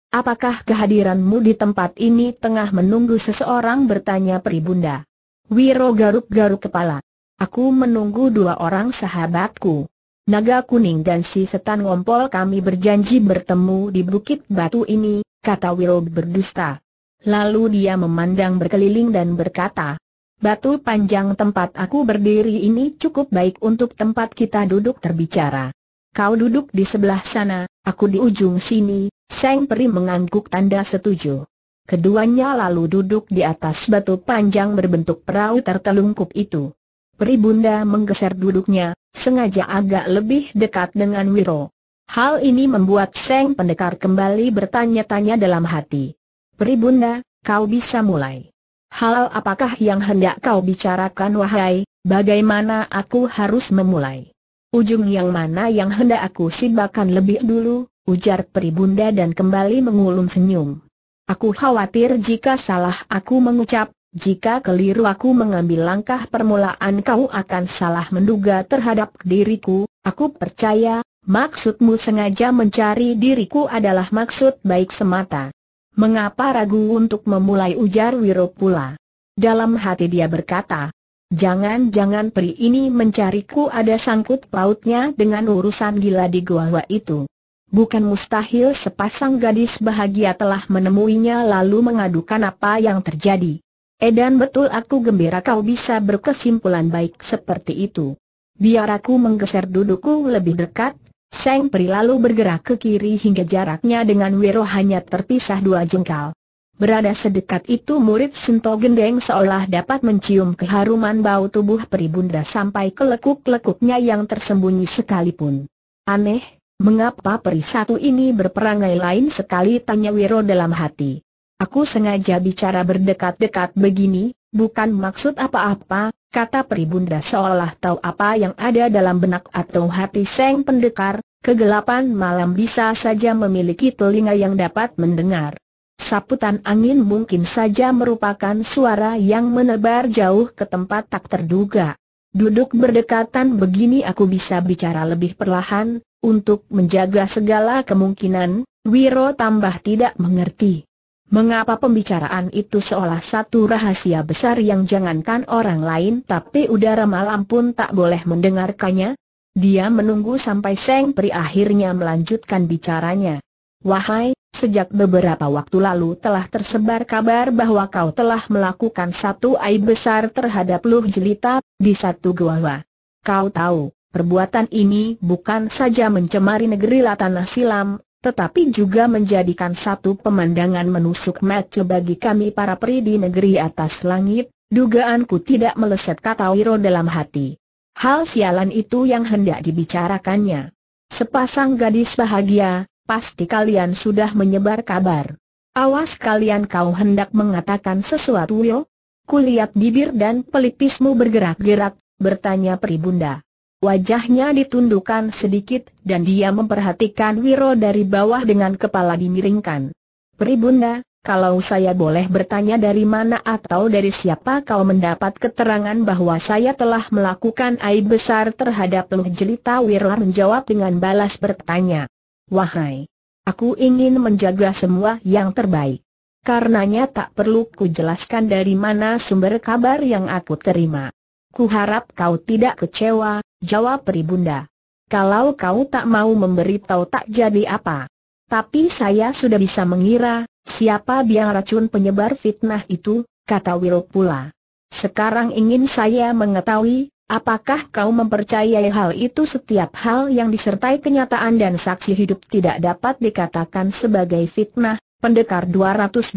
Apakah kehadiranmu di tempat ini tengah menunggu seseorang bertanya peribunda? Wiro garuk-garuk kepala. Aku menunggu dua orang sahabatku. Naga Kuning dan si Setan Ngompol kami berjanji bertemu di Bukit Batu ini, kata Wiro berdusta. Lalu dia memandang berkeliling dan berkata, batu panjang tempat aku berdiri ini cukup baik untuk tempat kita duduk terbicara. Kau duduk di sebelah sana, aku di ujung sini, Seng Peri mengangguk tanda setuju. Keduanya lalu duduk di atas batu panjang berbentuk perahu tertelungkup itu. Peri Bunda menggeser duduknya, sengaja agak lebih dekat dengan Wiro. Hal ini membuat Seng Pendekar kembali bertanya-tanya dalam hati. Peri Bunda, kau bisa mulai. Hal apakah yang hendak kau bicarakan wahai, bagaimana aku harus memulai? Ujung yang mana yang hendak aku sibakan lebih dulu, ujar peribunda dan kembali mengulum senyum. Aku khawatir jika salah aku mengucap, jika keliru aku mengambil langkah permulaan kau akan salah menduga terhadap diriku, aku percaya, maksudmu sengaja mencari diriku adalah maksud baik semata. Mengapa ragu untuk memulai ujar Wiro pula? Dalam hati dia berkata, Jangan-jangan peri ini mencariku ada sangkut pautnya dengan urusan gila di gua itu. Bukan mustahil sepasang gadis bahagia telah menemuinya lalu mengadukan apa yang terjadi. Edan betul aku gembira kau bisa berkesimpulan baik seperti itu. Biar aku menggeser dudukku lebih dekat, Seng Pri lalu bergerak ke kiri hingga jaraknya dengan Wiro hanya terpisah dua jengkal. Berada sedekat itu murid Sento Gendeng seolah dapat mencium keharuman bau tubuh bunda sampai ke lekuk-lekuknya yang tersembunyi sekalipun. Aneh, mengapa peri satu ini berperangai lain sekali tanya Wiro dalam hati. Aku sengaja bicara berdekat-dekat begini, bukan maksud apa-apa, kata peribunda seolah tahu apa yang ada dalam benak atau hati Seng Pendekar, kegelapan malam bisa saja memiliki telinga yang dapat mendengar. Saputan angin mungkin saja merupakan suara yang menebar jauh ke tempat tak terduga. Duduk berdekatan begini aku bisa bicara lebih perlahan, untuk menjaga segala kemungkinan, Wiro tambah tidak mengerti. Mengapa pembicaraan itu seolah satu rahasia besar yang jangankan orang lain tapi udara malam pun tak boleh mendengarkannya? Dia menunggu sampai Seng Pri akhirnya melanjutkan bicaranya. Wahai, sejak beberapa waktu lalu telah tersebar kabar bahwa kau telah melakukan satu aib besar terhadap Luh Jelita, di satu gua. Kau tahu, perbuatan ini bukan saja mencemari negeri Latanah Silam, tetapi juga menjadikan satu pemandangan menusuk mata bagi kami para peri di negeri atas langit, dugaanku tidak meleset kata Wiro dalam hati. Hal sialan itu yang hendak dibicarakannya. Sepasang gadis bahagia, pasti kalian sudah menyebar kabar. Awas kalian kau hendak mengatakan sesuatu yo. Kulihat bibir dan pelipismu bergerak-gerak, bertanya peri bunda. Wajahnya ditundukkan sedikit, dan dia memperhatikan Wiro dari bawah dengan kepala dimiringkan. Peribunda, kalau saya boleh bertanya dari mana atau dari siapa kau mendapat keterangan bahwa saya telah melakukan aib besar terhadap Luh Jelita Wiro menjawab dengan balas bertanya. Wahai, aku ingin menjaga semua yang terbaik. Karenanya tak perlu ku jelaskan dari mana sumber kabar yang aku terima. Ku harap kau tidak kecewa, jawab peribunda. Kalau kau tak mau memberitahu tak jadi apa. Tapi saya sudah bisa mengira, siapa biang racun penyebar fitnah itu, kata Wil pula. Sekarang ingin saya mengetahui, apakah kau mempercayai hal itu setiap hal yang disertai kenyataan dan saksi hidup tidak dapat dikatakan sebagai fitnah, pendekar 212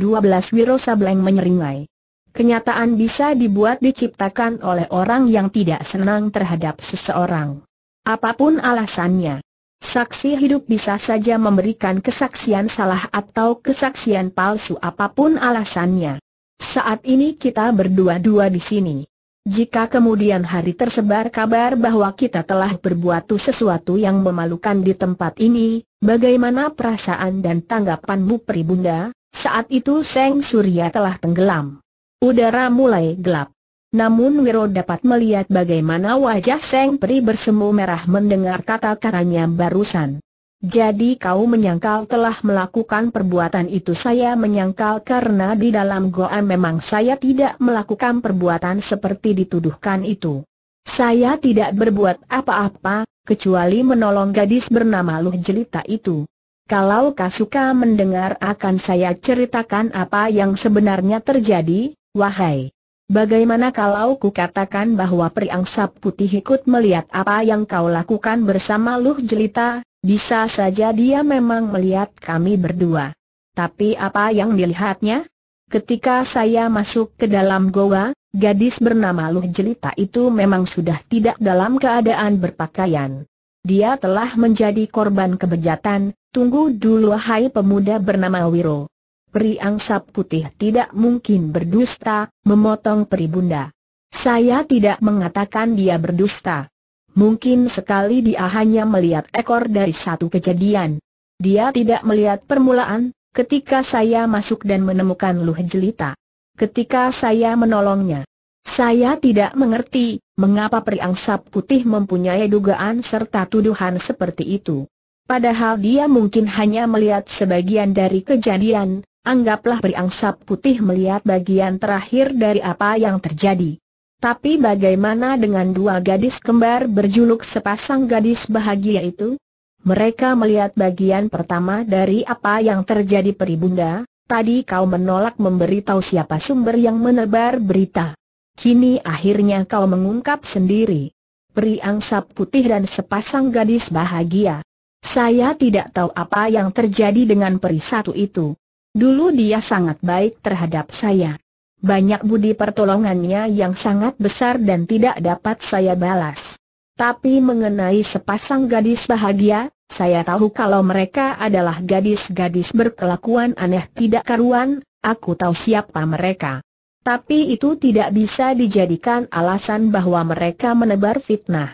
Wiro Sableng menyeringai. Kenyataan bisa dibuat diciptakan oleh orang yang tidak senang terhadap seseorang. Apapun alasannya. Saksi hidup bisa saja memberikan kesaksian salah atau kesaksian palsu apapun alasannya. Saat ini kita berdua-dua di sini. Jika kemudian hari tersebar kabar bahwa kita telah berbuat sesuatu yang memalukan di tempat ini, bagaimana perasaan dan tanggapanmu pribunda? Saat itu Seng Surya telah tenggelam. Udara mulai gelap. Namun Wiro dapat melihat bagaimana wajah Seng Pri bersemu merah mendengar kata-katanya barusan. Jadi kau menyangkal telah melakukan perbuatan itu saya menyangkal karena di dalam goa memang saya tidak melakukan perbuatan seperti dituduhkan itu. Saya tidak berbuat apa-apa, kecuali menolong gadis bernama Luh Jelita itu. Kalau kau suka mendengar akan saya ceritakan apa yang sebenarnya terjadi, Wahai! Bagaimana kalau ku katakan bahwa periangsa putih ikut melihat apa yang kau lakukan bersama Luh Jelita, bisa saja dia memang melihat kami berdua. Tapi apa yang dilihatnya? Ketika saya masuk ke dalam goa, gadis bernama Luh Jelita itu memang sudah tidak dalam keadaan berpakaian. Dia telah menjadi korban kebejatan, tunggu dulu hai pemuda bernama Wiro. Peri angsap putih tidak mungkin berdusta, memotong peri bunda. Saya tidak mengatakan dia berdusta. Mungkin sekali dia hanya melihat ekor dari satu kejadian. Dia tidak melihat permulaan, ketika saya masuk dan menemukan Luh Jelita. Ketika saya menolongnya. Saya tidak mengerti, mengapa Peri angsa putih mempunyai dugaan serta tuduhan seperti itu. Padahal dia mungkin hanya melihat sebagian dari kejadian, anggaplah beriangsap putih melihat bagian terakhir dari apa yang terjadi. Tapi bagaimana dengan dua gadis kembar berjuluk sepasang gadis bahagia itu? Mereka melihat bagian pertama dari apa yang terjadi peribunda, tadi kau menolak memberitahu siapa sumber yang menebar berita. Kini akhirnya kau mengungkap sendiri. Peri angsap putih dan sepasang gadis bahagia. Saya tidak tahu apa yang terjadi dengan peri satu itu. Dulu dia sangat baik terhadap saya. Banyak budi pertolongannya yang sangat besar dan tidak dapat saya balas. Tapi mengenai sepasang gadis bahagia, saya tahu kalau mereka adalah gadis-gadis berkelakuan aneh tidak karuan, aku tahu siapa mereka. Tapi itu tidak bisa dijadikan alasan bahwa mereka menebar fitnah.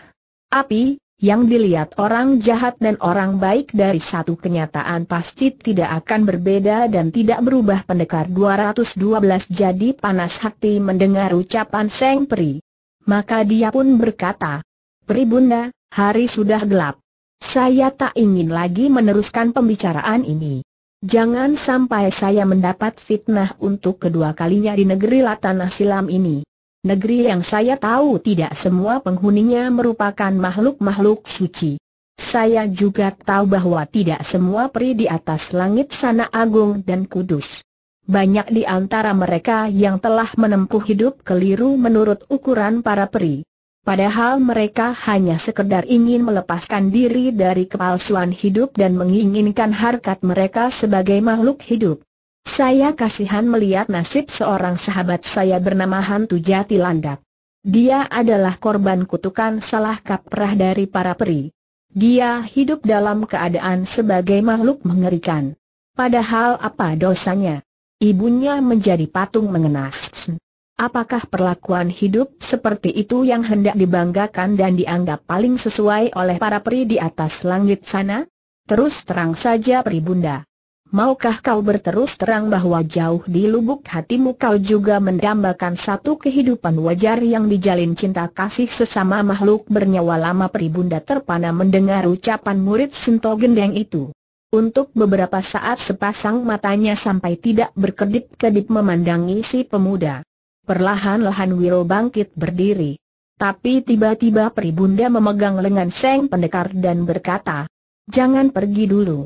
Api, yang dilihat orang jahat dan orang baik dari satu kenyataan pasti tidak akan berbeda dan tidak berubah pendekar 212 jadi panas hati mendengar ucapan Seng Peri. Maka dia pun berkata, Peri Bunda, hari sudah gelap. Saya tak ingin lagi meneruskan pembicaraan ini. Jangan sampai saya mendapat fitnah untuk kedua kalinya di negeri Latanah Silam ini. Negeri yang saya tahu tidak semua penghuninya merupakan makhluk-makhluk suci. Saya juga tahu bahwa tidak semua peri di atas langit sana agung dan kudus. Banyak di antara mereka yang telah menempuh hidup keliru menurut ukuran para peri. Padahal mereka hanya sekedar ingin melepaskan diri dari kepalsuan hidup dan menginginkan harkat mereka sebagai makhluk hidup. Saya kasihan melihat nasib seorang sahabat saya bernama Hantu Jati Landak. Dia adalah korban kutukan salah kaprah dari para peri. Dia hidup dalam keadaan sebagai makhluk mengerikan. Padahal apa dosanya? Ibunya menjadi patung mengenas. Apakah perlakuan hidup seperti itu yang hendak dibanggakan dan dianggap paling sesuai oleh para peri di atas langit sana? Terus terang saja peri bunda. Maukah kau berterus terang bahwa jauh di lubuk hatimu kau juga mendambakan satu kehidupan wajar yang dijalin cinta kasih sesama makhluk bernyawa lama peribunda terpana mendengar ucapan murid Sento Gendeng itu. Untuk beberapa saat sepasang matanya sampai tidak berkedip-kedip memandangi si pemuda. Perlahan-lahan Wiro bangkit berdiri. Tapi tiba-tiba peribunda memegang lengan Seng Pendekar dan berkata, Jangan pergi dulu.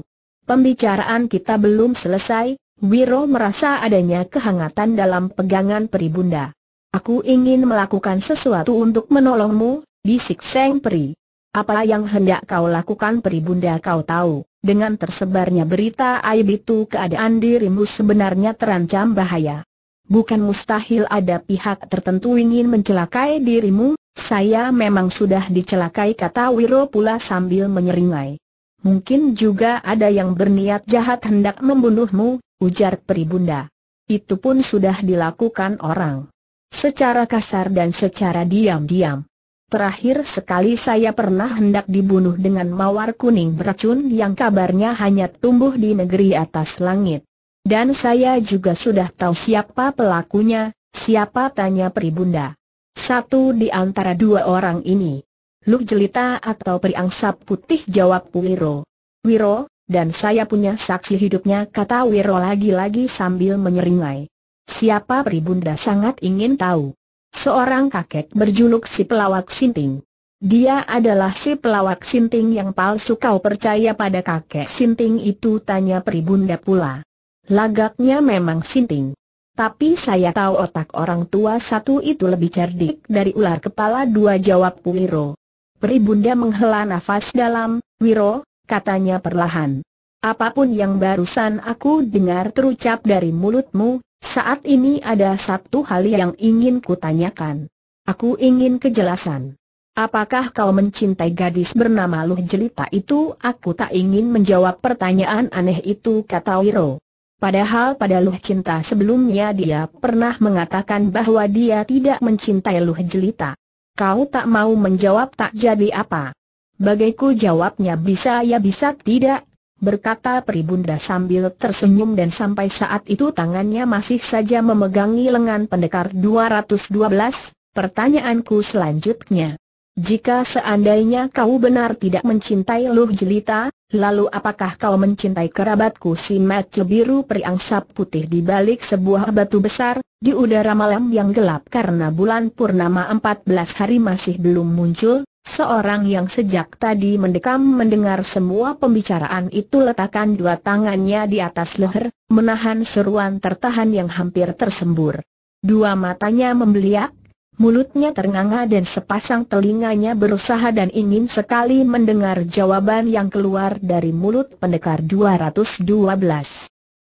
Pembicaraan kita belum selesai, Wiro merasa adanya kehangatan dalam pegangan peribunda. Aku ingin melakukan sesuatu untuk menolongmu, bisik Seng Peri. Apa yang hendak kau lakukan peribunda kau tahu, dengan tersebarnya berita aib itu keadaan dirimu sebenarnya terancam bahaya. Bukan mustahil ada pihak tertentu ingin mencelakai dirimu, saya memang sudah dicelakai kata Wiro pula sambil menyeringai mungkin juga ada yang berniat jahat hendak membunuhmu, ujar Peribunda. Itu pun sudah dilakukan orang. Secara kasar dan secara diam-diam. Terakhir sekali saya pernah hendak dibunuh dengan mawar kuning beracun yang kabarnya hanya tumbuh di negeri atas langit. Dan saya juga sudah tahu siapa pelakunya, siapa tanya Peribunda. Satu di antara dua orang ini. Luk jelita atau periangsa putih jawab Wiro. Wiro, dan saya punya saksi hidupnya kata Wiro lagi-lagi sambil menyeringai. Siapa peribunda sangat ingin tahu. Seorang kakek berjuluk si pelawak Sinting. Dia adalah si pelawak Sinting yang palsu kau percaya pada kakek Sinting itu tanya peribunda pula. Lagaknya memang Sinting. Tapi saya tahu otak orang tua satu itu lebih cerdik dari ular kepala dua jawab Wiro bunda menghela nafas dalam, Wiro, katanya perlahan. Apapun yang barusan aku dengar terucap dari mulutmu, saat ini ada satu hal yang ingin kutanyakan. Aku ingin kejelasan. Apakah kau mencintai gadis bernama Luh Jelita itu? Aku tak ingin menjawab pertanyaan aneh itu kata Wiro. Padahal pada Luh Cinta sebelumnya dia pernah mengatakan bahwa dia tidak mencintai Luh Jelita. Kau tak mau menjawab tak jadi apa. Bagaiku jawabnya bisa ya bisa tidak, berkata Pribunda sambil tersenyum dan sampai saat itu tangannya masih saja memegangi lengan pendekar 212, pertanyaanku selanjutnya. Jika seandainya kau benar tidak mencintai Luh Jelita, lalu apakah kau mencintai kerabatku si Mat Biru Priangsa Putih di balik sebuah batu besar, di udara malam yang gelap karena bulan purnama 14 hari masih belum muncul, seorang yang sejak tadi mendekam mendengar semua pembicaraan itu letakkan dua tangannya di atas leher, menahan seruan tertahan yang hampir tersembur. Dua matanya membeliak, mulutnya ternganga dan sepasang telinganya berusaha dan ingin sekali mendengar jawaban yang keluar dari mulut pendekar 212.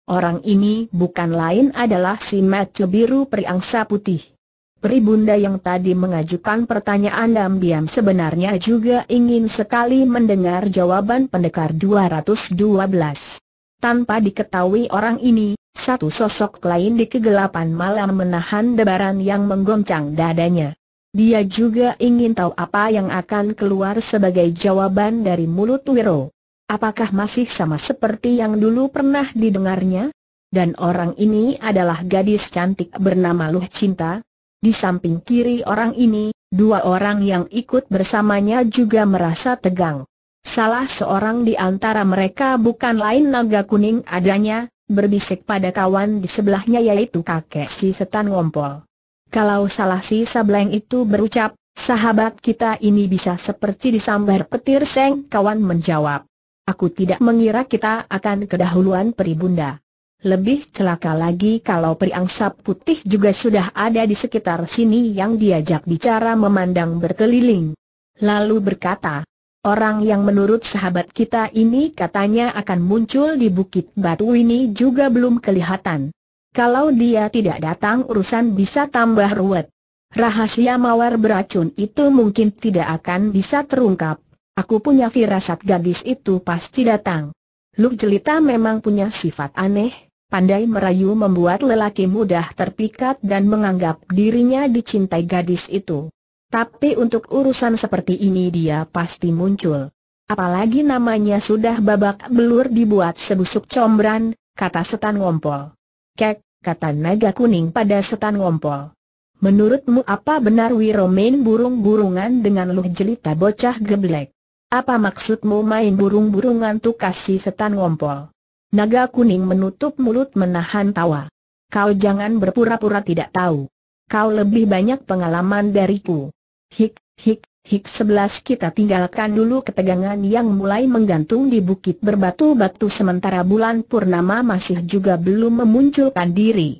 Orang ini bukan lain adalah si Matthew Biru Priangsa Putih. Bunda yang tadi mengajukan pertanyaan diam-diam sebenarnya juga ingin sekali mendengar jawaban pendekar 212. Tanpa diketahui orang ini, satu sosok lain di kegelapan malam menahan debaran yang menggoncang dadanya. Dia juga ingin tahu apa yang akan keluar sebagai jawaban dari mulut Wiro. Apakah masih sama seperti yang dulu pernah didengarnya? Dan orang ini adalah gadis cantik bernama Luh Cinta. Di samping kiri orang ini, dua orang yang ikut bersamanya juga merasa tegang. Salah seorang di antara mereka bukan lain naga kuning adanya, berbisik pada kawan di sebelahnya yaitu kakek si setan ngompol. Kalau salah si sableng itu berucap, sahabat kita ini bisa seperti disambar petir seng, kawan menjawab. Aku tidak mengira kita akan kedahuluan peribunda. Lebih celaka lagi kalau priangsa putih juga sudah ada di sekitar sini yang diajak bicara memandang berkeliling. Lalu berkata, orang yang menurut sahabat kita ini katanya akan muncul di Bukit Batu ini juga belum kelihatan. Kalau dia tidak datang urusan bisa tambah ruwet. Rahasia mawar beracun itu mungkin tidak akan bisa terungkap. Aku punya firasat gadis itu pasti datang. Luk Jelita memang punya sifat aneh, pandai merayu membuat lelaki mudah terpikat dan menganggap dirinya dicintai gadis itu. Tapi untuk urusan seperti ini dia pasti muncul. Apalagi namanya sudah babak belur dibuat sebusuk combran, kata setan ngompol. Kek, kata naga kuning pada setan ngompol. Menurutmu apa benar Wiromen burung-burungan dengan luh jelita bocah geblek? Apa maksudmu main burung-burungan tuh kasih setan ngompol? Naga kuning menutup mulut menahan tawa. Kau jangan berpura-pura tidak tahu. Kau lebih banyak pengalaman dariku. Hik, hik, hik sebelas kita tinggalkan dulu ketegangan yang mulai menggantung di bukit berbatu-batu sementara bulan purnama masih juga belum memunculkan diri.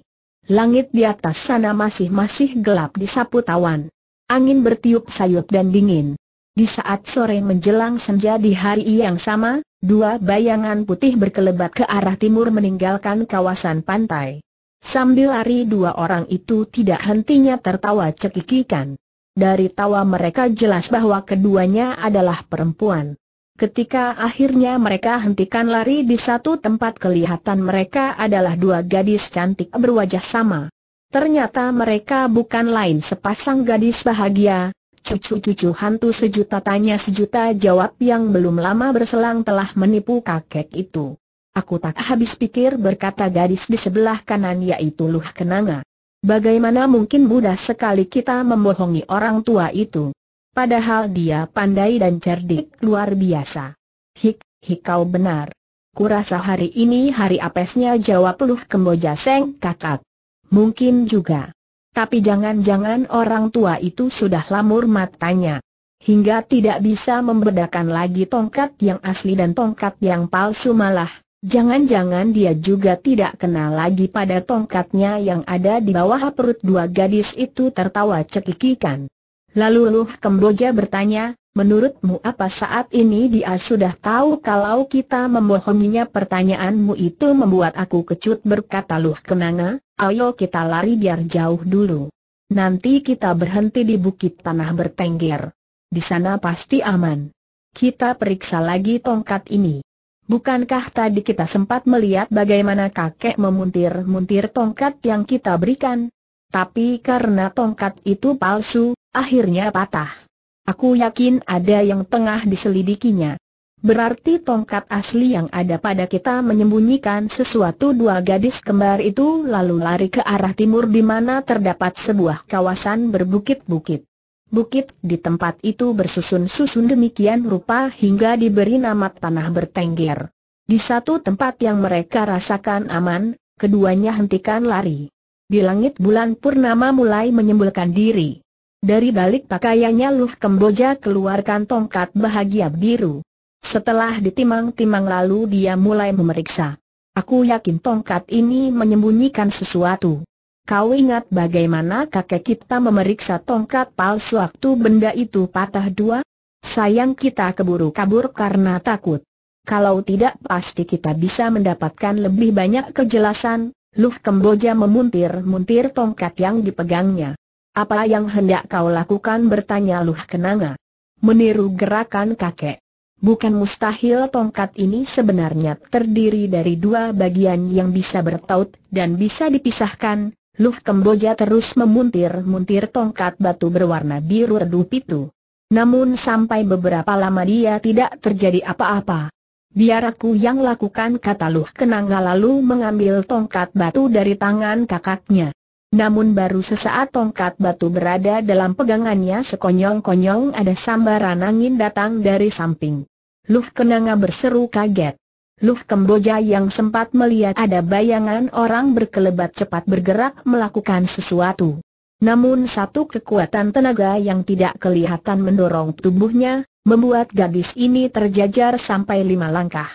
Langit di atas sana masih-masih gelap disapu tawan. Angin bertiup sayup dan dingin. Di saat sore menjelang senja di hari yang sama, dua bayangan putih berkelebat ke arah timur meninggalkan kawasan pantai. Sambil lari dua orang itu tidak hentinya tertawa cekikikan. Dari tawa mereka jelas bahwa keduanya adalah perempuan. Ketika akhirnya mereka hentikan lari di satu tempat kelihatan mereka adalah dua gadis cantik berwajah sama. Ternyata mereka bukan lain sepasang gadis bahagia, Cucu-cucu hantu sejuta tanya sejuta jawab yang belum lama berselang telah menipu kakek itu. Aku tak habis pikir berkata gadis di sebelah kanan yaitu Luh Kenanga. Bagaimana mungkin mudah sekali kita membohongi orang tua itu? Padahal dia pandai dan cerdik luar biasa. Hik, hik kau benar. Kurasa hari ini hari apesnya jawab Luh Kemboja Seng kakak. Mungkin juga. Tapi jangan-jangan orang tua itu sudah lamur matanya. Hingga tidak bisa membedakan lagi tongkat yang asli dan tongkat yang palsu malah, jangan-jangan dia juga tidak kenal lagi pada tongkatnya yang ada di bawah perut dua gadis itu tertawa cekikikan. Lalu Luh Kemboja bertanya, menurutmu apa saat ini dia sudah tahu kalau kita membohonginya pertanyaanmu itu membuat aku kecut berkata Luh Kenanga, Ayo kita lari biar jauh dulu. Nanti kita berhenti di bukit tanah bertengger. Di sana pasti aman. Kita periksa lagi tongkat ini. Bukankah tadi kita sempat melihat bagaimana kakek memuntir-muntir tongkat yang kita berikan? Tapi karena tongkat itu palsu, akhirnya patah. Aku yakin ada yang tengah diselidikinya. Berarti tongkat asli yang ada pada kita menyembunyikan sesuatu dua gadis kembar itu lalu lari ke arah timur di mana terdapat sebuah kawasan berbukit-bukit. Bukit di tempat itu bersusun-susun demikian rupa hingga diberi nama tanah bertengger. Di satu tempat yang mereka rasakan aman, keduanya hentikan lari. Di langit bulan purnama mulai menyembulkan diri. Dari balik pakaiannya Luh Kemboja keluarkan tongkat bahagia biru. Setelah ditimang-timang lalu dia mulai memeriksa. Aku yakin tongkat ini menyembunyikan sesuatu. Kau ingat bagaimana kakek kita memeriksa tongkat palsu waktu benda itu patah dua? Sayang kita keburu kabur karena takut. Kalau tidak pasti kita bisa mendapatkan lebih banyak kejelasan. Luh Kemboja memuntir-muntir tongkat yang dipegangnya. Apa yang hendak kau lakukan bertanya Luh Kenanga. Meniru gerakan kakek. Bukan mustahil tongkat ini sebenarnya terdiri dari dua bagian yang bisa bertaut dan bisa dipisahkan. Luh Kemboja terus memuntir-muntir tongkat batu berwarna biru redup itu. Namun sampai beberapa lama dia tidak terjadi apa-apa. Biar aku yang lakukan kata Luh Kenanga lalu mengambil tongkat batu dari tangan kakaknya. Namun baru sesaat tongkat batu berada dalam pegangannya sekonyong-konyong ada sambaran angin datang dari samping. Luh Kenanga berseru kaget. Luh Kemboja yang sempat melihat ada bayangan orang berkelebat cepat bergerak melakukan sesuatu. Namun satu kekuatan tenaga yang tidak kelihatan mendorong tubuhnya, membuat gadis ini terjajar sampai lima langkah.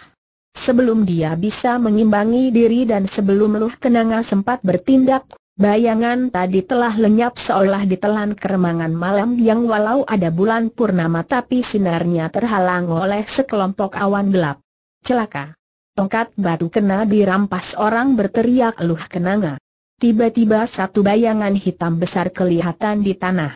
Sebelum dia bisa mengimbangi diri dan sebelum Luh Kenanga sempat bertindak, Bayangan tadi telah lenyap seolah ditelan keremangan malam yang walau ada bulan purnama tapi sinarnya terhalang oleh sekelompok awan gelap. Celaka! Tongkat batu kena dirampas orang berteriak luh kenanga. Tiba-tiba satu bayangan hitam besar kelihatan di tanah.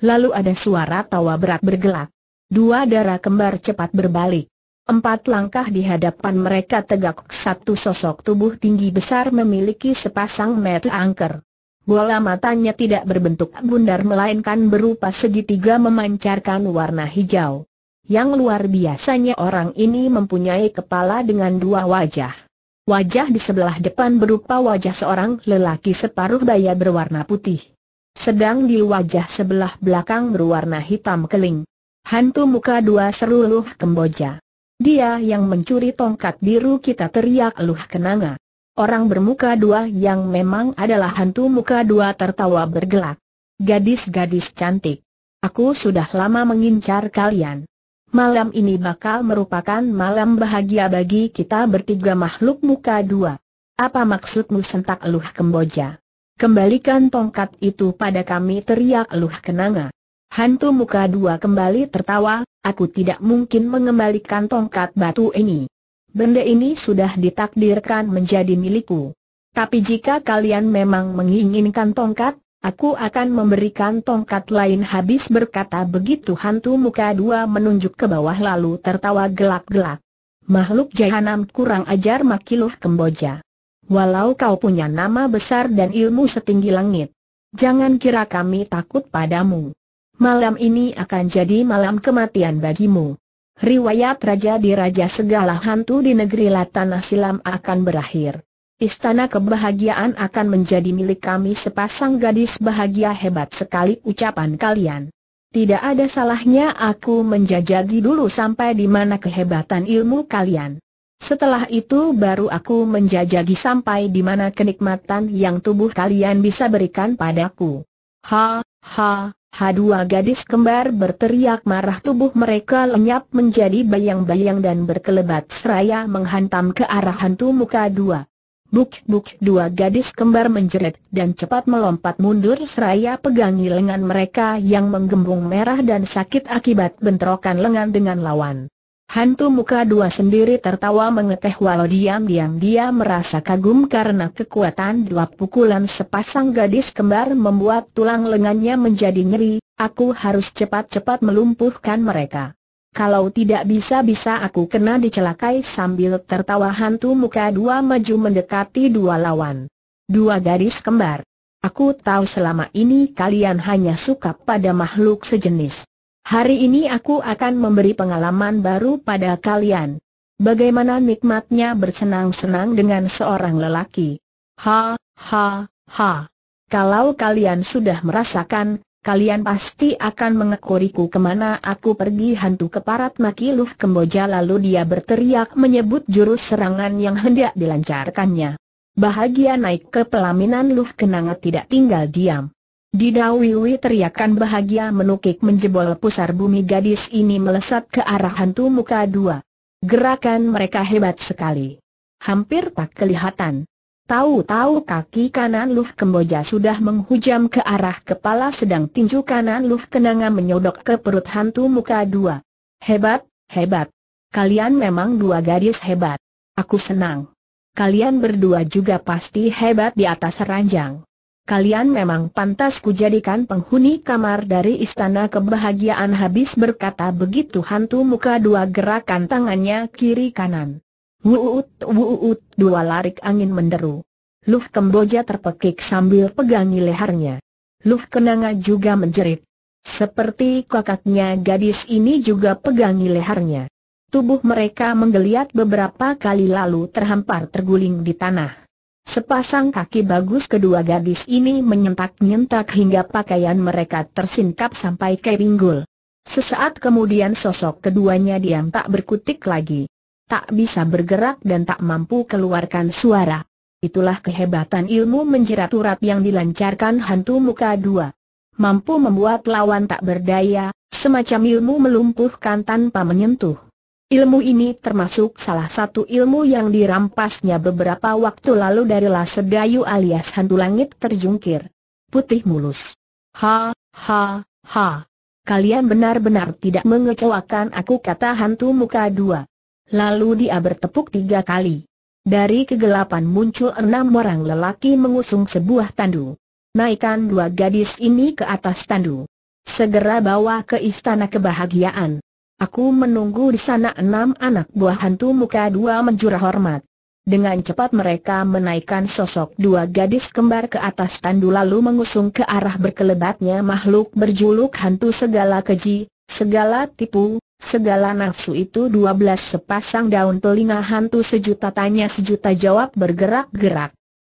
Lalu ada suara tawa berat bergelak. Dua darah kembar cepat berbalik. Empat langkah di hadapan mereka tegak satu sosok tubuh tinggi besar memiliki sepasang mata angker. Bola matanya tidak berbentuk bundar melainkan berupa segitiga memancarkan warna hijau. Yang luar biasanya orang ini mempunyai kepala dengan dua wajah. Wajah di sebelah depan berupa wajah seorang lelaki separuh daya berwarna putih. Sedang di wajah sebelah belakang berwarna hitam keling. Hantu muka dua seruluh kemboja. Dia yang mencuri tongkat biru kita teriak luh kenanga. Orang bermuka dua yang memang adalah hantu muka dua tertawa bergelak. Gadis-gadis cantik. Aku sudah lama mengincar kalian. Malam ini bakal merupakan malam bahagia bagi kita bertiga makhluk muka dua. Apa maksudmu sentak luh kemboja? Kembalikan tongkat itu pada kami teriak luh kenanga. Hantu muka dua kembali tertawa, aku tidak mungkin mengembalikan tongkat batu ini. Benda ini sudah ditakdirkan menjadi milikku. Tapi jika kalian memang menginginkan tongkat, aku akan memberikan tongkat lain habis berkata begitu hantu muka dua menunjuk ke bawah lalu tertawa gelap-gelap. Makhluk jahanam kurang ajar makiluh kemboja. Walau kau punya nama besar dan ilmu setinggi langit. Jangan kira kami takut padamu malam ini akan jadi malam kematian bagimu. Riwayat Raja di raja segala hantu di negeri Latana Silam akan berakhir. Istana kebahagiaan akan menjadi milik kami sepasang gadis bahagia hebat sekali ucapan kalian. Tidak ada salahnya aku menjajagi dulu sampai di mana kehebatan ilmu kalian. Setelah itu baru aku menjajagi sampai di mana kenikmatan yang tubuh kalian bisa berikan padaku. Ha, ha, Hadua gadis kembar berteriak marah tubuh mereka lenyap menjadi bayang-bayang dan berkelebat seraya menghantam ke arah hantu muka dua. Buk-buk dua gadis kembar menjerit dan cepat melompat mundur seraya pegangi lengan mereka yang menggembung merah dan sakit akibat bentrokan lengan dengan lawan. Hantu muka dua sendiri tertawa mengeteh walau diam-diam dia merasa kagum karena kekuatan dua pukulan sepasang gadis kembar membuat tulang lengannya menjadi nyeri, aku harus cepat-cepat melumpuhkan mereka. Kalau tidak bisa-bisa aku kena dicelakai sambil tertawa hantu muka dua maju mendekati dua lawan. Dua gadis kembar. Aku tahu selama ini kalian hanya suka pada makhluk sejenis. Hari ini aku akan memberi pengalaman baru pada kalian. Bagaimana nikmatnya bersenang-senang dengan seorang lelaki. Ha, ha, ha. Kalau kalian sudah merasakan, kalian pasti akan mengekoriku kemana aku pergi hantu keparat makiluh kemboja lalu dia berteriak menyebut jurus serangan yang hendak dilancarkannya. Bahagia naik ke pelaminan luh kenanga tidak tinggal diam. Didawiwi teriakan bahagia menukik menjebol pusar bumi gadis ini melesat ke arah hantu muka dua. Gerakan mereka hebat sekali. Hampir tak kelihatan. Tahu-tahu kaki kanan Luh Kemboja sudah menghujam ke arah kepala sedang tinju kanan Luh Kenanga menyodok ke perut hantu muka dua. Hebat, hebat. Kalian memang dua gadis hebat. Aku senang. Kalian berdua juga pasti hebat di atas ranjang kalian memang pantas kujadikan penghuni kamar dari istana kebahagiaan habis berkata begitu hantu muka dua gerakan tangannya kiri kanan. Wuut, wuut, dua larik angin menderu. Luh Kemboja terpekik sambil pegangi lehernya. Luh Kenanga juga menjerit. Seperti kakaknya gadis ini juga pegangi lehernya. Tubuh mereka menggeliat beberapa kali lalu terhampar terguling di tanah. Sepasang kaki bagus kedua gadis ini menyentak-nyentak hingga pakaian mereka tersingkap sampai ke pinggul. Sesaat kemudian sosok keduanya diam tak berkutik lagi. Tak bisa bergerak dan tak mampu keluarkan suara. Itulah kehebatan ilmu menjerat urat yang dilancarkan hantu muka dua. Mampu membuat lawan tak berdaya, semacam ilmu melumpuhkan tanpa menyentuh. Ilmu ini termasuk salah satu ilmu yang dirampasnya beberapa waktu lalu dari Lasedayu alias Hantu Langit terjungkir. Putih mulus. Ha, ha, ha. Kalian benar-benar tidak mengecewakan aku kata hantu muka dua. Lalu dia bertepuk tiga kali. Dari kegelapan muncul enam orang lelaki mengusung sebuah tandu. Naikkan dua gadis ini ke atas tandu. Segera bawa ke istana kebahagiaan. Aku menunggu di sana enam anak buah hantu muka dua menjura hormat. Dengan cepat mereka menaikkan sosok dua gadis kembar ke atas tandu lalu mengusung ke arah berkelebatnya makhluk berjuluk hantu segala keji, segala tipu, segala nafsu itu dua belas sepasang daun telinga hantu sejuta tanya sejuta jawab bergerak-gerak.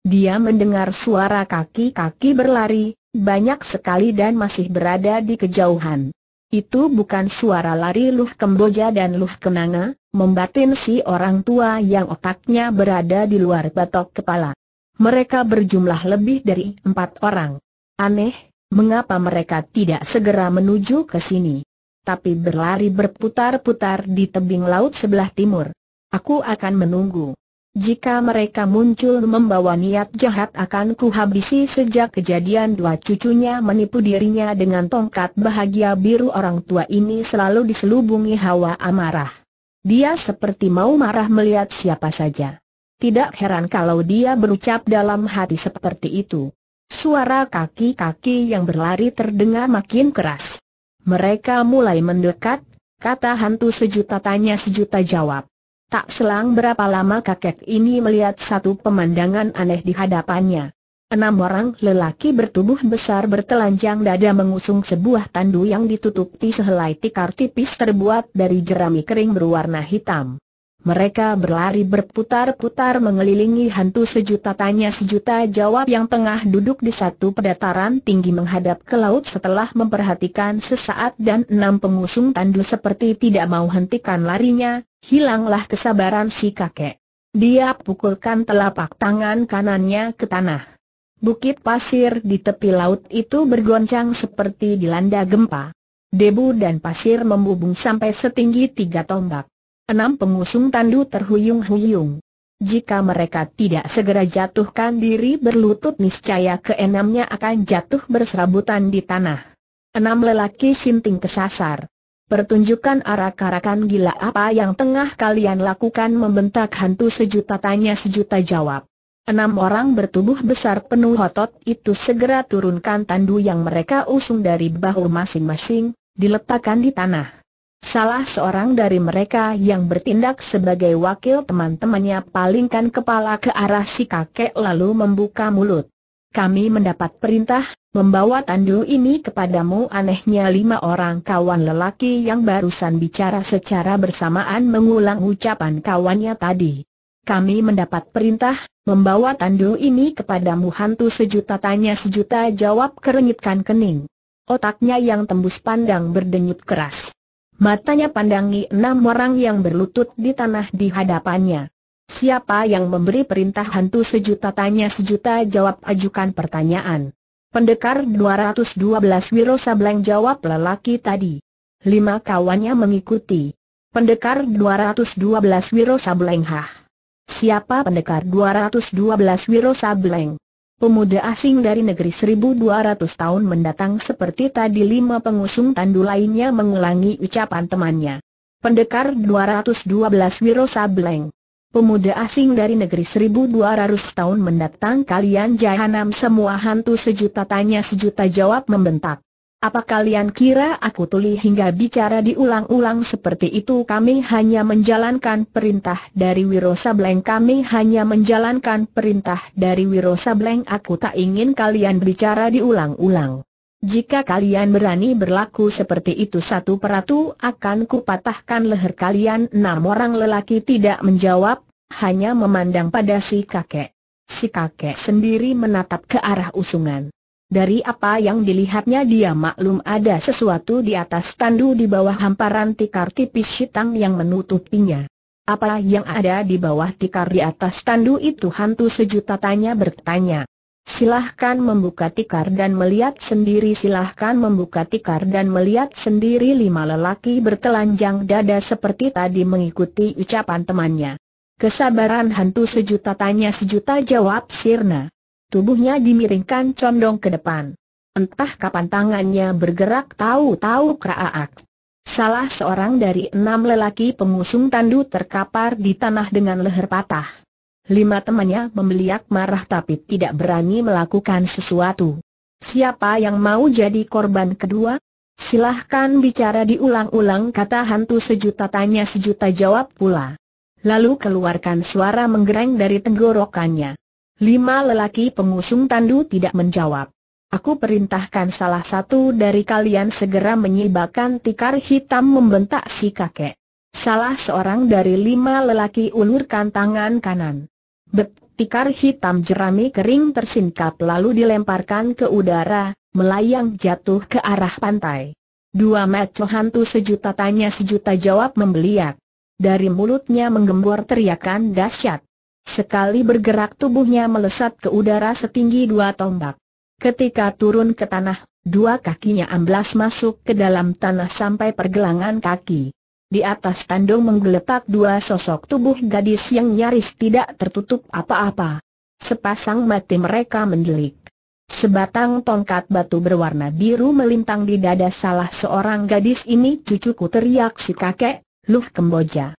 Dia mendengar suara kaki-kaki berlari, banyak sekali dan masih berada di kejauhan. Itu bukan suara lari Luh Kemboja dan Luh Kenanga, membatin si orang tua yang otaknya berada di luar batok kepala. Mereka berjumlah lebih dari empat orang. Aneh, mengapa mereka tidak segera menuju ke sini? Tapi berlari berputar-putar di tebing laut sebelah timur. Aku akan menunggu. Jika mereka muncul membawa niat jahat akan kuhabisi sejak kejadian dua cucunya menipu dirinya dengan tongkat bahagia biru orang tua ini selalu diselubungi hawa amarah. Dia seperti mau marah melihat siapa saja. Tidak heran kalau dia berucap dalam hati seperti itu. Suara kaki-kaki yang berlari terdengar makin keras. Mereka mulai mendekat, kata hantu sejuta tanya sejuta jawab. Tak selang berapa lama kakek ini melihat satu pemandangan aneh di hadapannya. Enam orang lelaki bertubuh besar bertelanjang dada mengusung sebuah tandu yang ditutupi sehelai tikar tipis terbuat dari jerami kering berwarna hitam. Mereka berlari berputar-putar mengelilingi hantu sejuta tanya sejuta jawab yang tengah duduk di satu pedataran tinggi menghadap ke laut setelah memperhatikan sesaat dan enam pengusung tandu seperti tidak mau hentikan larinya, hilanglah kesabaran si kakek. Dia pukulkan telapak tangan kanannya ke tanah. Bukit pasir di tepi laut itu bergoncang seperti dilanda gempa. Debu dan pasir membubung sampai setinggi tiga tombak. Enam pengusung tandu terhuyung-huyung. Jika mereka tidak segera jatuhkan diri berlutut niscaya keenamnya akan jatuh berserabutan di tanah. Enam lelaki sinting kesasar. Pertunjukan arak-arakan gila apa yang tengah kalian lakukan membentak hantu sejuta tanya sejuta jawab. Enam orang bertubuh besar penuh otot itu segera turunkan tandu yang mereka usung dari bahu masing-masing, diletakkan di tanah. Salah seorang dari mereka yang bertindak sebagai wakil teman-temannya palingkan kepala ke arah si kakek lalu membuka mulut. Kami mendapat perintah, membawa tandu ini kepadamu anehnya lima orang kawan lelaki yang barusan bicara secara bersamaan mengulang ucapan kawannya tadi. Kami mendapat perintah, membawa tandu ini kepadamu hantu sejuta tanya sejuta jawab kerenyitkan kening. Otaknya yang tembus pandang berdenyut keras. Matanya pandangi enam orang yang berlutut di tanah di hadapannya. Siapa yang memberi perintah hantu sejuta tanya sejuta jawab ajukan pertanyaan. Pendekar 212 Wiro Sableng jawab lelaki tadi. Lima kawannya mengikuti. Pendekar 212 Wiro Sableng hah. Siapa pendekar 212 Wiro Sableng? pemuda asing dari negeri 1200 tahun mendatang seperti tadi lima pengusung tandu lainnya mengulangi ucapan temannya. Pendekar 212 Wiro Sableng. Pemuda asing dari negeri 1200 tahun mendatang kalian jahanam semua hantu sejuta tanya sejuta jawab membentak. Apa kalian kira aku tuli hingga bicara diulang-ulang seperti itu? Kami hanya menjalankan perintah dari Wiro Sableng. Kami hanya menjalankan perintah dari Wiro Sableng. Aku tak ingin kalian bicara diulang-ulang. Jika kalian berani berlaku seperti itu satu peratu akan kupatahkan leher kalian. Enam orang lelaki tidak menjawab, hanya memandang pada si kakek. Si kakek sendiri menatap ke arah usungan. Dari apa yang dilihatnya dia maklum ada sesuatu di atas tandu di bawah hamparan tikar tipis hitam yang menutupinya. Apa yang ada di bawah tikar di atas tandu itu hantu sejuta tanya bertanya. Silahkan membuka tikar dan melihat sendiri silahkan membuka tikar dan melihat sendiri lima lelaki bertelanjang dada seperti tadi mengikuti ucapan temannya. Kesabaran hantu sejuta tanya sejuta jawab sirna. Tubuhnya dimiringkan condong ke depan. Entah kapan tangannya bergerak tahu-tahu kraak. Salah seorang dari enam lelaki pengusung tandu terkapar di tanah dengan leher patah. Lima temannya membeliak marah tapi tidak berani melakukan sesuatu. Siapa yang mau jadi korban kedua? Silahkan bicara diulang-ulang kata hantu sejuta tanya sejuta jawab pula. Lalu keluarkan suara menggereng dari tenggorokannya. Lima lelaki pengusung tandu tidak menjawab. Aku perintahkan salah satu dari kalian segera menyibakkan tikar hitam membentak si kakek. Salah seorang dari lima lelaki ulurkan tangan kanan. Bet, tikar hitam jerami kering tersingkap lalu dilemparkan ke udara, melayang jatuh ke arah pantai. Dua maco hantu sejuta tanya sejuta jawab membeliak. Dari mulutnya menggembur teriakan dahsyat. Sekali bergerak tubuhnya melesat ke udara setinggi dua tombak. Ketika turun ke tanah, dua kakinya amblas masuk ke dalam tanah sampai pergelangan kaki. Di atas tandung menggeletak dua sosok tubuh gadis yang nyaris tidak tertutup apa-apa. Sepasang mati mereka mendelik. Sebatang tongkat batu berwarna biru melintang di dada salah seorang gadis ini cucuku teriak si kakek, Luh Kemboja.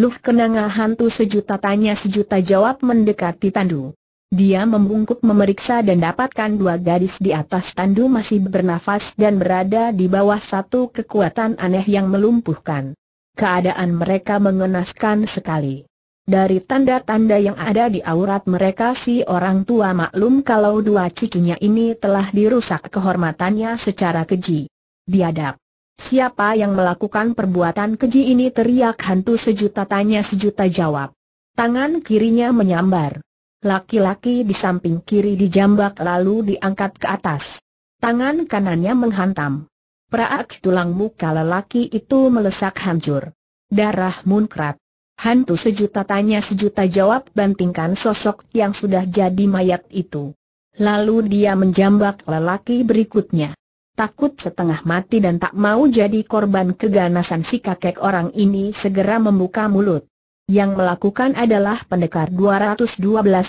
Luh kenanga hantu sejuta tanya sejuta jawab mendekati tandu. Dia membungkuk memeriksa dan dapatkan dua gadis di atas tandu masih bernafas dan berada di bawah satu kekuatan aneh yang melumpuhkan. Keadaan mereka mengenaskan sekali. Dari tanda-tanda yang ada di aurat mereka si orang tua maklum kalau dua cucunya ini telah dirusak kehormatannya secara keji. Biadab. Siapa yang melakukan perbuatan keji ini teriak hantu sejuta tanya sejuta jawab. Tangan kirinya menyambar. Laki-laki di samping kiri dijambak lalu diangkat ke atas. Tangan kanannya menghantam. Praak tulang muka lelaki itu melesak hancur. Darah munkrat. Hantu sejuta tanya sejuta jawab bantingkan sosok yang sudah jadi mayat itu. Lalu dia menjambak lelaki berikutnya takut setengah mati dan tak mau jadi korban keganasan si kakek orang ini segera membuka mulut. Yang melakukan adalah pendekar 212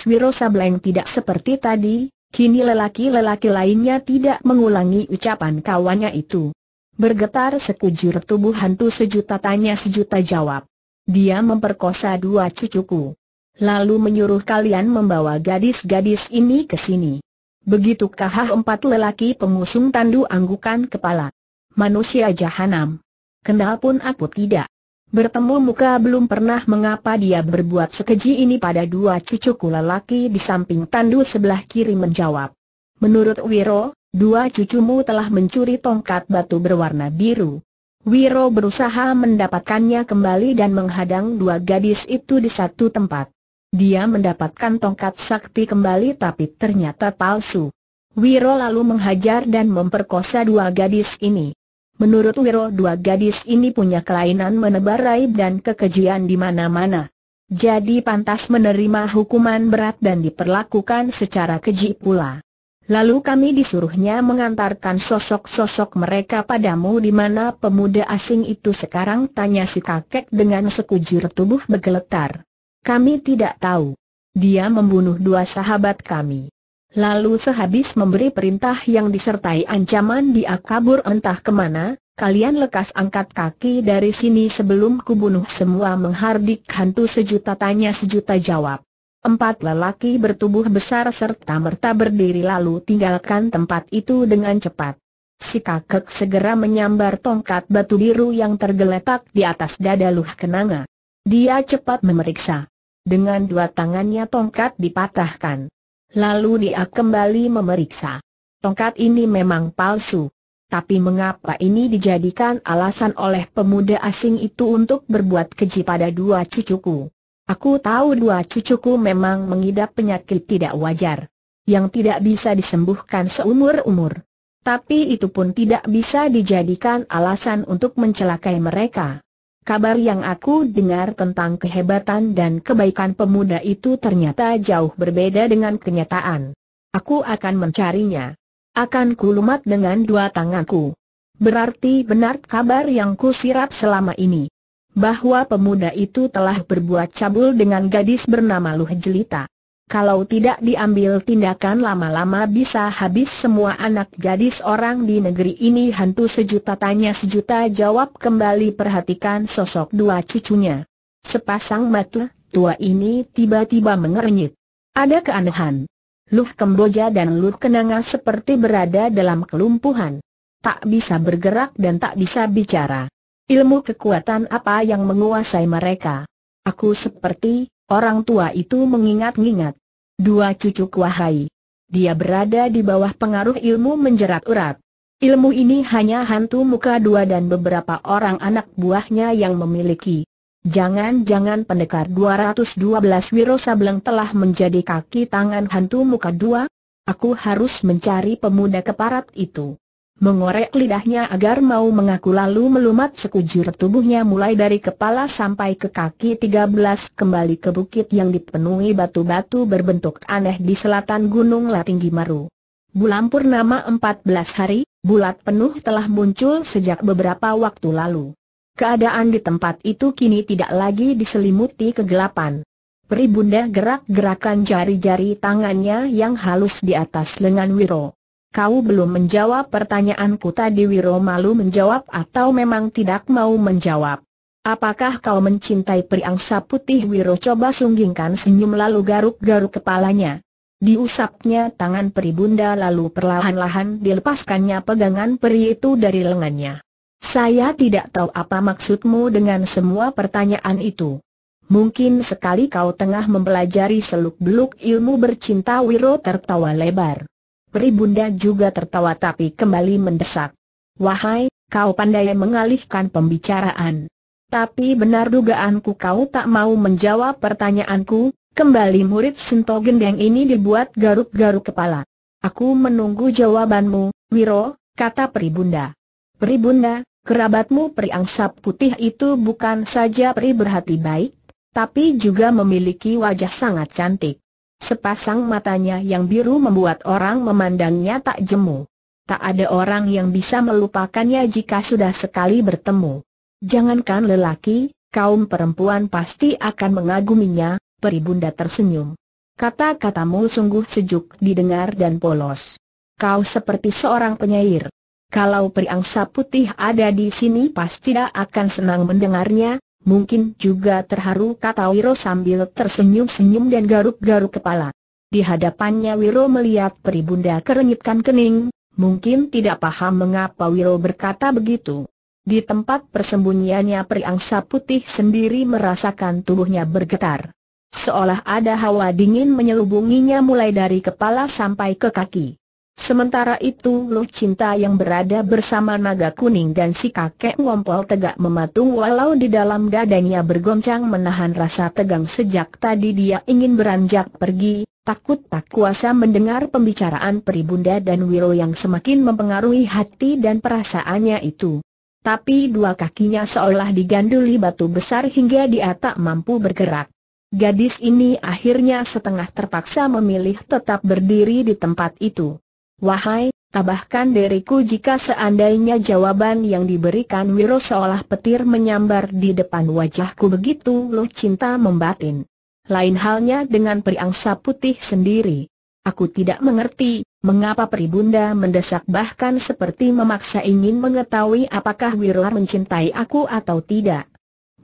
Wiro Sableng tidak seperti tadi, kini lelaki-lelaki lainnya tidak mengulangi ucapan kawannya itu. Bergetar sekujur tubuh hantu sejuta tanya sejuta jawab. Dia memperkosa dua cucuku. Lalu menyuruh kalian membawa gadis-gadis ini ke sini. Begitu kahah empat lelaki pengusung tandu anggukan kepala. Manusia jahanam. Kenal pun aku tidak. Bertemu muka belum pernah mengapa dia berbuat sekeji ini pada dua cucu kula lelaki di samping tandu sebelah kiri menjawab. Menurut Wiro, dua cucumu telah mencuri tongkat batu berwarna biru. Wiro berusaha mendapatkannya kembali dan menghadang dua gadis itu di satu tempat. Dia mendapatkan tongkat sakti kembali tapi ternyata palsu. Wiro lalu menghajar dan memperkosa dua gadis ini. Menurut Wiro dua gadis ini punya kelainan menebar raib dan kekejian di mana-mana. Jadi pantas menerima hukuman berat dan diperlakukan secara keji pula. Lalu kami disuruhnya mengantarkan sosok-sosok mereka padamu di mana pemuda asing itu sekarang tanya si kakek dengan sekujur tubuh bergeletar. Kami tidak tahu. Dia membunuh dua sahabat kami. Lalu sehabis memberi perintah yang disertai ancaman dia kabur entah kemana, kalian lekas angkat kaki dari sini sebelum kubunuh semua menghardik hantu sejuta tanya sejuta jawab. Empat lelaki bertubuh besar serta merta berdiri lalu tinggalkan tempat itu dengan cepat. Si kakek segera menyambar tongkat batu biru yang tergeletak di atas dada Luh Kenanga. Dia cepat memeriksa. Dengan dua tangannya tongkat dipatahkan. Lalu dia kembali memeriksa. Tongkat ini memang palsu. Tapi mengapa ini dijadikan alasan oleh pemuda asing itu untuk berbuat keji pada dua cucuku? Aku tahu dua cucuku memang mengidap penyakit tidak wajar. Yang tidak bisa disembuhkan seumur-umur. Tapi itu pun tidak bisa dijadikan alasan untuk mencelakai mereka. Kabar yang aku dengar tentang kehebatan dan kebaikan pemuda itu ternyata jauh berbeda dengan kenyataan. Aku akan mencarinya. Akan kulumat dengan dua tanganku. Berarti benar kabar yang kusirap selama ini. Bahwa pemuda itu telah berbuat cabul dengan gadis bernama Luh Jelita kalau tidak diambil tindakan lama-lama bisa habis semua anak gadis orang di negeri ini hantu sejuta tanya sejuta jawab kembali perhatikan sosok dua cucunya. Sepasang mata, tua ini tiba-tiba mengernyit. Ada keanehan. Luh Kemboja dan Luh Kenanga seperti berada dalam kelumpuhan. Tak bisa bergerak dan tak bisa bicara. Ilmu kekuatan apa yang menguasai mereka? Aku seperti, orang tua itu mengingat-ingat. Dua cucu kuahai. Dia berada di bawah pengaruh ilmu menjerat urat. Ilmu ini hanya hantu muka dua dan beberapa orang anak buahnya yang memiliki. Jangan-jangan pendekar 212 Wiro Sableng telah menjadi kaki tangan hantu muka dua? Aku harus mencari pemuda keparat itu mengorek lidahnya agar mau mengaku lalu melumat sekujur tubuhnya mulai dari kepala sampai ke kaki 13 kembali ke bukit yang dipenuhi batu-batu berbentuk aneh di selatan Gunung Latinggi Maru. Bulan purnama 14 hari, bulat penuh telah muncul sejak beberapa waktu lalu. Keadaan di tempat itu kini tidak lagi diselimuti kegelapan. Peribunda gerak-gerakan jari-jari tangannya yang halus di atas lengan Wiro. Kau belum menjawab pertanyaanku tadi Wiro malu menjawab atau memang tidak mau menjawab. Apakah kau mencintai priangsa putih Wiro coba sunggingkan senyum lalu garuk-garuk kepalanya. Diusapnya tangan peri bunda lalu perlahan-lahan dilepaskannya pegangan peri itu dari lengannya. Saya tidak tahu apa maksudmu dengan semua pertanyaan itu. Mungkin sekali kau tengah mempelajari seluk-beluk ilmu bercinta Wiro tertawa lebar. Pribunda juga tertawa tapi kembali mendesak. Wahai, kau pandai mengalihkan pembicaraan. Tapi benar dugaanku kau tak mau menjawab pertanyaanku, kembali murid Sinto Gendeng ini dibuat garuk-garuk kepala. Aku menunggu jawabanmu, Wiro, kata Pribunda. Pribunda, kerabatmu Priangsap Putih itu bukan saja peri berhati baik, tapi juga memiliki wajah sangat cantik. Sepasang matanya yang biru membuat orang memandangnya tak jemu. Tak ada orang yang bisa melupakannya jika sudah sekali bertemu. Jangankan lelaki, kaum perempuan pasti akan mengaguminya, peribunda tersenyum. Kata-katamu sungguh sejuk didengar dan polos. Kau seperti seorang penyair. Kalau priangsa putih ada di sini pasti tidak akan senang mendengarnya, mungkin juga terharu kata Wiro sambil tersenyum-senyum dan garuk-garuk kepala. Di hadapannya Wiro melihat peribunda kerenyitkan kening, mungkin tidak paham mengapa Wiro berkata begitu. Di tempat persembunyiannya periangsa putih sendiri merasakan tubuhnya bergetar. Seolah ada hawa dingin menyelubunginya mulai dari kepala sampai ke kaki. Sementara itu Lu Cinta yang berada bersama naga kuning dan si kakek ngompol tegak mematung walau di dalam dadanya bergoncang menahan rasa tegang sejak tadi dia ingin beranjak pergi, takut tak kuasa mendengar pembicaraan peribunda dan Wiro yang semakin mempengaruhi hati dan perasaannya itu. Tapi dua kakinya seolah diganduli batu besar hingga dia tak mampu bergerak. Gadis ini akhirnya setengah terpaksa memilih tetap berdiri di tempat itu. Wahai, tabahkan diriku jika seandainya jawaban yang diberikan Wiro seolah petir menyambar di depan wajahku begitu lo cinta membatin. Lain halnya dengan periangsa putih sendiri. Aku tidak mengerti, mengapa peribunda mendesak bahkan seperti memaksa ingin mengetahui apakah Wiro mencintai aku atau tidak.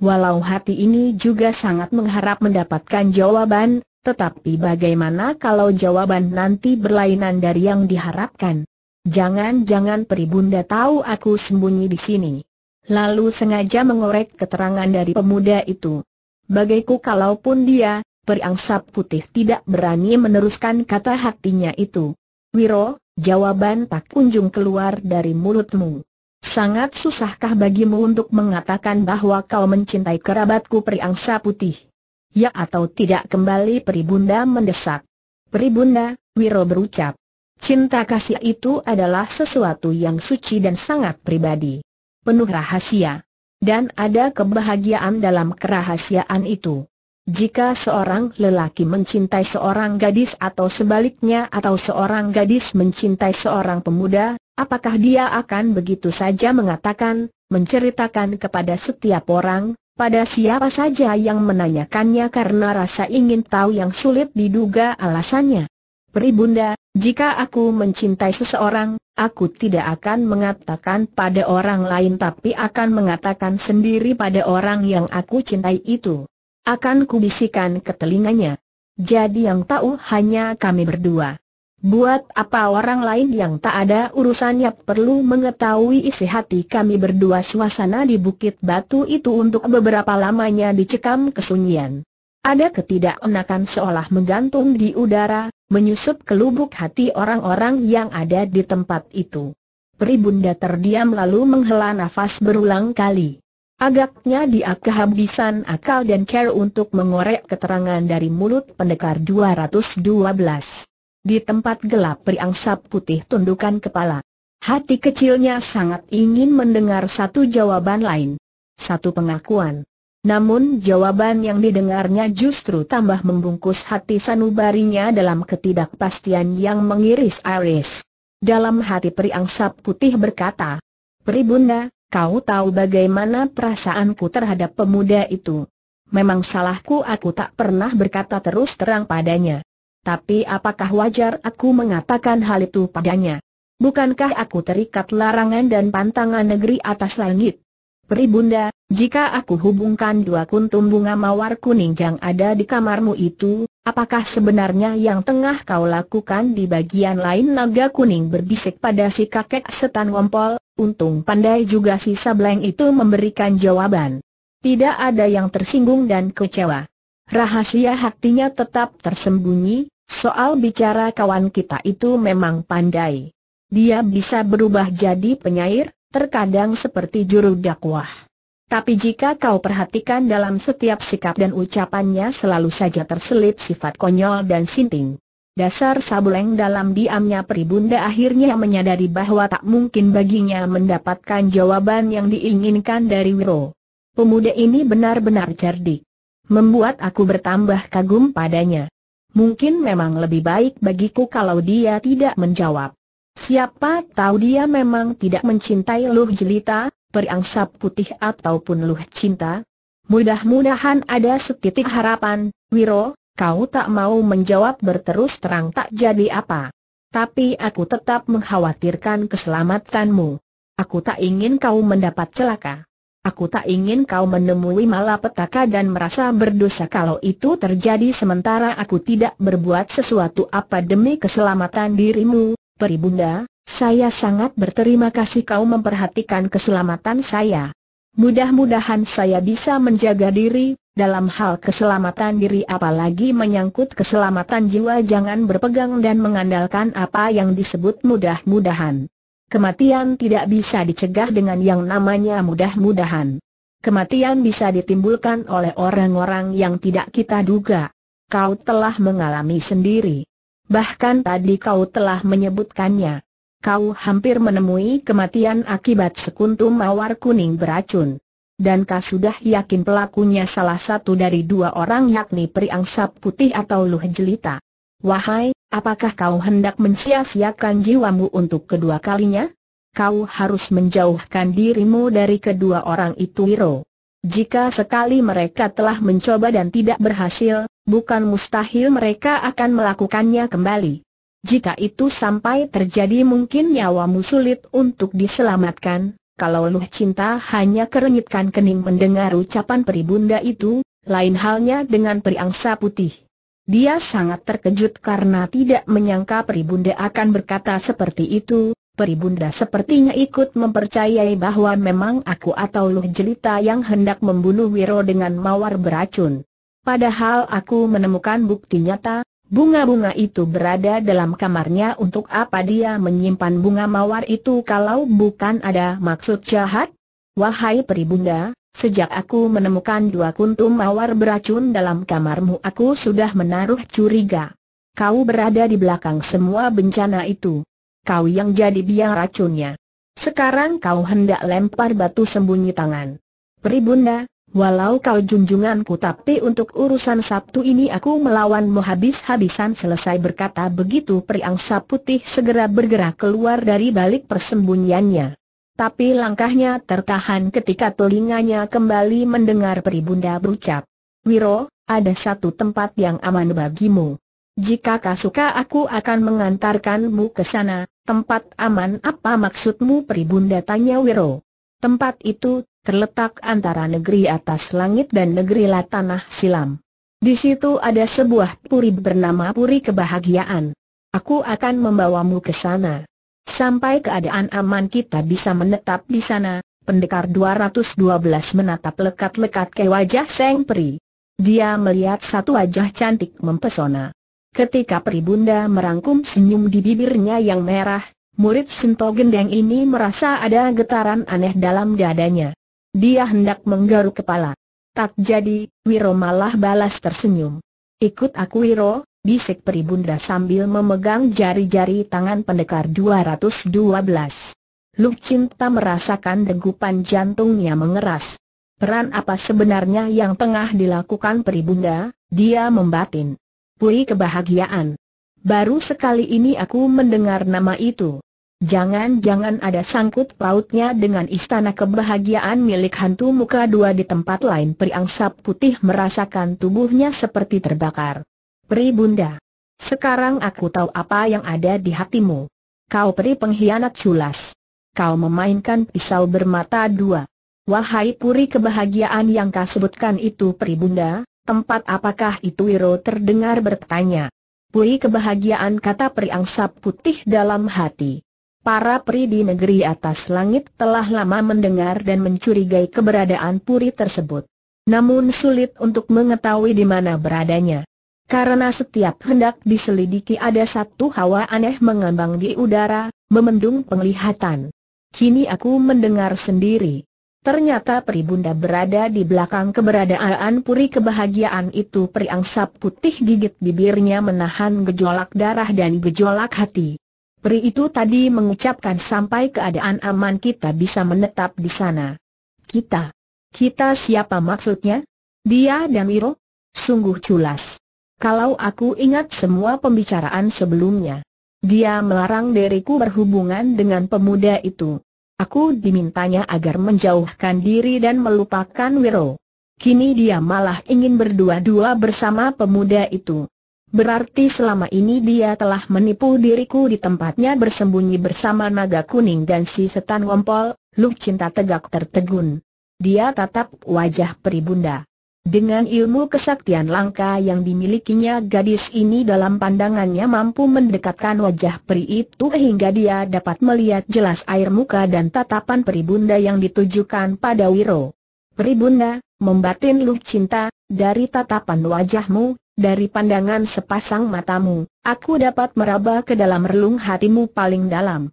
Walau hati ini juga sangat mengharap mendapatkan jawaban, tetapi bagaimana kalau jawaban nanti berlainan dari yang diharapkan? Jangan-jangan peribunda tahu aku sembunyi di sini. Lalu sengaja mengorek keterangan dari pemuda itu. Bagaiku kalaupun dia, periangsap putih tidak berani meneruskan kata hatinya itu. Wiro, jawaban tak kunjung keluar dari mulutmu. Sangat susahkah bagimu untuk mengatakan bahwa kau mencintai kerabatku periangsa putih? ya atau tidak kembali Peribunda mendesak. Peribunda, Wiro berucap. Cinta kasih itu adalah sesuatu yang suci dan sangat pribadi. Penuh rahasia. Dan ada kebahagiaan dalam kerahasiaan itu. Jika seorang lelaki mencintai seorang gadis atau sebaliknya atau seorang gadis mencintai seorang pemuda, apakah dia akan begitu saja mengatakan, menceritakan kepada setiap orang, pada siapa saja yang menanyakannya karena rasa ingin tahu yang sulit diduga alasannya. Peribunda, jika aku mencintai seseorang, aku tidak akan mengatakan pada orang lain tapi akan mengatakan sendiri pada orang yang aku cintai itu. Akan kubisikan ke telinganya. Jadi yang tahu hanya kami berdua. Buat apa orang lain yang tak ada urusannya perlu mengetahui isi hati kami berdua suasana di Bukit Batu itu untuk beberapa lamanya dicekam kesunyian. Ada ketidakenakan seolah menggantung di udara, menyusup ke lubuk hati orang-orang yang ada di tempat itu. Peribunda terdiam lalu menghela nafas berulang kali. Agaknya dia kehabisan akal dan care untuk mengorek keterangan dari mulut pendekar 212. Di tempat gelap beriangsap putih tundukan kepala. Hati kecilnya sangat ingin mendengar satu jawaban lain. Satu pengakuan. Namun jawaban yang didengarnya justru tambah membungkus hati sanubarinya dalam ketidakpastian yang mengiris alis. Dalam hati periangsap putih berkata, "Peri bunda, kau tahu bagaimana perasaanku terhadap pemuda itu. Memang salahku aku tak pernah berkata terus terang padanya. Tapi apakah wajar aku mengatakan hal itu padanya? Bukankah aku terikat larangan dan pantangan negeri atas langit? Peri Bunda, jika aku hubungkan dua kuntum bunga mawar kuning yang ada di kamarmu itu, apakah sebenarnya yang tengah kau lakukan di bagian lain naga kuning berbisik pada si kakek setan wompol, untung pandai juga si sableng itu memberikan jawaban. Tidak ada yang tersinggung dan kecewa. Rahasia hatinya tetap tersembunyi, Soal bicara kawan kita itu memang pandai. Dia bisa berubah jadi penyair, terkadang seperti juru dakwah. Tapi jika kau perhatikan dalam setiap sikap dan ucapannya selalu saja terselip sifat konyol dan sinting. Dasar Sabuleng dalam diamnya pribunda akhirnya menyadari bahwa tak mungkin baginya mendapatkan jawaban yang diinginkan dari Wiro. Pemuda ini benar-benar cerdik. Membuat aku bertambah kagum padanya. Mungkin memang lebih baik bagiku kalau dia tidak menjawab. Siapa tahu dia memang tidak mencintai Luh Jelita, periangsa putih ataupun Luh Cinta. Mudah-mudahan ada setitik harapan, Wiro, kau tak mau menjawab berterus terang tak jadi apa. Tapi aku tetap mengkhawatirkan keselamatanmu. Aku tak ingin kau mendapat celaka. Aku tak ingin kau menemui malapetaka dan merasa berdosa kalau itu terjadi sementara aku tidak berbuat sesuatu apa demi keselamatan dirimu, peribunda, saya sangat berterima kasih kau memperhatikan keselamatan saya. Mudah-mudahan saya bisa menjaga diri, dalam hal keselamatan diri apalagi menyangkut keselamatan jiwa jangan berpegang dan mengandalkan apa yang disebut mudah-mudahan. Kematian tidak bisa dicegah dengan yang namanya mudah-mudahan. Kematian bisa ditimbulkan oleh orang-orang yang tidak kita duga. Kau telah mengalami sendiri. Bahkan tadi kau telah menyebutkannya. Kau hampir menemui kematian akibat sekuntum mawar kuning beracun. Dan kau sudah yakin pelakunya salah satu dari dua orang yakni Priangsap Sap Putih atau Luh Jelita. Wahai, Apakah kau hendak mensia-siakan jiwamu untuk kedua kalinya? Kau harus menjauhkan dirimu dari kedua orang itu Wiro. Jika sekali mereka telah mencoba dan tidak berhasil, bukan mustahil mereka akan melakukannya kembali. Jika itu sampai terjadi mungkin nyawamu sulit untuk diselamatkan, kalau luh cinta hanya kerenyitkan kening mendengar ucapan peribunda itu, lain halnya dengan periangsa putih. Dia sangat terkejut karena tidak menyangka Peribunda akan berkata seperti itu, Peribunda sepertinya ikut mempercayai bahwa memang aku atau Luh Jelita yang hendak membunuh Wiro dengan mawar beracun. Padahal aku menemukan bukti nyata, bunga-bunga itu berada dalam kamarnya untuk apa dia menyimpan bunga mawar itu kalau bukan ada maksud jahat? Wahai Peribunda, Sejak aku menemukan dua kuntum mawar beracun dalam kamarmu aku sudah menaruh curiga. Kau berada di belakang semua bencana itu. Kau yang jadi biang racunnya. Sekarang kau hendak lempar batu sembunyi tangan. Peribunda, walau kau junjunganku tapi untuk urusan Sabtu ini aku melawanmu habis-habisan selesai berkata begitu Angsa putih segera bergerak keluar dari balik persembunyiannya tapi langkahnya tertahan ketika telinganya kembali mendengar peribunda berucap. Wiro, ada satu tempat yang aman bagimu. Jika kau suka aku akan mengantarkanmu ke sana, tempat aman apa maksudmu peribunda tanya Wiro. Tempat itu, terletak antara negeri atas langit dan negeri la tanah silam. Di situ ada sebuah puri bernama Puri Kebahagiaan. Aku akan membawamu ke sana. Sampai keadaan aman kita bisa menetap di sana, pendekar 212 menatap lekat-lekat ke wajah Seng Peri. Dia melihat satu wajah cantik mempesona. Ketika peri bunda merangkum senyum di bibirnya yang merah, murid Sento Gendeng ini merasa ada getaran aneh dalam dadanya. Dia hendak menggaruk kepala. Tak jadi, Wiro malah balas tersenyum. Ikut aku Wiro, bisik peribunda sambil memegang jari-jari tangan pendekar 212. Lu Cinta merasakan degupan jantungnya mengeras. Peran apa sebenarnya yang tengah dilakukan peribunda? Dia membatin. Pui kebahagiaan. Baru sekali ini aku mendengar nama itu. Jangan-jangan ada sangkut pautnya dengan istana kebahagiaan milik hantu muka dua di tempat lain sap putih merasakan tubuhnya seperti terbakar. Peri Bunda. Sekarang aku tahu apa yang ada di hatimu. Kau peri pengkhianat culas. Kau memainkan pisau bermata dua. Wahai puri kebahagiaan yang kau sebutkan itu peri Bunda, tempat apakah itu Wiro terdengar bertanya. Puri kebahagiaan kata peri angsa putih dalam hati. Para peri di negeri atas langit telah lama mendengar dan mencurigai keberadaan puri tersebut. Namun sulit untuk mengetahui di mana beradanya. Karena setiap hendak diselidiki ada satu hawa aneh mengambang di udara, memendung penglihatan. Kini aku mendengar sendiri. Ternyata Peribunda berada di belakang keberadaan puri kebahagiaan itu periangsap putih gigit bibirnya menahan gejolak darah dan gejolak hati. Peri itu tadi mengucapkan sampai keadaan aman kita bisa menetap di sana. Kita. Kita siapa maksudnya? Dia dan Iro? Sungguh culas kalau aku ingat semua pembicaraan sebelumnya. Dia melarang diriku berhubungan dengan pemuda itu. Aku dimintanya agar menjauhkan diri dan melupakan Wiro. Kini dia malah ingin berdua-dua bersama pemuda itu. Berarti selama ini dia telah menipu diriku di tempatnya bersembunyi bersama naga kuning dan si setan Wompol. Luk Cinta tegak tertegun. Dia tatap wajah peribunda. Dengan ilmu kesaktian langka yang dimilikinya gadis ini dalam pandangannya mampu mendekatkan wajah peri itu hingga dia dapat melihat jelas air muka dan tatapan peri bunda yang ditujukan pada Wiro. Peri bunda, membatin lu cinta, dari tatapan wajahmu, dari pandangan sepasang matamu, aku dapat meraba ke dalam relung hatimu paling dalam.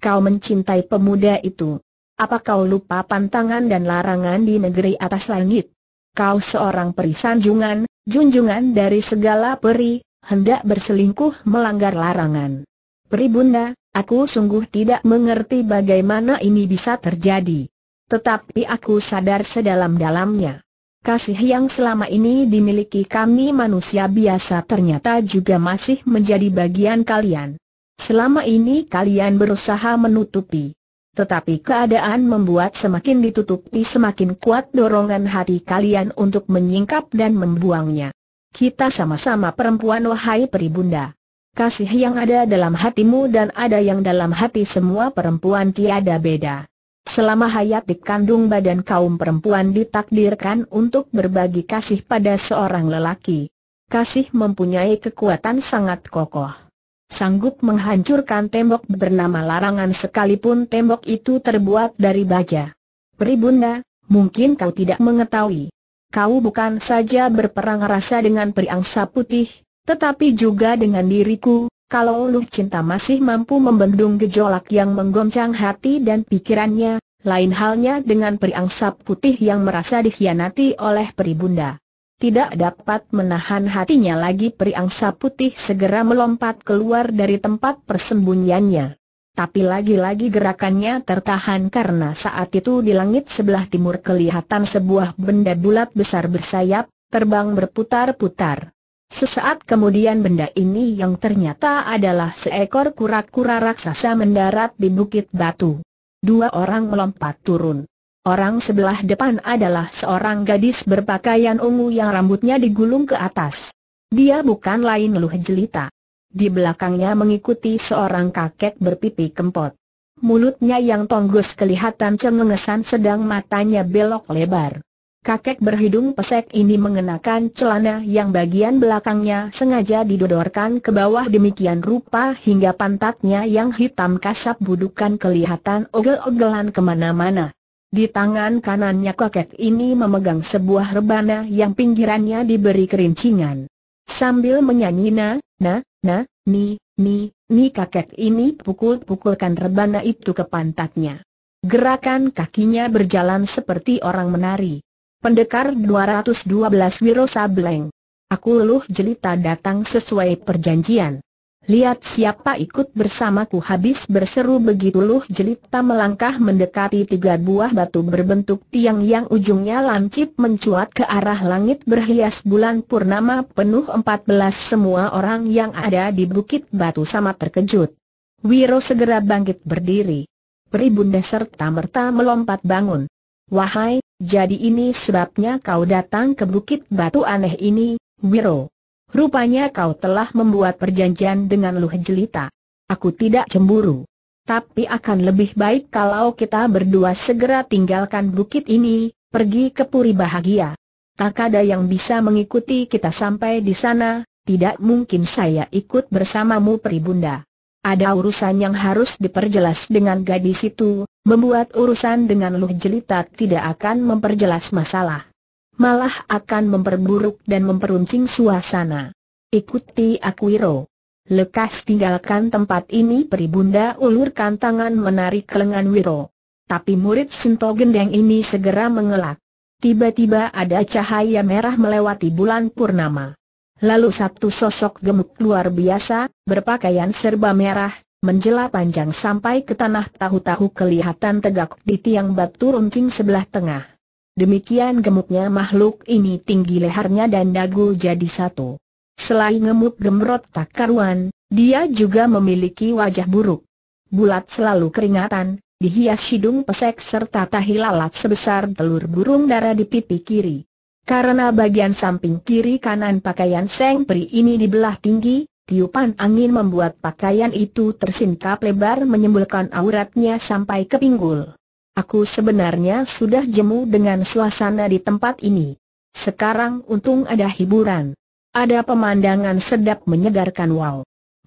Kau mencintai pemuda itu. Apa kau lupa pantangan dan larangan di negeri atas langit? kau seorang peri sanjungan, junjungan dari segala peri, hendak berselingkuh melanggar larangan. Peri bunda, aku sungguh tidak mengerti bagaimana ini bisa terjadi. Tetapi aku sadar sedalam-dalamnya. Kasih yang selama ini dimiliki kami manusia biasa ternyata juga masih menjadi bagian kalian. Selama ini kalian berusaha menutupi. Tetapi keadaan membuat semakin ditutupi semakin kuat dorongan hati kalian untuk menyingkap dan membuangnya. Kita sama-sama perempuan wahai peribunda. Kasih yang ada dalam hatimu dan ada yang dalam hati semua perempuan tiada beda. Selama hayat di kandung badan kaum perempuan ditakdirkan untuk berbagi kasih pada seorang lelaki. Kasih mempunyai kekuatan sangat kokoh sanggup menghancurkan tembok bernama larangan sekalipun tembok itu terbuat dari baja. Peribunda, mungkin kau tidak mengetahui. Kau bukan saja berperang rasa dengan periangsa putih, tetapi juga dengan diriku, kalau Lu Cinta masih mampu membendung gejolak yang menggoncang hati dan pikirannya, lain halnya dengan periangsa putih yang merasa dikhianati oleh peribunda tidak dapat menahan hatinya lagi periangsa putih segera melompat keluar dari tempat persembunyiannya. Tapi lagi-lagi gerakannya tertahan karena saat itu di langit sebelah timur kelihatan sebuah benda bulat besar bersayap, terbang berputar-putar. Sesaat kemudian benda ini yang ternyata adalah seekor kura-kura raksasa mendarat di bukit batu. Dua orang melompat turun. Orang sebelah depan adalah seorang gadis berpakaian ungu yang rambutnya digulung ke atas. Dia bukan lain Luh Jelita. Di belakangnya mengikuti seorang kakek berpipi kempot. Mulutnya yang tonggos kelihatan cengengesan sedang matanya belok lebar. Kakek berhidung pesek ini mengenakan celana yang bagian belakangnya sengaja didodorkan ke bawah demikian rupa hingga pantatnya yang hitam kasap budukan kelihatan ogel-ogelan kemana-mana. Di tangan kanannya kakek ini memegang sebuah rebana yang pinggirannya diberi kerincingan. Sambil menyanyi na, na, na, ni, ni, ni kakek ini pukul-pukulkan rebana itu ke pantatnya. Gerakan kakinya berjalan seperti orang menari. Pendekar 212 Wiro Sableng. Aku leluh jelita datang sesuai perjanjian. Lihat siapa ikut bersamaku habis berseru begitu Luh Jelita melangkah mendekati tiga buah batu berbentuk tiang yang ujungnya lancip mencuat ke arah langit berhias bulan purnama penuh empat belas semua orang yang ada di bukit batu sama terkejut. Wiro segera bangkit berdiri. Peribunda serta merta melompat bangun. Wahai, jadi ini sebabnya kau datang ke bukit batu aneh ini, Wiro. Rupanya kau telah membuat perjanjian dengan Luh Jelita. Aku tidak cemburu. Tapi akan lebih baik kalau kita berdua segera tinggalkan bukit ini, pergi ke Puri Bahagia. Tak ada yang bisa mengikuti kita sampai di sana, tidak mungkin saya ikut bersamamu Peribunda. Ada urusan yang harus diperjelas dengan gadis itu, membuat urusan dengan Luh Jelita tidak akan memperjelas masalah malah akan memperburuk dan memperuncing suasana. Ikuti aku Wiro. Lekas tinggalkan tempat ini peribunda ulurkan tangan menarik lengan Wiro. Tapi murid Sinto Gendeng ini segera mengelak. Tiba-tiba ada cahaya merah melewati bulan purnama. Lalu satu sosok gemuk luar biasa, berpakaian serba merah, menjela panjang sampai ke tanah tahu-tahu kelihatan tegak di tiang batu runcing sebelah tengah. Demikian gemuknya makhluk ini tinggi lehernya dan dagu jadi satu. Selain gemuk gemrot tak karuan, dia juga memiliki wajah buruk. Bulat selalu keringatan, dihias hidung pesek serta tahi lalat sebesar telur burung darah di pipi kiri. Karena bagian samping kiri kanan pakaian Seng Pri ini dibelah tinggi, tiupan angin membuat pakaian itu tersingkap lebar menyembulkan auratnya sampai ke pinggul. Aku sebenarnya sudah jemu dengan suasana di tempat ini. Sekarang untung ada hiburan. Ada pemandangan sedap menyegarkan wow.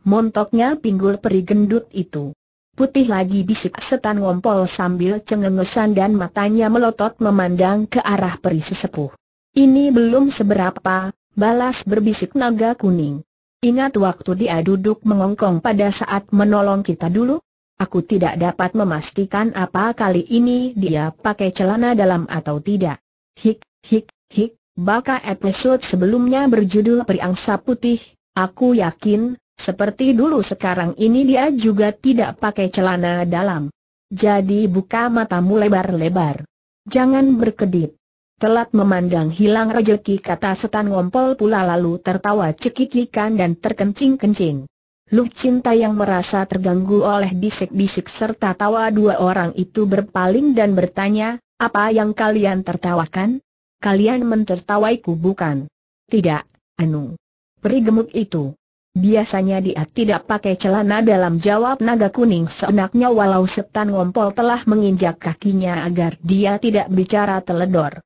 Montoknya pinggul peri gendut itu. Putih lagi bisik setan ngompol sambil cengengesan dan matanya melotot memandang ke arah peri sesepuh. Ini belum seberapa, balas berbisik naga kuning. Ingat waktu dia duduk mengongkong pada saat menolong kita dulu? Aku tidak dapat memastikan apa kali ini dia pakai celana dalam atau tidak. Hik, hik, hik, baka episode sebelumnya berjudul Periangsa Putih, aku yakin, seperti dulu sekarang ini dia juga tidak pakai celana dalam. Jadi buka matamu lebar-lebar. Jangan berkedip. Telat memandang hilang rejeki kata setan ngompol pula lalu tertawa cekikikan dan terkencing-kencing. Lu Cinta yang merasa terganggu oleh bisik-bisik serta tawa dua orang itu berpaling dan bertanya, apa yang kalian tertawakan? Kalian mentertawaiku bukan? Tidak, Anu. Peri gemuk itu. Biasanya dia tidak pakai celana dalam jawab naga kuning seenaknya walau setan ngompol telah menginjak kakinya agar dia tidak bicara teledor.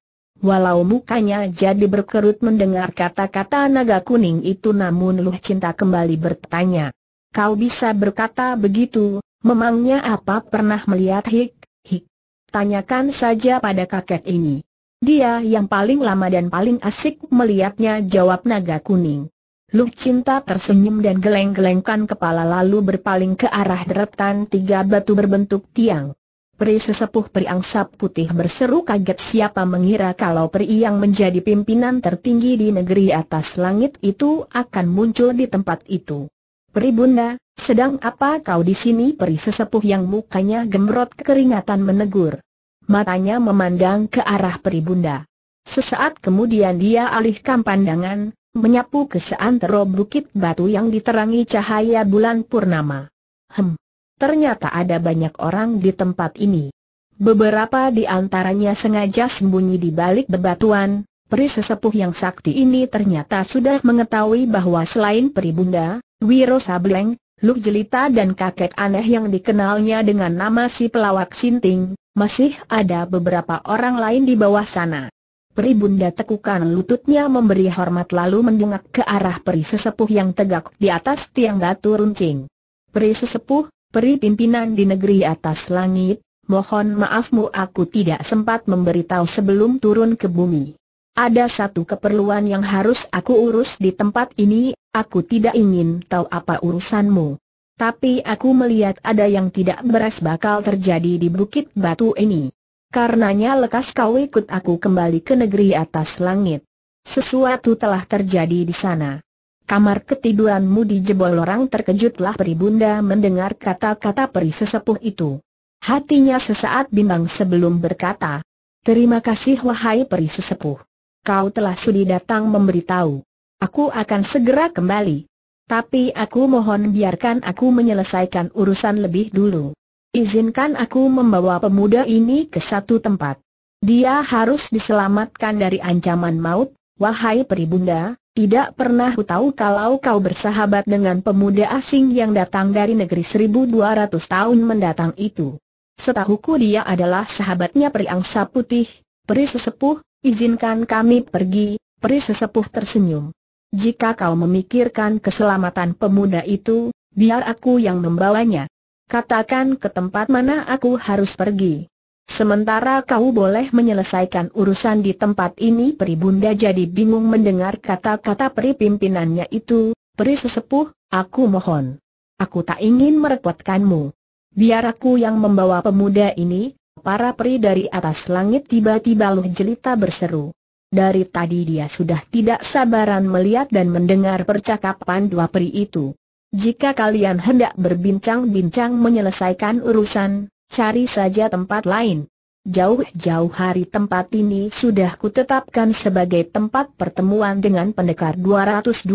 Walau mukanya jadi berkerut mendengar kata-kata naga kuning itu namun Luh Cinta kembali bertanya. Kau bisa berkata begitu, memangnya apa pernah melihat Hik? Hik. Tanyakan saja pada kakek ini. Dia yang paling lama dan paling asik melihatnya jawab naga kuning. Luh Cinta tersenyum dan geleng-gelengkan kepala lalu berpaling ke arah deretan tiga batu berbentuk tiang. Peri sesepuh peri angsa putih berseru kaget siapa mengira kalau peri yang menjadi pimpinan tertinggi di negeri atas langit itu akan muncul di tempat itu. Peri bunda, sedang apa kau di sini? Peri sesepuh yang mukanya gemrot keringatan menegur. Matanya memandang ke arah peri bunda. Sesaat kemudian dia alihkan pandangan, menyapu ke seantero bukit batu yang diterangi cahaya bulan purnama. Hem, ternyata ada banyak orang di tempat ini. Beberapa di antaranya sengaja sembunyi di balik bebatuan, peri sesepuh yang sakti ini ternyata sudah mengetahui bahwa selain peribunda, Wiro Sableng, Luk Jelita dan kakek aneh yang dikenalnya dengan nama si pelawak Sinting, masih ada beberapa orang lain di bawah sana. Peri bunda tekukan lututnya memberi hormat lalu mendungak ke arah peri sesepuh yang tegak di atas tiang batu runcing. Peri sesepuh, peri pimpinan di negeri atas langit, mohon maafmu aku tidak sempat memberitahu sebelum turun ke bumi. Ada satu keperluan yang harus aku urus di tempat ini, aku tidak ingin tahu apa urusanmu. Tapi aku melihat ada yang tidak beres bakal terjadi di Bukit Batu ini. Karenanya lekas kau ikut aku kembali ke negeri atas langit. Sesuatu telah terjadi di sana. Kamar ketiduranmu dijebol orang terkejutlah peribunda mendengar kata-kata peri sesepuh itu. Hatinya sesaat bimbang sebelum berkata, Terima kasih wahai peri sesepuh. Kau telah sudi datang memberitahu. Aku akan segera kembali. Tapi aku mohon biarkan aku menyelesaikan urusan lebih dulu. Izinkan aku membawa pemuda ini ke satu tempat. Dia harus diselamatkan dari ancaman maut, wahai peri bunda. Tidak pernah ku tahu kalau kau bersahabat dengan pemuda asing yang datang dari negeri 1200 tahun mendatang itu. Setahuku dia adalah sahabatnya peri angsa putih, peri sesepuh, izinkan kami pergi, peri sesepuh tersenyum. Jika kau memikirkan keselamatan pemuda itu, biar aku yang membawanya. Katakan ke tempat mana aku harus pergi. Sementara kau boleh menyelesaikan urusan di tempat ini peri bunda jadi bingung mendengar kata-kata peri pimpinannya itu, Peri sesepuh, aku mohon. Aku tak ingin merepotkanmu. Biar aku yang membawa pemuda ini, para peri dari atas langit tiba-tiba Luh Jelita berseru. Dari tadi dia sudah tidak sabaran melihat dan mendengar percakapan dua peri itu. Jika kalian hendak berbincang-bincang menyelesaikan urusan, cari saja tempat lain. Jauh-jauh hari tempat ini sudah kutetapkan sebagai tempat pertemuan dengan pendekar 212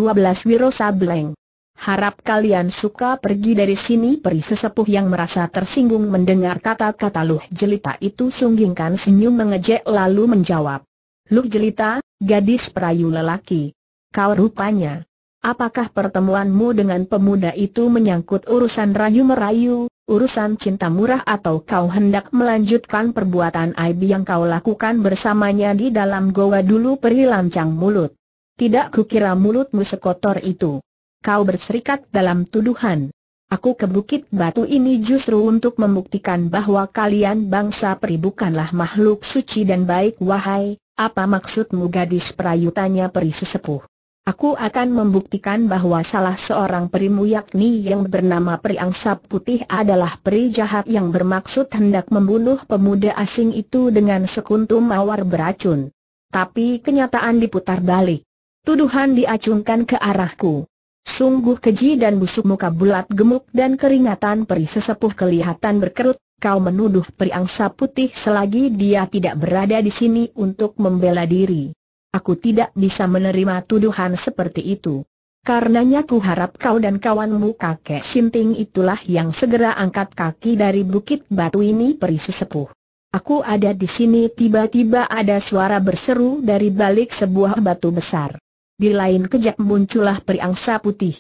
Wiro Sableng. Harap kalian suka pergi dari sini peri sesepuh yang merasa tersinggung mendengar kata-kata Luh Jelita itu sunggingkan senyum mengejek lalu menjawab. Luh Jelita, gadis perayu lelaki. Kau rupanya. Apakah pertemuanmu dengan pemuda itu menyangkut urusan rayu-merayu, urusan cinta murah atau kau hendak melanjutkan perbuatan aib yang kau lakukan bersamanya di dalam goa dulu peri lancang mulut. Tidak kukira mulutmu sekotor itu. Kau berserikat dalam tuduhan. Aku ke Bukit Batu ini justru untuk membuktikan bahwa kalian bangsa peri bukanlah makhluk suci dan baik wahai, apa maksudmu gadis perayutannya peri sesepuh? Aku akan membuktikan bahwa salah seorang perimu yakni yang bernama peri angsa Putih adalah peri jahat yang bermaksud hendak membunuh pemuda asing itu dengan sekuntum mawar beracun. Tapi kenyataan diputar balik. Tuduhan diacungkan ke arahku. Sungguh keji dan busuk muka bulat gemuk dan keringatan peri sesepuh kelihatan berkerut, kau menuduh peri angsa Putih selagi dia tidak berada di sini untuk membela diri. Aku tidak bisa menerima tuduhan seperti itu. Karenanya ku harap kau dan kawanmu kakek Sinting itulah yang segera angkat kaki dari bukit batu ini peri sesepuh. Aku ada di sini tiba-tiba ada suara berseru dari balik sebuah batu besar. Di lain kejap muncullah periangsa putih.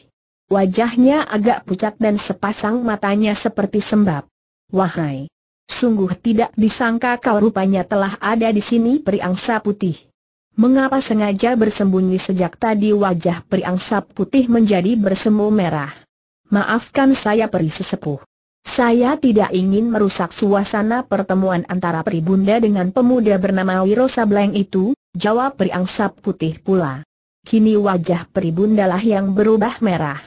Wajahnya agak pucat dan sepasang matanya seperti sembab. Wahai! Sungguh tidak disangka kau rupanya telah ada di sini periangsa putih. Mengapa sengaja bersembunyi sejak tadi wajah angsap putih menjadi bersemu merah? Maafkan saya peri sesepuh. Saya tidak ingin merusak suasana pertemuan antara bunda dengan pemuda bernama Wiro Sableng itu, jawab angsap putih pula. Kini wajah lah yang berubah merah.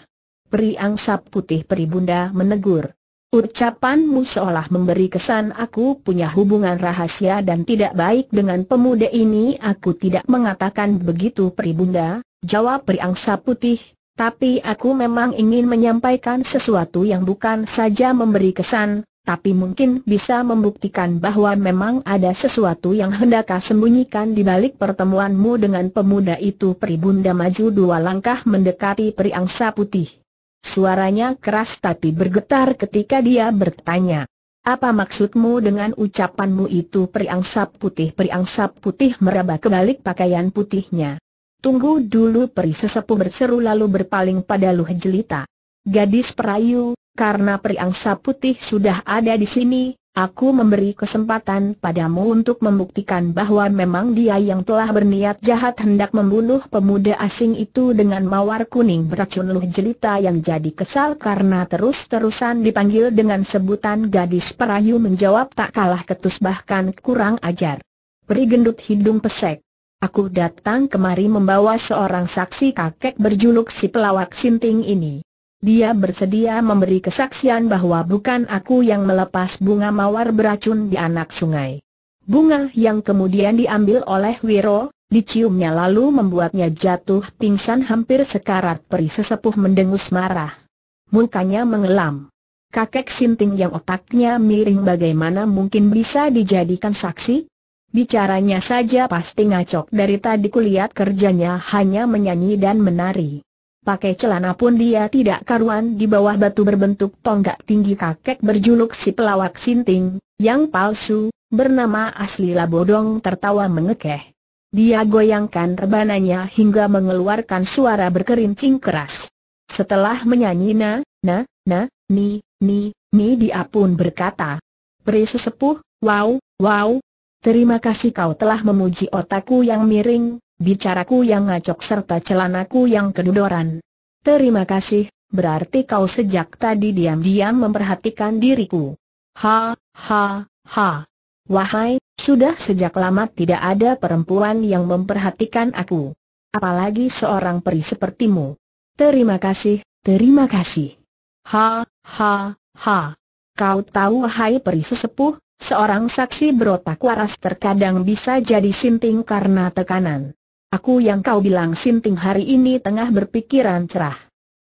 Priangsap putih bunda menegur. Ucapanmu seolah memberi kesan aku punya hubungan rahasia dan tidak baik dengan pemuda ini Aku tidak mengatakan begitu peribunda, jawab Priangsa Putih Tapi aku memang ingin menyampaikan sesuatu yang bukan saja memberi kesan Tapi mungkin bisa membuktikan bahwa memang ada sesuatu yang hendak sembunyikan di balik pertemuanmu dengan pemuda itu Peribunda maju dua langkah mendekati Priangsa Putih Suaranya keras tapi bergetar ketika dia bertanya. Apa maksudmu dengan ucapanmu itu periangsap putih periangsap putih meraba kebalik pakaian putihnya. Tunggu dulu peri sesepuh berseru lalu berpaling pada Luh Jelita. Gadis perayu, karena periangsap putih sudah ada di sini, Aku memberi kesempatan padamu untuk membuktikan bahwa memang dia yang telah berniat jahat hendak membunuh pemuda asing itu dengan mawar kuning beracun luh jelita yang jadi kesal karena terus-terusan dipanggil dengan sebutan gadis perayu menjawab tak kalah ketus bahkan kurang ajar. Peri gendut hidung pesek. Aku datang kemari membawa seorang saksi kakek berjuluk si pelawak sinting ini. Dia bersedia memberi kesaksian bahwa bukan aku yang melepas bunga mawar beracun di anak sungai. Bunga yang kemudian diambil oleh Wiro, diciumnya lalu membuatnya jatuh pingsan hampir sekarat peri sesepuh mendengus marah. Mukanya mengelam. Kakek Sinting yang otaknya miring bagaimana mungkin bisa dijadikan saksi? Bicaranya saja pasti ngacok dari tadi kulihat kerjanya hanya menyanyi dan menari pakai celana pun dia tidak karuan di bawah batu berbentuk tonggak tinggi kakek berjuluk si pelawak sinting, yang palsu, bernama asli Labodong tertawa mengekeh. Dia goyangkan rebananya hingga mengeluarkan suara berkerincing keras. Setelah menyanyi na, na, na, ni, ni, ni dia pun berkata. Peri sesepuh, wow, wow, terima kasih kau telah memuji otakku yang miring, bicaraku yang ngacok serta celanaku yang kedudoran. Terima kasih, berarti kau sejak tadi diam-diam memperhatikan diriku. Ha, ha, ha. Wahai, sudah sejak lama tidak ada perempuan yang memperhatikan aku. Apalagi seorang peri sepertimu. Terima kasih, terima kasih. Ha, ha, ha. Kau tahu hai peri sesepuh, seorang saksi berotak waras terkadang bisa jadi sinting karena tekanan. Aku yang kau bilang Sinting hari ini tengah berpikiran cerah.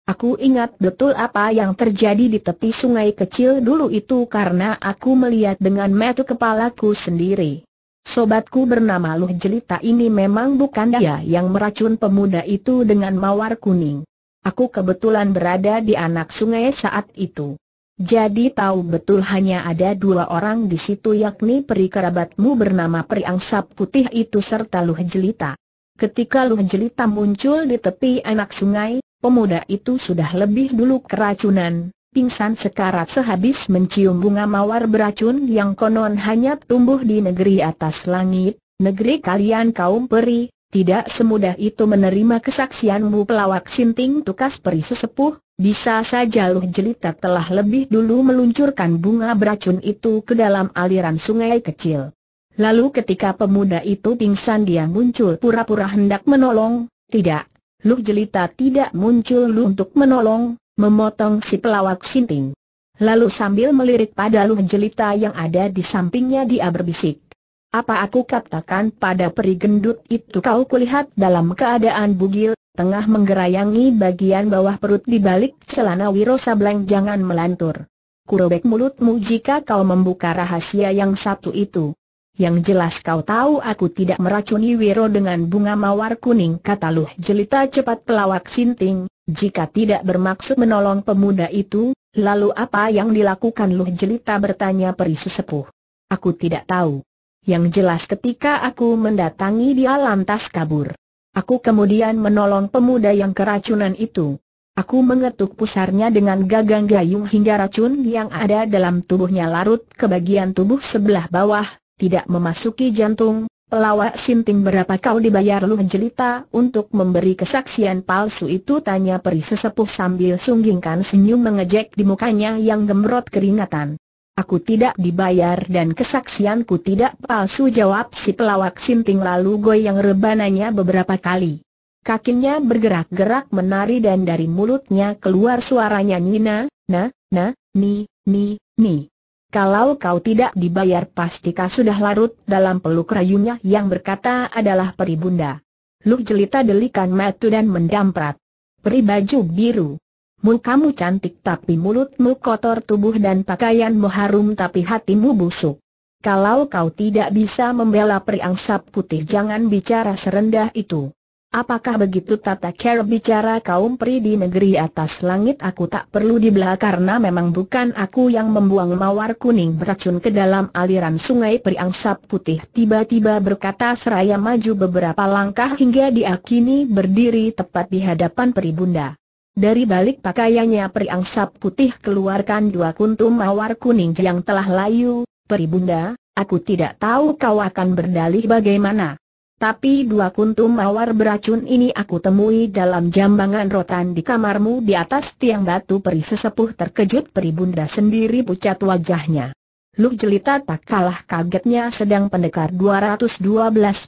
Aku ingat betul apa yang terjadi di tepi sungai kecil dulu itu karena aku melihat dengan metu kepalaku sendiri. Sobatku bernama Luh Jelita ini memang bukan dia yang meracun pemuda itu dengan mawar kuning. Aku kebetulan berada di anak sungai saat itu. Jadi tahu betul hanya ada dua orang di situ yakni peri kerabatmu bernama Peri Angsap Putih itu serta Luh Jelita. Ketika Luh Jelita muncul di tepi anak sungai, pemuda itu sudah lebih dulu keracunan, pingsan sekarat sehabis mencium bunga mawar beracun yang konon hanya tumbuh di negeri atas langit, negeri kalian kaum peri, tidak semudah itu menerima kesaksianmu pelawak sinting tukas peri sesepuh, bisa saja Luh Jelita telah lebih dulu meluncurkan bunga beracun itu ke dalam aliran sungai kecil. Lalu ketika pemuda itu pingsan dia muncul pura-pura hendak menolong, tidak, Luk Jelita tidak muncul Lu untuk menolong, memotong si pelawak sinting. Lalu sambil melirik pada Luk Jelita yang ada di sampingnya dia berbisik. Apa aku katakan pada peri gendut itu kau kulihat dalam keadaan bugil, tengah menggerayangi bagian bawah perut di balik celana Wiro Sableng jangan melantur. Kurobek mulutmu jika kau membuka rahasia yang satu itu. Yang jelas kau tahu aku tidak meracuni Wiro dengan bunga mawar kuning kata Luh Jelita cepat pelawak sinting, jika tidak bermaksud menolong pemuda itu, lalu apa yang dilakukan Luh Jelita bertanya peri sesepuh. Aku tidak tahu. Yang jelas ketika aku mendatangi dia lantas kabur. Aku kemudian menolong pemuda yang keracunan itu. Aku mengetuk pusarnya dengan gagang gayung hingga racun yang ada dalam tubuhnya larut ke bagian tubuh sebelah bawah, tidak memasuki jantung, pelawak sinting berapa kau dibayar lu menjelita untuk memberi kesaksian palsu itu tanya peri sesepuh sambil sunggingkan senyum mengejek di mukanya yang gemrot keringatan. Aku tidak dibayar dan kesaksianku tidak palsu jawab si pelawak sinting lalu goyang rebananya beberapa kali. Kakinya bergerak-gerak menari dan dari mulutnya keluar suaranya Nina, na, na, ni, ni, ni. Kalau kau tidak dibayar pastika sudah larut dalam peluk rayunya yang berkata adalah peri bunda. Luk jelita delikan matu dan mendamprat. Peri baju biru. Mukamu cantik tapi mulutmu kotor tubuh dan pakaianmu harum tapi hatimu busuk. Kalau kau tidak bisa membela peri angsap putih jangan bicara serendah itu. Apakah begitu tata cara bicara kaum peri di negeri atas langit aku tak perlu dibelah karena memang bukan aku yang membuang mawar kuning beracun ke dalam aliran sungai periangsap putih tiba-tiba berkata seraya maju beberapa langkah hingga diakini berdiri tepat di hadapan peri bunda. Dari balik pakaiannya peri periangsap putih keluarkan dua kuntum mawar kuning yang telah layu, peri bunda, aku tidak tahu kau akan berdalih bagaimana. Tapi dua kuntum mawar beracun ini aku temui dalam jambangan rotan di kamarmu di atas tiang batu peri sesepuh terkejut peri bunda sendiri pucat wajahnya. Luk jelita tak kalah kagetnya sedang pendekar 212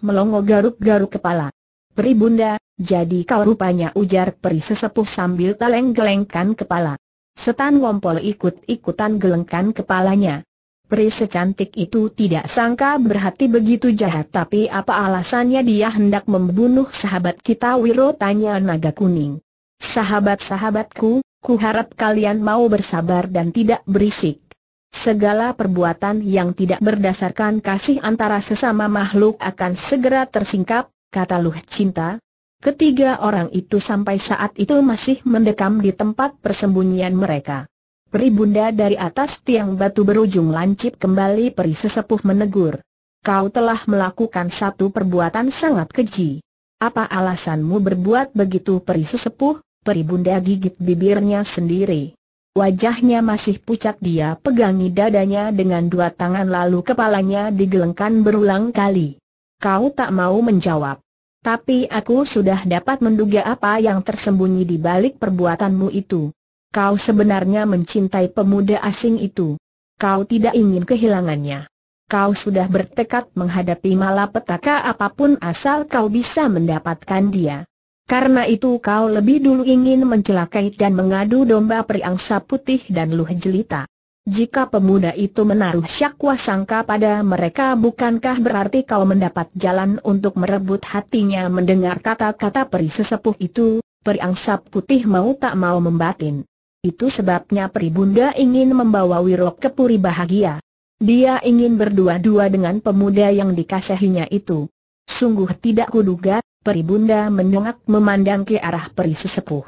melongo garuk-garuk kepala. Peri bunda, jadi kau rupanya ujar peri sesepuh sambil teleng-gelengkan kepala. Setan Wompol ikut-ikutan gelengkan kepalanya. Peri secantik itu tidak sangka berhati begitu jahat tapi apa alasannya dia hendak membunuh sahabat kita Wiro tanya naga kuning. Sahabat-sahabatku, ku harap kalian mau bersabar dan tidak berisik. Segala perbuatan yang tidak berdasarkan kasih antara sesama makhluk akan segera tersingkap, kata Luh Cinta. Ketiga orang itu sampai saat itu masih mendekam di tempat persembunyian mereka. Peri bunda dari atas tiang batu berujung lancip kembali peri sesepuh menegur. Kau telah melakukan satu perbuatan sangat keji. Apa alasanmu berbuat begitu peri sesepuh? Peribunda gigit bibirnya sendiri. Wajahnya masih pucat dia pegangi dadanya dengan dua tangan lalu kepalanya digelengkan berulang kali. Kau tak mau menjawab. Tapi aku sudah dapat menduga apa yang tersembunyi di balik perbuatanmu itu. Kau sebenarnya mencintai pemuda asing itu. Kau tidak ingin kehilangannya. Kau sudah bertekad menghadapi malapetaka apapun asal kau bisa mendapatkan dia. Karena itu kau lebih dulu ingin mencelakai dan mengadu domba periangsa putih dan luh jelita. Jika pemuda itu menaruh syakwa sangka pada mereka bukankah berarti kau mendapat jalan untuk merebut hatinya mendengar kata-kata peri sesepuh itu, periangsa putih mau tak mau membatin. Itu sebabnya Pribunda ingin membawa Wirok ke Puri Bahagia. Dia ingin berdua-dua dengan pemuda yang dikasihinya itu. Sungguh tidak kuduga, Peribunda mendongak memandang ke arah Peri Sesepuh.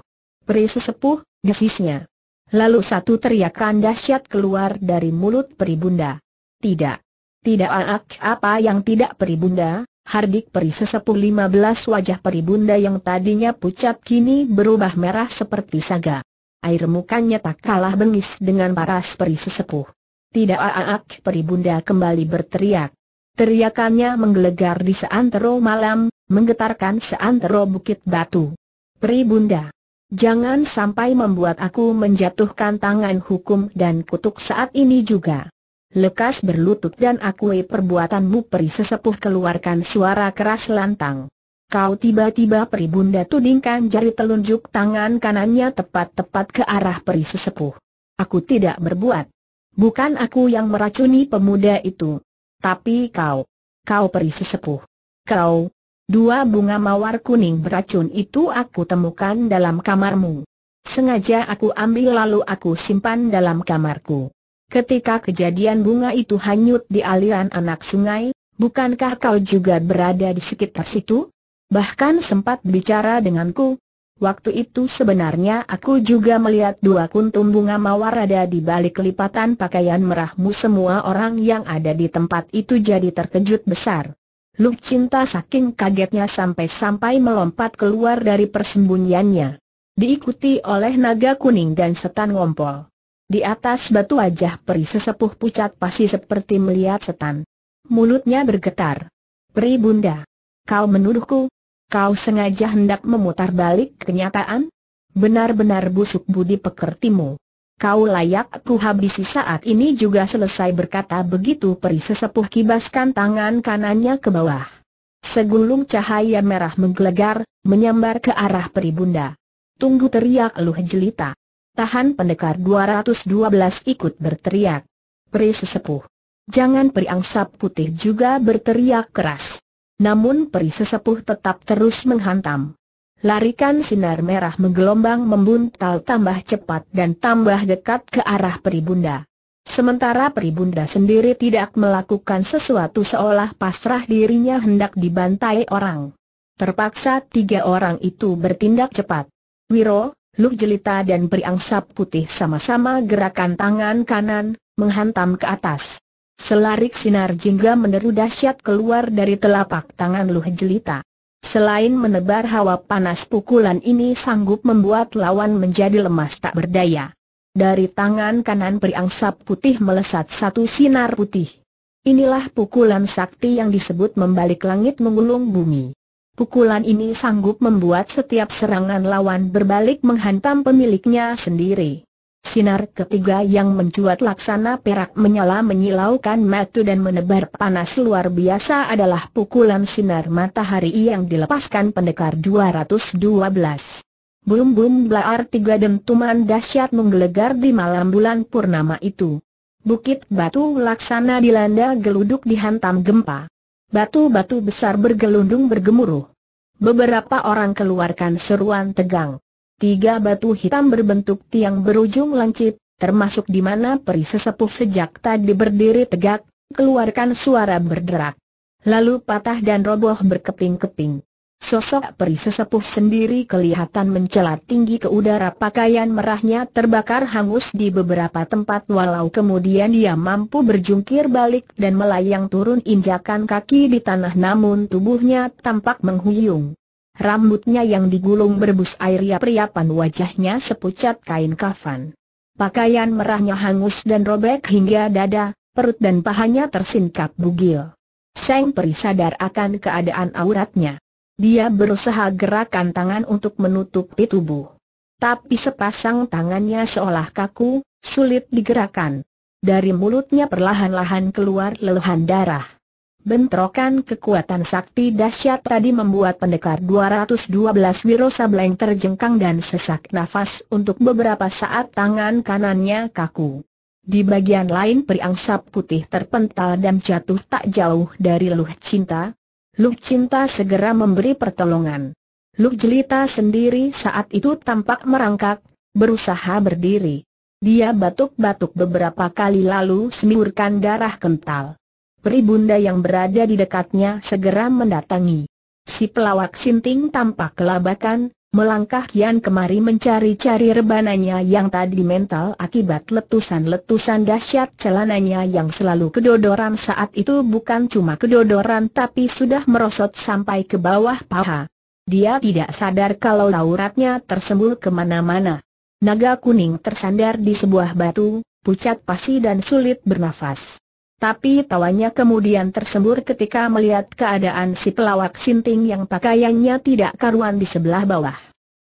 Peri Sesepuh, desisnya. Lalu satu teriakan dahsyat keluar dari mulut Peribunda. Tidak. Tidak anak apa yang tidak Peribunda, Hardik Peri Sesepuh 15 wajah peri bunda yang tadinya pucat kini berubah merah seperti saga air mukanya tak kalah bengis dengan paras peri sesepuh. Tidak aak peri bunda kembali berteriak. Teriakannya menggelegar di seantero malam, menggetarkan seantero bukit batu. Peri bunda, jangan sampai membuat aku menjatuhkan tangan hukum dan kutuk saat ini juga. Lekas berlutut dan akui perbuatanmu peri sesepuh keluarkan suara keras lantang. Kau tiba-tiba peribunda tudingkan jari telunjuk tangan kanannya tepat-tepat ke arah peri sesepuh. Aku tidak berbuat. Bukan aku yang meracuni pemuda itu. Tapi kau. Kau peri sesepuh. Kau. Dua bunga mawar kuning beracun itu aku temukan dalam kamarmu. Sengaja aku ambil lalu aku simpan dalam kamarku. Ketika kejadian bunga itu hanyut di aliran anak sungai, bukankah kau juga berada di sekitar situ? Bahkan sempat bicara denganku. Waktu itu sebenarnya aku juga melihat dua kuntum bunga mawar ada di balik kelipatan pakaian merahmu semua orang yang ada di tempat itu jadi terkejut besar. Luk Cinta saking kagetnya sampai-sampai melompat keluar dari persembunyiannya. Diikuti oleh naga kuning dan setan ngompol. Di atas batu wajah peri sesepuh pucat pasti seperti melihat setan. Mulutnya bergetar. Peri bunda. Kau menuduhku, Kau sengaja hendak memutar balik kenyataan? Benar-benar busuk budi pekertimu. Kau layak ku habisi saat ini juga selesai berkata begitu peri sesepuh kibaskan tangan kanannya ke bawah. Segulung cahaya merah menggelegar, menyambar ke arah peri bunda. Tunggu teriak Luh Jelita. Tahan pendekar 212 ikut berteriak. Peri sesepuh. Jangan peri angsap putih juga berteriak keras namun peri sesepuh tetap terus menghantam. Larikan sinar merah menggelombang membuntal tambah cepat dan tambah dekat ke arah peri bunda. Sementara peri bunda sendiri tidak melakukan sesuatu seolah pasrah dirinya hendak dibantai orang. Terpaksa tiga orang itu bertindak cepat. Wiro, Luh Jelita dan Priangsap Putih sama-sama gerakan tangan kanan, menghantam ke atas. Selarik sinar jingga meneru dahsyat keluar dari telapak tangan Luh Jelita. Selain menebar hawa panas pukulan ini sanggup membuat lawan menjadi lemas tak berdaya. Dari tangan kanan periangsap putih melesat satu sinar putih. Inilah pukulan sakti yang disebut membalik langit mengulung bumi. Pukulan ini sanggup membuat setiap serangan lawan berbalik menghantam pemiliknya sendiri. Sinar ketiga yang mencuat laksana perak menyala menyilaukan mata dan menebar panas luar biasa adalah pukulan sinar matahari yang dilepaskan pendekar 212. Bum-bum Blaar! tiga dentuman dahsyat menggelegar di malam bulan purnama itu. Bukit batu laksana dilanda geluduk dihantam gempa. Batu-batu besar bergelundung bergemuruh. Beberapa orang keluarkan seruan tegang tiga batu hitam berbentuk tiang berujung lancip, termasuk di mana peri sesepuh sejak tadi berdiri tegak, keluarkan suara berderak. Lalu patah dan roboh berkeping-keping. Sosok peri sesepuh sendiri kelihatan mencelat tinggi ke udara pakaian merahnya terbakar hangus di beberapa tempat walau kemudian dia mampu berjungkir balik dan melayang turun injakan kaki di tanah namun tubuhnya tampak menghuyung. Rambutnya yang digulung berbus air ya riapan wajahnya sepucat kain kafan. Pakaian merahnya hangus dan robek hingga dada, perut dan pahanya tersingkap bugil. Seng Peri sadar akan keadaan auratnya. Dia berusaha gerakan tangan untuk menutupi tubuh. Tapi sepasang tangannya seolah kaku, sulit digerakkan. Dari mulutnya perlahan-lahan keluar lelehan darah. Bentrokan kekuatan sakti dahsyat tadi membuat pendekar 212 Wiro Sableng terjengkang dan sesak nafas untuk beberapa saat tangan kanannya kaku. Di bagian lain periangsap putih terpental dan jatuh tak jauh dari Luh Cinta. Luh Cinta segera memberi pertolongan. Luh Jelita sendiri saat itu tampak merangkak, berusaha berdiri. Dia batuk-batuk beberapa kali lalu semburkan darah kental. Pribunda yang berada di dekatnya segera mendatangi. Si pelawak Sinting tampak kelabakan, melangkah kian kemari mencari-cari rebananya yang tadi mental akibat letusan-letusan dahsyat celananya yang selalu kedodoran saat itu bukan cuma kedodoran tapi sudah merosot sampai ke bawah paha. Dia tidak sadar kalau lauratnya tersembul kemana-mana. Naga kuning tersandar di sebuah batu, pucat pasi dan sulit bernafas. Tapi tawanya kemudian tersembur ketika melihat keadaan si pelawak sinting yang pakaiannya tidak karuan di sebelah bawah.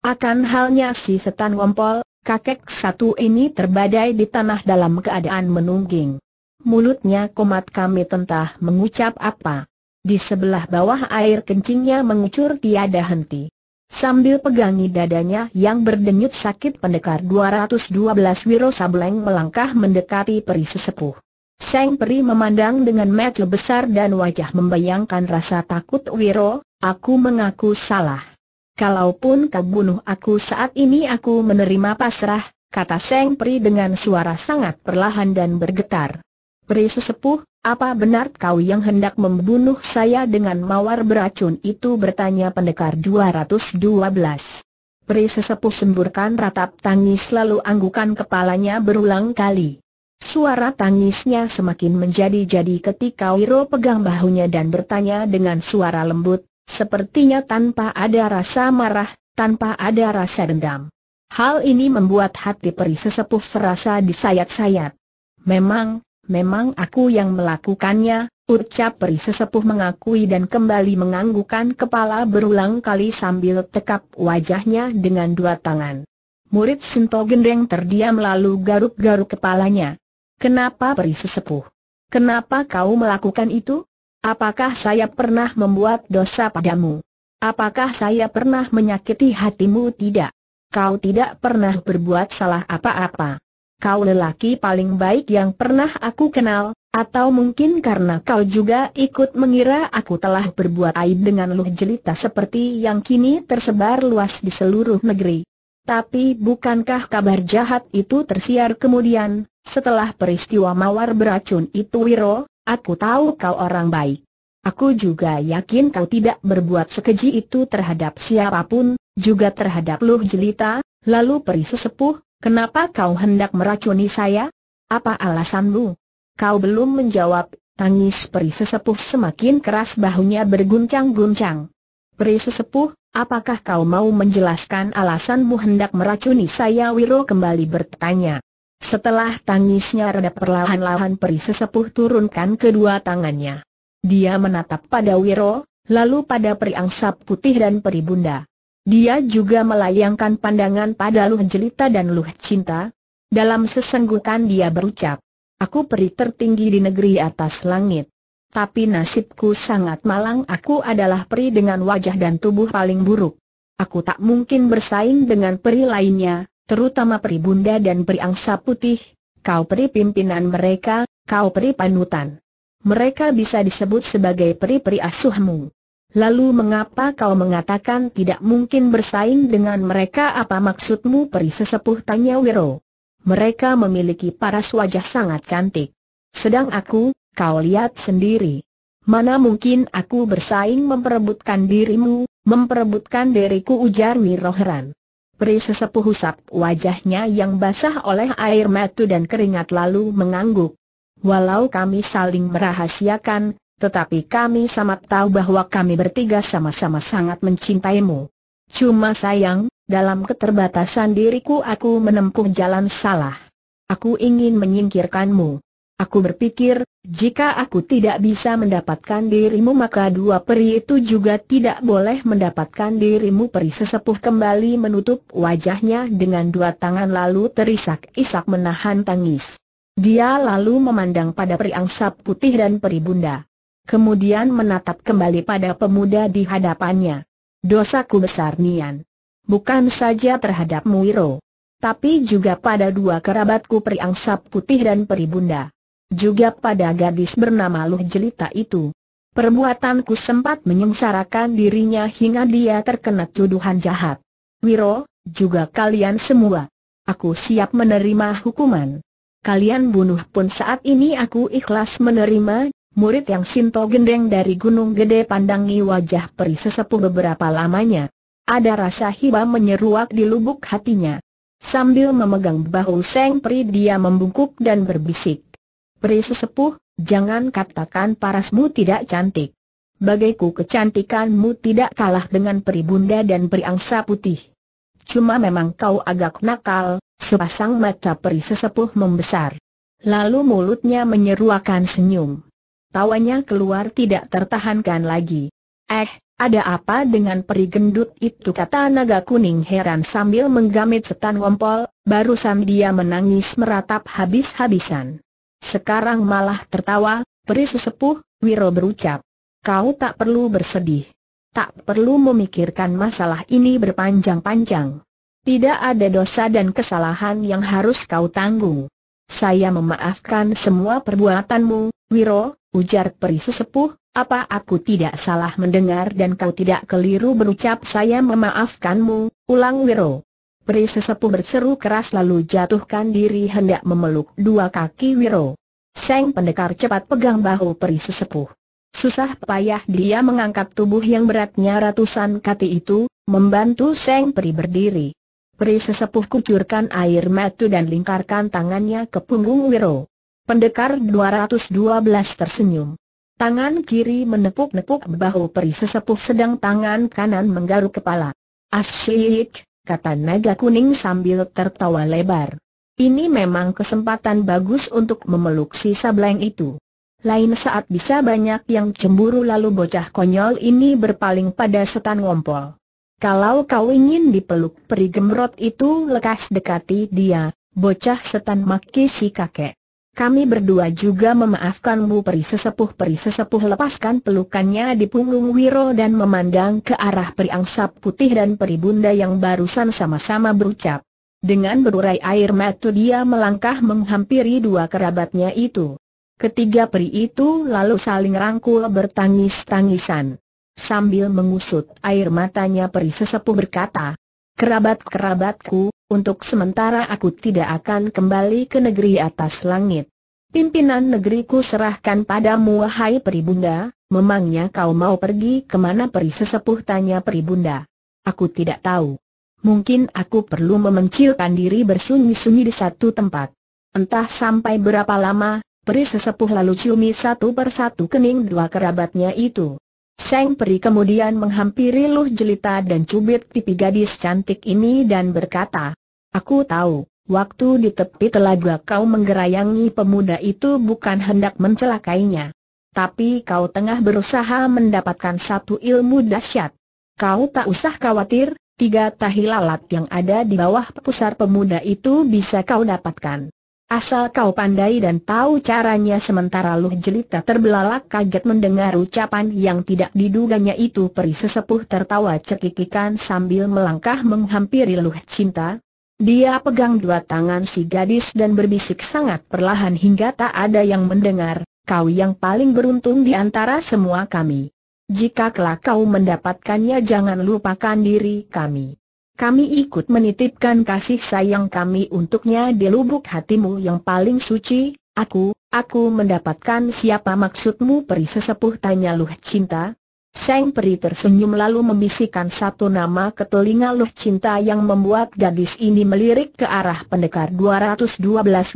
Akan halnya si setan wompol, kakek satu ini terbadai di tanah dalam keadaan menungging. Mulutnya komat kami tentah mengucap apa. Di sebelah bawah air kencingnya mengucur tiada henti. Sambil pegangi dadanya yang berdenyut sakit pendekar 212 Wiro Sableng melangkah mendekati peri sesepuh. Seng Peri memandang dengan mata besar dan wajah membayangkan rasa takut Wiro, aku mengaku salah. Kalaupun kau bunuh aku saat ini aku menerima pasrah, kata Seng Peri dengan suara sangat perlahan dan bergetar. Peri sesepuh, apa benar kau yang hendak membunuh saya dengan mawar beracun itu bertanya pendekar 212. Peri sesepuh semburkan ratap tangis lalu anggukan kepalanya berulang kali. Suara tangisnya semakin menjadi-jadi ketika Wiro pegang bahunya dan bertanya dengan suara lembut, sepertinya tanpa ada rasa marah, tanpa ada rasa dendam. Hal ini membuat hati peri sesepuh serasa disayat-sayat. Memang, memang aku yang melakukannya, ucap peri sesepuh mengakui dan kembali menganggukan kepala berulang kali sambil tekap wajahnya dengan dua tangan. Murid Sinto Gendeng terdiam lalu garuk-garuk kepalanya. Kenapa beri sesepuh? Kenapa kau melakukan itu? Apakah saya pernah membuat dosa padamu? Apakah saya pernah menyakiti hatimu? Tidak. Kau tidak pernah berbuat salah apa-apa. Kau lelaki paling baik yang pernah aku kenal, atau mungkin karena kau juga ikut mengira aku telah berbuat aib dengan luh jelita seperti yang kini tersebar luas di seluruh negeri. Tapi bukankah kabar jahat itu tersiar kemudian, setelah peristiwa mawar beracun itu Wiro, aku tahu kau orang baik. Aku juga yakin kau tidak berbuat sekeji itu terhadap siapapun, juga terhadap Luh Jelita, lalu peri sesepuh, kenapa kau hendak meracuni saya? Apa alasanmu? Kau belum menjawab, tangis peri sesepuh semakin keras bahunya berguncang-guncang. Peri sesepuh, Apakah kau mau menjelaskan alasanmu hendak meracuni saya Wiro kembali bertanya. Setelah tangisnya reda perlahan-lahan peri sesepuh turunkan kedua tangannya. Dia menatap pada Wiro, lalu pada peri angsa putih dan peri bunda. Dia juga melayangkan pandangan pada Luh Jelita dan Luh Cinta. Dalam sesenggukan dia berucap, Aku peri tertinggi di negeri atas langit. Tapi nasibku sangat malang aku adalah peri dengan wajah dan tubuh paling buruk. Aku tak mungkin bersaing dengan peri lainnya, terutama peri bunda dan peri angsa putih, kau peri pimpinan mereka, kau peri panutan. Mereka bisa disebut sebagai peri-peri asuhmu. Lalu mengapa kau mengatakan tidak mungkin bersaing dengan mereka apa maksudmu peri sesepuh tanya Wiro. Mereka memiliki paras wajah sangat cantik. Sedang aku, kau lihat sendiri. Mana mungkin aku bersaing memperebutkan dirimu, memperebutkan diriku ujar Wirohran. Peri sesepuh usap wajahnya yang basah oleh air mata dan keringat lalu mengangguk. Walau kami saling merahasiakan, tetapi kami sama tahu bahwa kami bertiga sama-sama sangat mencintaimu. Cuma sayang, dalam keterbatasan diriku aku menempuh jalan salah. Aku ingin menyingkirkanmu. Aku berpikir, jika aku tidak bisa mendapatkan dirimu maka dua peri itu juga tidak boleh mendapatkan dirimu Peri sesepuh kembali menutup wajahnya dengan dua tangan lalu terisak-isak menahan tangis Dia lalu memandang pada peri angsap putih dan peri bunda Kemudian menatap kembali pada pemuda di hadapannya Dosaku besar Nian Bukan saja terhadap Muiro Tapi juga pada dua kerabatku Peri angsap putih dan peri bunda juga pada gadis bernama Luh Jelita itu. Perbuatanku sempat menyengsarakan dirinya hingga dia terkena tuduhan jahat. Wiro, juga kalian semua. Aku siap menerima hukuman. Kalian bunuh pun saat ini aku ikhlas menerima, murid yang Sinto gendeng dari Gunung Gede pandangi wajah peri sesepuh beberapa lamanya. Ada rasa hiba menyeruak di lubuk hatinya. Sambil memegang bahu Seng peri, dia membungkuk dan berbisik. Peri sesepuh, jangan katakan parasmu tidak cantik. Bagaiku kecantikanmu tidak kalah dengan peri bunda dan peri angsa putih. Cuma memang kau agak nakal, sepasang mata peri sesepuh membesar. Lalu mulutnya menyeruakan senyum. Tawanya keluar tidak tertahankan lagi. Eh, ada apa dengan peri gendut itu kata naga kuning heran sambil menggamit setan wompol, barusan dia menangis meratap habis-habisan. Sekarang malah tertawa, peri sesepuh, Wiro berucap. Kau tak perlu bersedih. Tak perlu memikirkan masalah ini berpanjang-panjang. Tidak ada dosa dan kesalahan yang harus kau tanggung. Saya memaafkan semua perbuatanmu, Wiro, ujar peri sesepuh, apa aku tidak salah mendengar dan kau tidak keliru berucap saya memaafkanmu, ulang Wiro. Pri sesepuh berseru keras lalu jatuhkan diri hendak memeluk dua kaki Wiro. Seng pendekar cepat pegang bahu peri sesepuh. Susah payah dia mengangkat tubuh yang beratnya ratusan kati itu, membantu Seng Peri berdiri. Peri sesepuh kucurkan air mata dan lingkarkan tangannya ke punggung Wiro. Pendekar 212 tersenyum. Tangan kiri menepuk-nepuk bahu peri sesepuh sedang tangan kanan menggaruk kepala. Asyik, kata naga kuning sambil tertawa lebar. Ini memang kesempatan bagus untuk memeluk si sableng itu. Lain saat bisa banyak yang cemburu lalu bocah konyol ini berpaling pada setan ngompol. Kalau kau ingin dipeluk peri gemrot itu lekas dekati dia, bocah setan maki si kakek. Kami berdua juga memaafkanmu peri sesepuh peri sesepuh lepaskan pelukannya di punggung Wiro dan memandang ke arah peri angsap putih dan peri bunda yang barusan sama-sama berucap. Dengan berurai air mata dia melangkah menghampiri dua kerabatnya itu. Ketiga peri itu lalu saling rangkul bertangis-tangisan. Sambil mengusut air matanya peri sesepuh berkata, Kerabat-kerabatku, untuk sementara aku tidak akan kembali ke negeri atas langit. Pimpinan negeriku serahkan padamu wahai peribunda, memangnya kau mau pergi kemana peri sesepuh tanya peribunda. Aku tidak tahu. Mungkin aku perlu memencilkan diri bersunyi-sunyi di satu tempat. Entah sampai berapa lama, peri sesepuh lalu ciumi satu persatu kening dua kerabatnya itu. Seng Peri kemudian menghampiri Luh Jelita dan cubit pipi gadis cantik ini dan berkata, Aku tahu, waktu di tepi telaga kau menggerayangi pemuda itu bukan hendak mencelakainya. Tapi kau tengah berusaha mendapatkan satu ilmu dahsyat. Kau tak usah khawatir, tiga tahi lalat yang ada di bawah pusar pemuda itu bisa kau dapatkan. Asal kau pandai dan tahu caranya sementara Luh Jelita terbelalak kaget mendengar ucapan yang tidak diduganya itu peri sesepuh tertawa cekikikan sambil melangkah menghampiri Luh Cinta. Dia pegang dua tangan si gadis dan berbisik sangat perlahan hingga tak ada yang mendengar, kau yang paling beruntung di antara semua kami. Jika kelak kau mendapatkannya jangan lupakan diri kami. Kami ikut menitipkan kasih sayang kami untuknya di lubuk hatimu yang paling suci, aku, aku mendapatkan siapa maksudmu peri sesepuh tanya Luh Cinta. Sang peri tersenyum lalu membisikkan satu nama ke telinga Luh Cinta yang membuat gadis ini melirik ke arah pendekar 212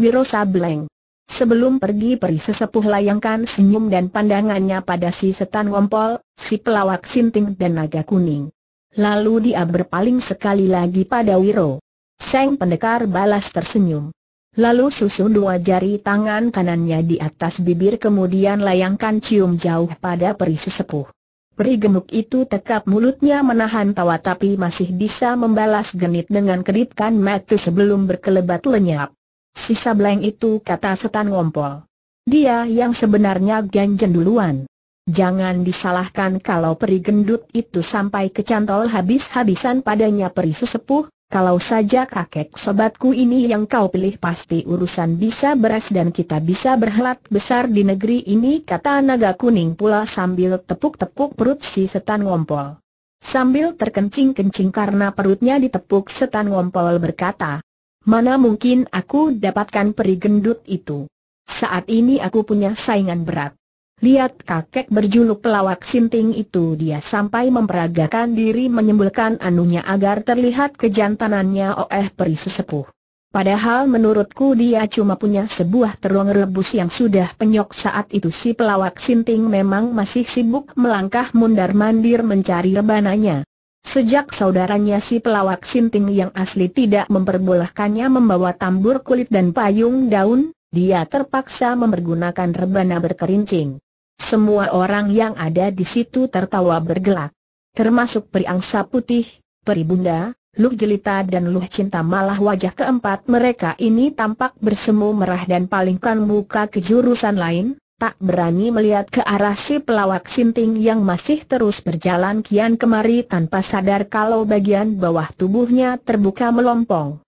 Wiro Sableng. Sebelum pergi peri sesepuh layangkan senyum dan pandangannya pada si setan ngompol, si pelawak sinting dan naga kuning. Lalu dia berpaling sekali lagi pada Wiro. Seng pendekar balas tersenyum. Lalu susun dua jari tangan kanannya di atas bibir kemudian layangkan cium jauh pada peri sesepuh. Peri gemuk itu tekap mulutnya menahan tawa tapi masih bisa membalas genit dengan kedipkan mata sebelum berkelebat lenyap. Sisa blank itu kata setan ngompol. Dia yang sebenarnya ganjen duluan. Jangan disalahkan kalau peri gendut itu sampai kecantol habis-habisan padanya peri sesepuh, kalau saja kakek sobatku ini yang kau pilih pasti urusan bisa beres dan kita bisa berhelat besar di negeri ini kata naga kuning pula sambil tepuk-tepuk perut si setan ngompol. Sambil terkencing-kencing karena perutnya ditepuk setan ngompol berkata, Mana mungkin aku dapatkan peri gendut itu? Saat ini aku punya saingan berat. Lihat kakek berjuluk pelawak simping itu dia sampai memperagakan diri menyembulkan anunya agar terlihat kejantanannya oeh peri sesepuh. Padahal menurutku dia cuma punya sebuah terong rebus yang sudah penyok saat itu si pelawak sinting memang masih sibuk melangkah mundar-mandir mencari rebananya. Sejak saudaranya si pelawak sinting yang asli tidak memperbolehkannya membawa tambur kulit dan payung daun, dia terpaksa mempergunakan rebana berkerincing. Semua orang yang ada di situ tertawa bergelak. Termasuk angsa Putih, Peribunda, Luh Jelita dan Luh Cinta malah wajah keempat mereka ini tampak bersemu merah dan palingkan muka ke jurusan lain, tak berani melihat ke arah si pelawak sinting yang masih terus berjalan kian kemari tanpa sadar kalau bagian bawah tubuhnya terbuka melompong.